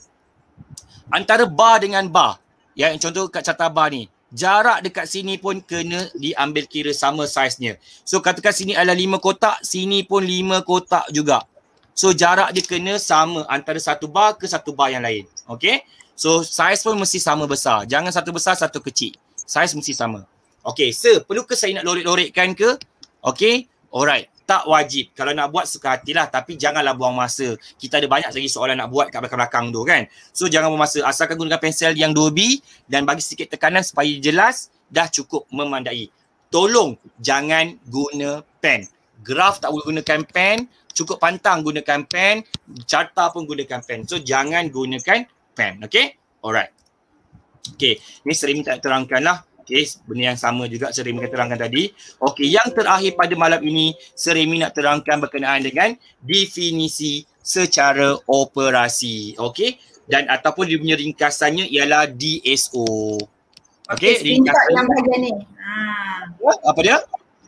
D: antara bar dengan bar. Yang contoh kat carta bar ni. Jarak dekat sini pun kena diambil kira sama saiznya. So katakan sini adalah lima kotak, sini pun lima kotak juga. So jarak dia kena sama antara satu bar ke satu bar yang lain. Okay? So saiz pun mesti sama besar. Jangan satu besar, satu kecil. Saiz mesti sama. Okay, sir, perlukah saya nak lorek-lorekkan ke? Okay, Alright. Tak wajib. Kalau nak buat suka hatilah tapi janganlah buang masa. Kita ada banyak lagi soalan nak buat kat belakang-belakang tu kan. So jangan buang masa. Asalkan gunakan pensel yang 2B dan bagi sikit tekanan supaya jelas dah cukup memandai. Tolong jangan guna pen. Graf tak boleh gunakan pen. Cukup pantang gunakan pen. Carta pun gunakan pen. So jangan gunakan pen. Okay? Alright. Okay. Ni sering minta terangkan lah. Okey, benda yang sama juga Serimi kata terangkan tadi. Okey, yang terakhir pada malam ini Serimi nak terangkan berkenaan dengan definisi secara operasi. Okey, dan ataupun dia punya ringkasannya ialah DSO. Okey, okay, ringkas yang bahagian
C: ni. Ha.
D: Apa dia?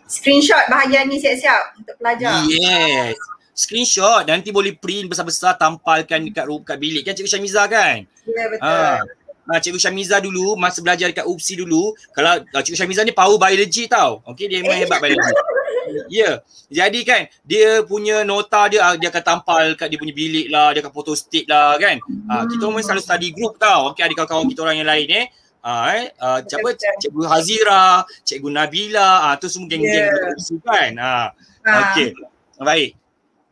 B: Screenshot bahagian ni siap-siap untuk pelajar.
D: Yes. Screenshot nanti boleh print besar-besar tampalkan dekat rumah kat bilik kan Cikgu Syamiza kan?
C: Ya yeah, betul. Ha
D: uh, Cikgu Syamiza dulu masa belajar dekat UPSI dulu kalau uh, Cikgu Syamiza ni power biology tau. Okey
C: dia memang hebat biology.
D: Ya. Yeah. Jadi kan dia punya nota dia ah, dia akan tampal kat dia punya bilik lah, dia akan foto state lah kan. Hmm. Uh, kita pun selalu study group tau. okay ada kawan-kawan kita orang yang lain eh. Uh, eh. Uh, siapa? Cikgu Hazira, Cikgu Nabila, ah tu semua geng-geng yeah. dekat UPSI kan. Ha. Uh, Baik.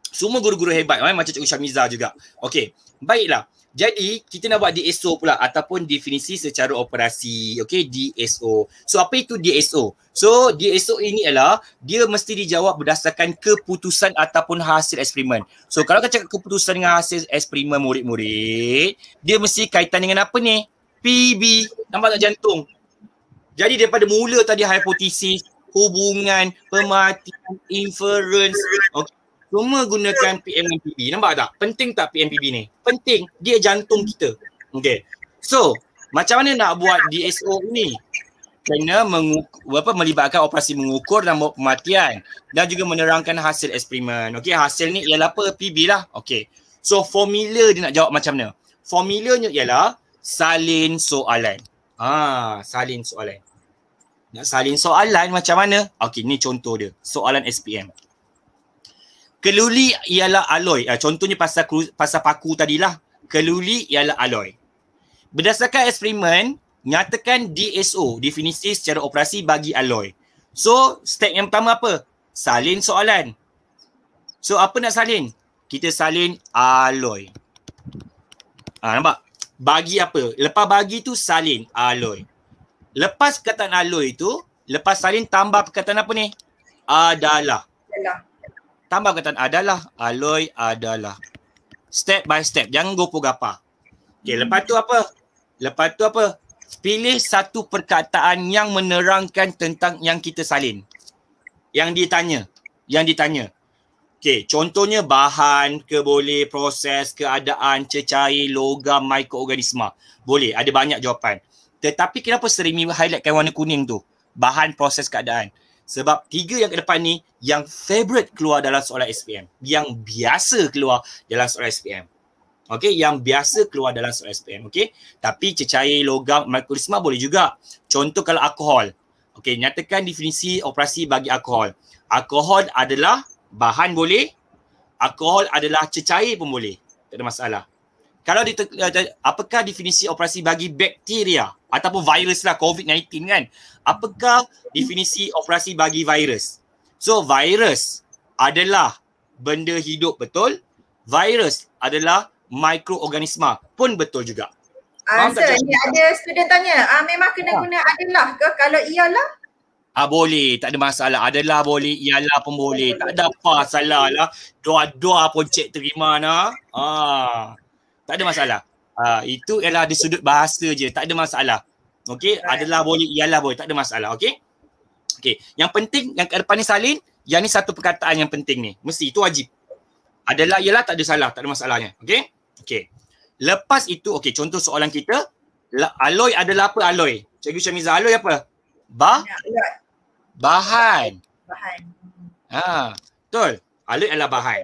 D: Semua guru-guru hebat eh? macam Cikgu Syamiza juga. okay, Baiklah. Jadi kita nak buat DSO pula ataupun definisi secara operasi. Okay DSO. So apa itu DSO? So DSO ini adalah dia mesti dijawab berdasarkan keputusan ataupun hasil eksperimen. So kalau kita cakap keputusan dengan hasil eksperimen murid-murid, dia mesti kaitan dengan apa ni? PB. Nampak tak jantung? Jadi daripada mula tadi hipotesis, hubungan, pematian, inference. Okay cuma gunakan PMMPB. Nampak tak? Penting tak PMPB ni? Penting. Dia jantung kita. Okay. So, macam mana nak buat DSO ni? Kena mengukur, apa, melibatkan operasi mengukur dan pematian dan juga menerangkan hasil eksperimen. Okay, hasil ni ialah apa? PB lah. Okay. So, formula dia nak jawab macam mana? Formulanya ialah salin soalan. Ah, salin soalan. Nak salin soalan macam mana? Okay, ni contoh dia. Soalan SPM. Keluli ialah alloy. Ah, contohnya pasal kru, pasal paku tadilah. Keluli ialah alloy. Berdasarkan eksperimen, nyatakan DSO, definisi secara operasi bagi alloy. So, step yang pertama apa? Salin soalan. So, apa nak salin? Kita salin alloy. Ha, nampak? Bagi apa? Lepas bagi tu salin alloy. Lepas perkataan alloy tu, lepas salin tambah perkataan apa ni? Adalah. Adalah tambah perkataan adalah aloi adalah step by step jangan gopoh gapa okey lepas tu apa lepas tu apa pilih satu perkataan yang menerangkan tentang yang kita salin yang ditanya yang ditanya okey contohnya bahan ke boleh proses keadaan cecair logam mikroorganisma boleh ada banyak jawapan tetapi kenapa sering highlightkan warna kuning tu bahan proses keadaan sebab tiga yang ke depan ni yang favorite keluar dalam soalan SPM. Yang biasa keluar dalam soalan SPM. Okey, yang biasa keluar dalam soalan SPM. Okey, tapi cecair, logam, makrolisma boleh juga. Contoh kalau alkohol. Okey, nyatakan definisi operasi bagi alkohol. Alkohol adalah bahan boleh. Alkohol adalah cecair pun boleh. Tak ada masalah kalau di eh, apakah definisi operasi bagi bakteria ataupun virus lah COVID-19 kan apakah definisi operasi bagi virus so virus adalah benda hidup betul virus adalah mikroorganisma pun betul juga
B: Answer ah, ni ada student tanya ah memang kena ah. guna adalah ke kalau ialah
D: Ah boleh, tak ada masalah. Adalah boleh, ialah pun boleh. Tak ada apa salah lah. Doa-doa pun cik terima nah. Ah. Tak ada masalah. Uh, itu ialah di sudut bahasa je. Tak ada masalah. Okay, adalah boleh, ialah boleh. Tak ada masalah. Okay. Okay. Yang penting yang ke depan ni salin, yang ni satu perkataan yang penting ni. Mesti itu wajib. Adalah ialah tak ada salah, tak ada masalahnya. Okay. Okay. Lepas itu, okay. contoh soalan kita, aloi adalah apa aloi? Cikgu Syamiza, aloi apa? Bah? Ya, bahan. Bahan. Ha, betul. Aloi adalah bahan.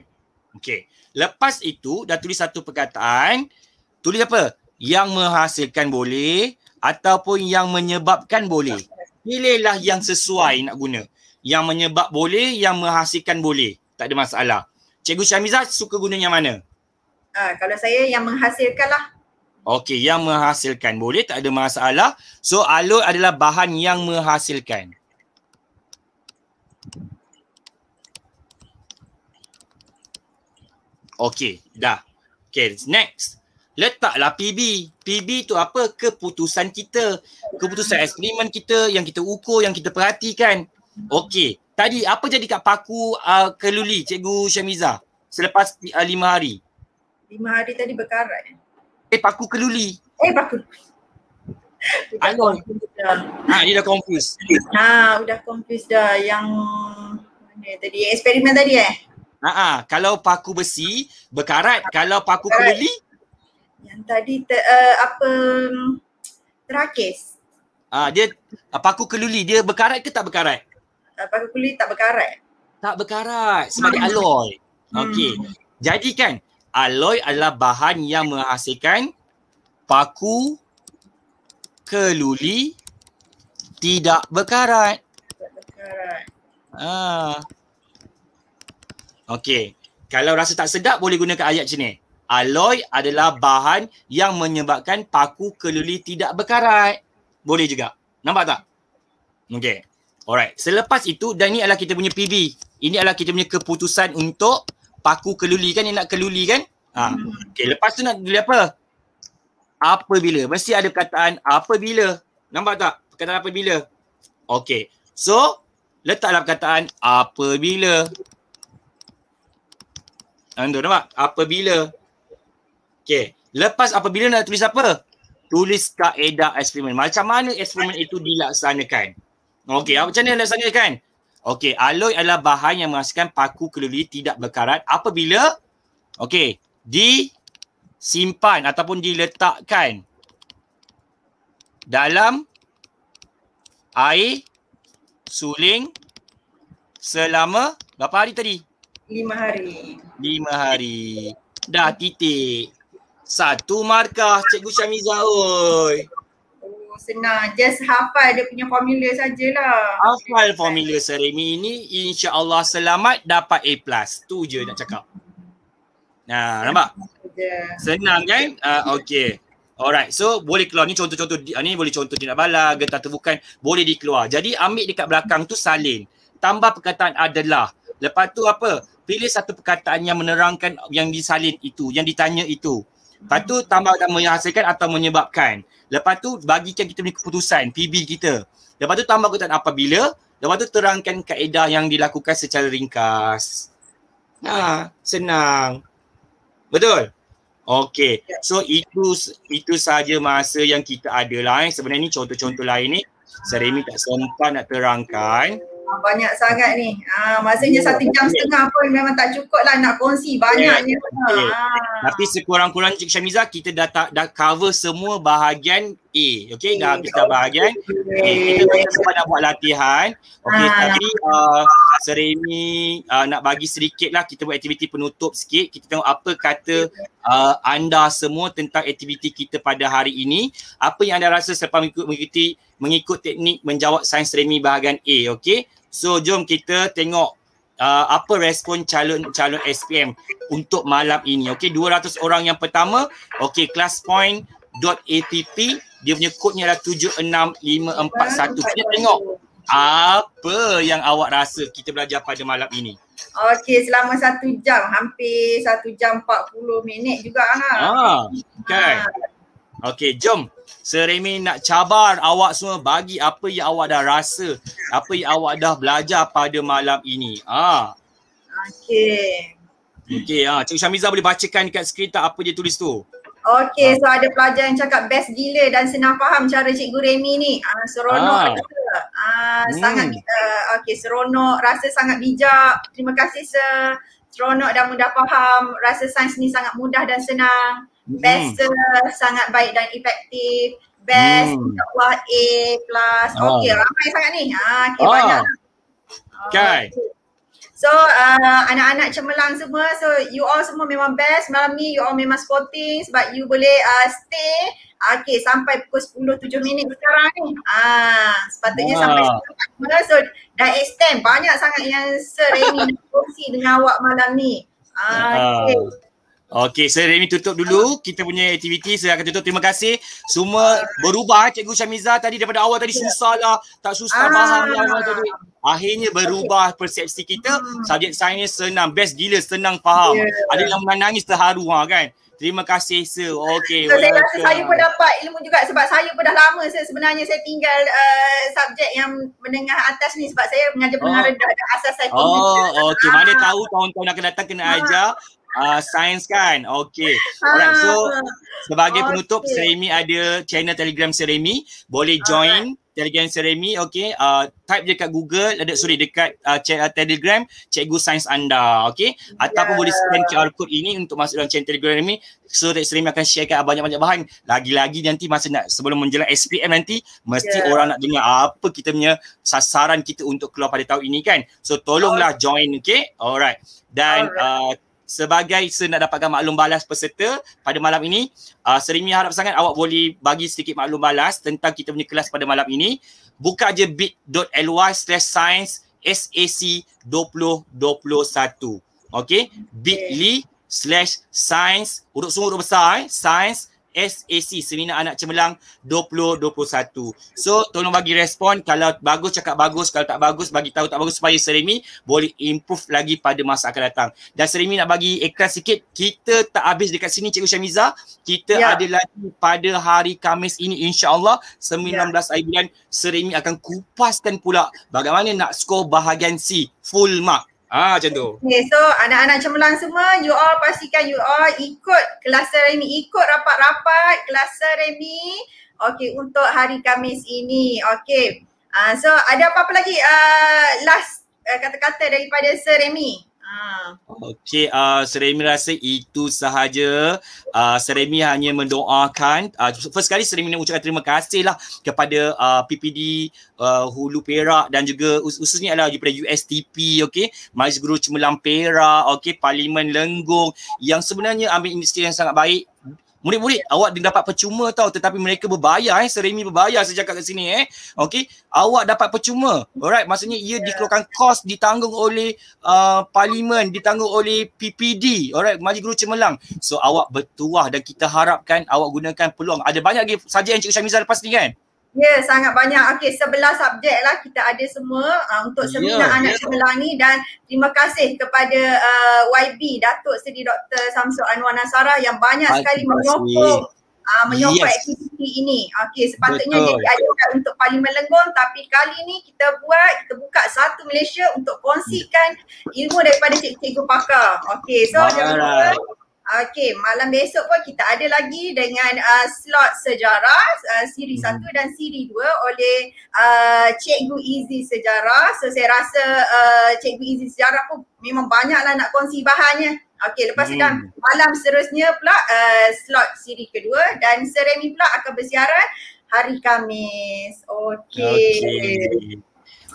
D: Okay. Lepas itu dah tulis satu perkataan. Tulis apa? Yang menghasilkan boleh ataupun yang menyebabkan boleh. Pilihlah yang sesuai nak guna. Yang menyebab boleh, yang menghasilkan boleh. Tak ada masalah. Cikgu Syamizah suka guna yang mana?
B: Ha, kalau saya yang menghasilkan lah.
D: Okey, yang menghasilkan boleh tak ada masalah. So alur adalah bahan yang menghasilkan. Okey, dah. Okey, next. Letaklah PB. PB tu apa? Keputusan kita. Keputusan eksperimen kita yang kita ukur, yang kita perhatikan. Okey, tadi apa jadi kat Paku uh, Keluli, Cikgu Syamiza? Selepas uh, lima hari.
B: Lima hari tadi berkarat.
D: Eh, Paku Keluli. Eh, Paku. Alon. Ah, ha, dia dah confuse.
B: Ha, dah confuse dah. Yang mana tadi? Eksperimen tadi eh?
D: Ha, ha kalau paku besi berkarat, kalau paku keruli
B: yang tadi ter, uh, eh, apa um, terakis.
D: Ah dia uh, paku keluli dia berkarat ke tak berkarat?
B: Uh, paku keluli tak berkarat. Tak berkarat sebab hmm. alloy.
D: Okey. Hmm. Jadi kan alloy adalah bahan yang menghasilkan paku keluli tidak berkarat.
C: Tidak berkarat.
D: Ah. Okey. Kalau rasa tak sedap boleh gunakan ayat macam ni. Aloi adalah bahan yang menyebabkan paku keluli tidak berkarat. Boleh juga. Nampak tak? Okey. Alright. Selepas itu dan ini adalah kita punya PB. Ini adalah kita punya keputusan untuk paku keluli kan. Yang nak keluli kan. Ha. Okey. Lepas tu nak keluli apa? Apabila. Mesti ada perkataan apabila. Nampak tak? Perkataan apabila. Okey. So, letaklah perkataan apabila. Anda ah, nampak? Apabila. Okay. Lepas apabila nak tulis apa? Tulis kaedah eksperimen. Macam mana eksperimen itu dilaksanakan? Okay. Macam mana dilaksanakan? Okay. Aloi adalah bahan yang menghasilkan paku keluli tidak berkarat apabila Okay. Disimpan ataupun diletakkan dalam air suling selama berapa hari tadi?
C: Lima hari.
D: Lima hari. Dah titik. Satu markah Cikgu Syamizahoy.
B: Oh, senang. Just hafal dia punya formula sajalah.
D: Hafal formula seremi insya Allah selamat dapat A+. Plus. Tu je nak cakap. Nah, nampak? Senang kan? Uh, ah, okay. Alright. So boleh keluar. Ni contoh-contoh. Ah, ni boleh contoh tindak balas, getah terbukan. Boleh dikeluar. Jadi ambil dekat belakang tu salin. Tambah perkataan adalah. Lepas tu apa? pilih satu perkataan yang menerangkan yang disalin itu, yang ditanya itu. Lepas tu tambah dan menghasilkan atau menyebabkan. Lepas tu bagikan kita punya keputusan, PB kita. Lepas tu tambah kata apabila. Lepas tu terangkan kaedah yang dilakukan secara ringkas. Ha, senang. Betul? Okay. So itu itu saja masa yang kita ada lah. Eh. Sebenarnya ni contoh-contoh lain ni. Eh. Seremi tak sempat nak terangkan.
B: Ah, banyak sangat ni. Ha, maksudnya satu jam ya. setengah pun memang tak cukup lah nak kongsi.
D: Banyaknya.
C: Okay. Okay. Ha.
D: Tapi sekurang-kurang Cik Syamizah kita dah, ta- dah cover semua bahagian A. Okay, dah habis dah bahagian. Okay, kita semua nak buat latihan. Okay, ha, ah. tadi nah. uh, Seremi uh, nak bagi sedikit lah kita buat aktiviti penutup sikit. Kita tengok apa kata uh, anda semua tentang aktiviti kita pada hari ini. Apa yang anda rasa selepas mengikuti mengikut teknik menjawab sains remi bahagian A okey So jom kita tengok uh, apa respon calon-calon SPM untuk malam ini. Okey 200 orang yang pertama, okey class point app. dia punya kodnya adalah 76541. Kita tengok apa yang awak rasa kita belajar pada malam ini.
B: Okey selama satu jam hampir satu jam 40 minit juga ah. Ha. Okey. Ha.
D: Okay, jom. Seremi nak cabar awak semua bagi apa yang awak dah rasa, apa yang awak dah belajar pada malam ini. Ah.
C: Ha. Okay.
D: Okay, ah. Ha. Cik Syamiza boleh bacakan dekat skrin tak apa dia tulis tu?
B: Okay, ah. Ha. so ada pelajar yang cakap best gila dan senang faham cara Cikgu Remy ni. Ah, seronok. Ah. Ah, hmm. sangat uh, okey seronok rasa sangat bijak terima kasih sir seronok dan mudah faham rasa sains ni sangat mudah dan senang best hmm. sangat baik dan efektif best insyaallah mm. hmm. A plus ah. okey ramai sangat ni ha okey ah. banyak okey so uh, anak-anak cemerlang semua so you all semua memang best malam ni you all memang sporting sebab you boleh uh, stay Okay, sampai pukul 10, 7 minit sekarang ni. Ah, sepatutnya wow. Ah. sampai sekarang. So, dah extend. Banyak sangat yang sering kongsi dengan awak malam ni. Ah,
D: okay. Okey, saya Remy tutup dulu kita punya aktiviti. Saya akan tutup. Terima kasih. Semua berubah Cikgu Syamiza tadi daripada awal tadi susah lah, tak susah ah. faham lah awal tadi. Akhirnya berubah persepsi kita. Hmm. Subjek sains senang, best gila, senang faham. Yeah. Ada yang menangis terharu ha, kan. Terima kasih sir. Okey. So, saya rasa saya pun
B: dapat ilmu juga sebab saya pun dah lama sir. sebenarnya saya tinggal uh, subjek yang menengah atas ni sebab saya mengajar oh. penengah rendah dan asas saya Oh, okey. Ah. Mana
D: tahu tahun-tahun akan datang kena ah. ajar uh, sains kan? Okay. Alright, so ah. sebagai penutup, okay. Seremi ada channel Telegram Seremi. Boleh join Alright. Telegram Seremi, okay. Uh, ah, type dekat Google, ada, sorry, dekat uh, uh, Telegram Cikgu Sains anda, okay. Ataupun boleh ya. scan QR Code ini untuk masuk dalam channel Telegram Seremi. So Seremi akan sharekan banyak-banyak bahan. Lagi-lagi nanti masa nak, sebelum menjelang SPM nanti, mesti yeah. orang nak dengar apa kita punya sasaran kita untuk keluar pada tahun ini kan. So tolonglah join, okay. Alright. Dan Alright. Uh, sebagai saya nak dapatkan maklum balas peserta pada malam ini uh, ah, Serimi harap sangat awak boleh bagi sedikit maklum balas tentang kita punya kelas pada malam ini buka je bit.ly slash science SAC 2021 Okay, bit.ly slash science, urut semua urut besar eh, science SAC Seminar Anak Cemerlang 2021. So tolong bagi respon kalau bagus cakap bagus kalau tak bagus bagi tahu tak bagus supaya Seremi boleh improve lagi pada masa akan datang. Dan Seremi nak bagi ikhlas sikit kita tak habis dekat sini Cikgu Syamiza. Kita yeah. ada lagi pada hari Khamis ini insya-Allah 19 yeah. bulan Seremi akan kupaskan pula bagaimana nak skor bahagian C full mark. Ah macam tu.
B: Okay, so anak-anak cemerlang semua, you all pastikan you all ikut kelas seremi ikut rapat-rapat kelas seremi, Okay, untuk hari Kamis ini. Okay. Uh, so ada apa-apa lagi uh, last uh, kata-kata daripada seremi.
D: Okey, uh, Seremi rasa itu sahaja. Uh, Seremi hanya mendoakan. Uh, first sekali Seremi nak ucapkan terima kasih lah kepada uh, PPD uh, Hulu Perak dan juga khususnya adalah daripada USTP, okey. Majlis Guru Cemerlang Perak, okey. Parlimen Lenggong yang sebenarnya ambil inisiatif yang sangat baik Murid-murid, awak dapat percuma tau tetapi mereka berbayar eh. Seremi berbayar saya cakap kat sini eh. Okay. Awak dapat percuma. Alright. Maksudnya ia yeah. dikeluarkan kos ditanggung oleh uh, parlimen, ditanggung oleh PPD. Alright. Majlis Guru Cemerlang. So awak bertuah dan kita harapkan awak gunakan peluang. Ada banyak lagi saja yang Cikgu Syamizah lepas ni kan?
B: Ya yeah, sangat banyak. Okey sebelah subjek lah kita ada semua uh, untuk ya, seminar yeah, anak yeah. sebelah ni dan terima kasih kepada uh, ah, YB Datuk Seri Dr. Samsul Anwar Nasara yang banyak Hati sekali menyokong uh, menyokong yes. aktiviti ini. Okey sepatutnya Betul. dia diadakan untuk paling melenggong tapi kali ni kita buat kita buka satu Malaysia untuk kongsikan ya. ilmu daripada cik-cikgu pakar. Okey so jangan lupa Okay, malam besok pun kita ada lagi dengan uh, slot sejarah uh, siri 1 mm dan siri dua oleh uh, Cikgu Izzy Sejarah. So saya rasa uh, Cikgu Izzy Sejarah pun memang banyaklah nak kongsi bahannya. Okay, lepas mm. dan malam seterusnya pula uh, slot siri kedua dan Seremi pula akan bersiaran hari Kamis. Okay. okay.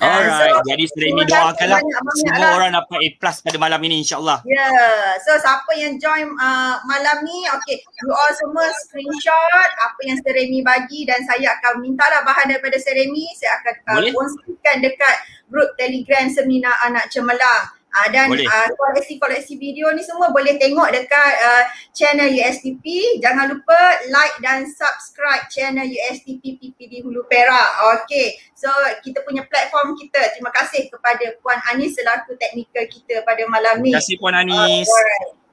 C: Alright, so, jadi sudah ini doakanlah
D: semua lah. orang dapat A plus pada malam ini insyaAllah.
B: Yeah, so siapa yang join uh, malam ni, okay, you all semua screenshot apa yang Seremi bagi dan saya akan minta bahan daripada Seremi, saya akan uh, kongsikan dekat grup telegram Seminar Anak Cemerlang. Uh, dan uh, ah, koleksi-koleksi video ni semua boleh tengok dekat uh, channel USTP. Jangan lupa like dan subscribe channel USTP PPD Hulu Perak. Okay. So kita punya platform kita. Terima kasih kepada Puan Anis selaku teknikal kita pada malam ni. Terima kasih Puan Anis. Uh,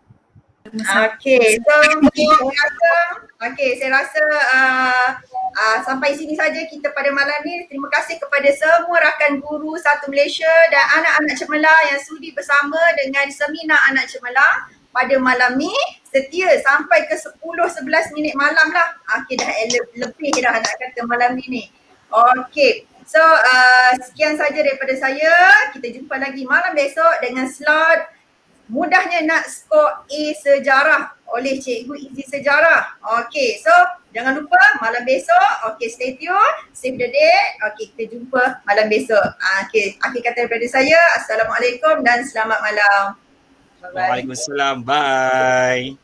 B: Ah, okay, so Okay, saya rasa uh, uh, sampai sini saja kita pada malam ni. Terima kasih kepada semua rakan guru Satu Malaysia dan anak-anak cemela yang sudi bersama dengan seminar anak cemela pada malam ni setia sampai ke 10-11 minit malam lah. Okey dah eh, lebih dah nak kata malam ni ni. Okey. So uh, sekian saja daripada saya. Kita jumpa lagi malam besok dengan slot mudahnya nak skor A sejarah oleh cikgu Izzy Sejarah. Okay, so jangan lupa malam besok. Okay, stay tuned. Save the date. Okay, kita jumpa malam besok. Ah, okay, akhir kata daripada saya. Assalamualaikum dan selamat malam. Bye-bye.
C: Waalaikumsalam. Bye.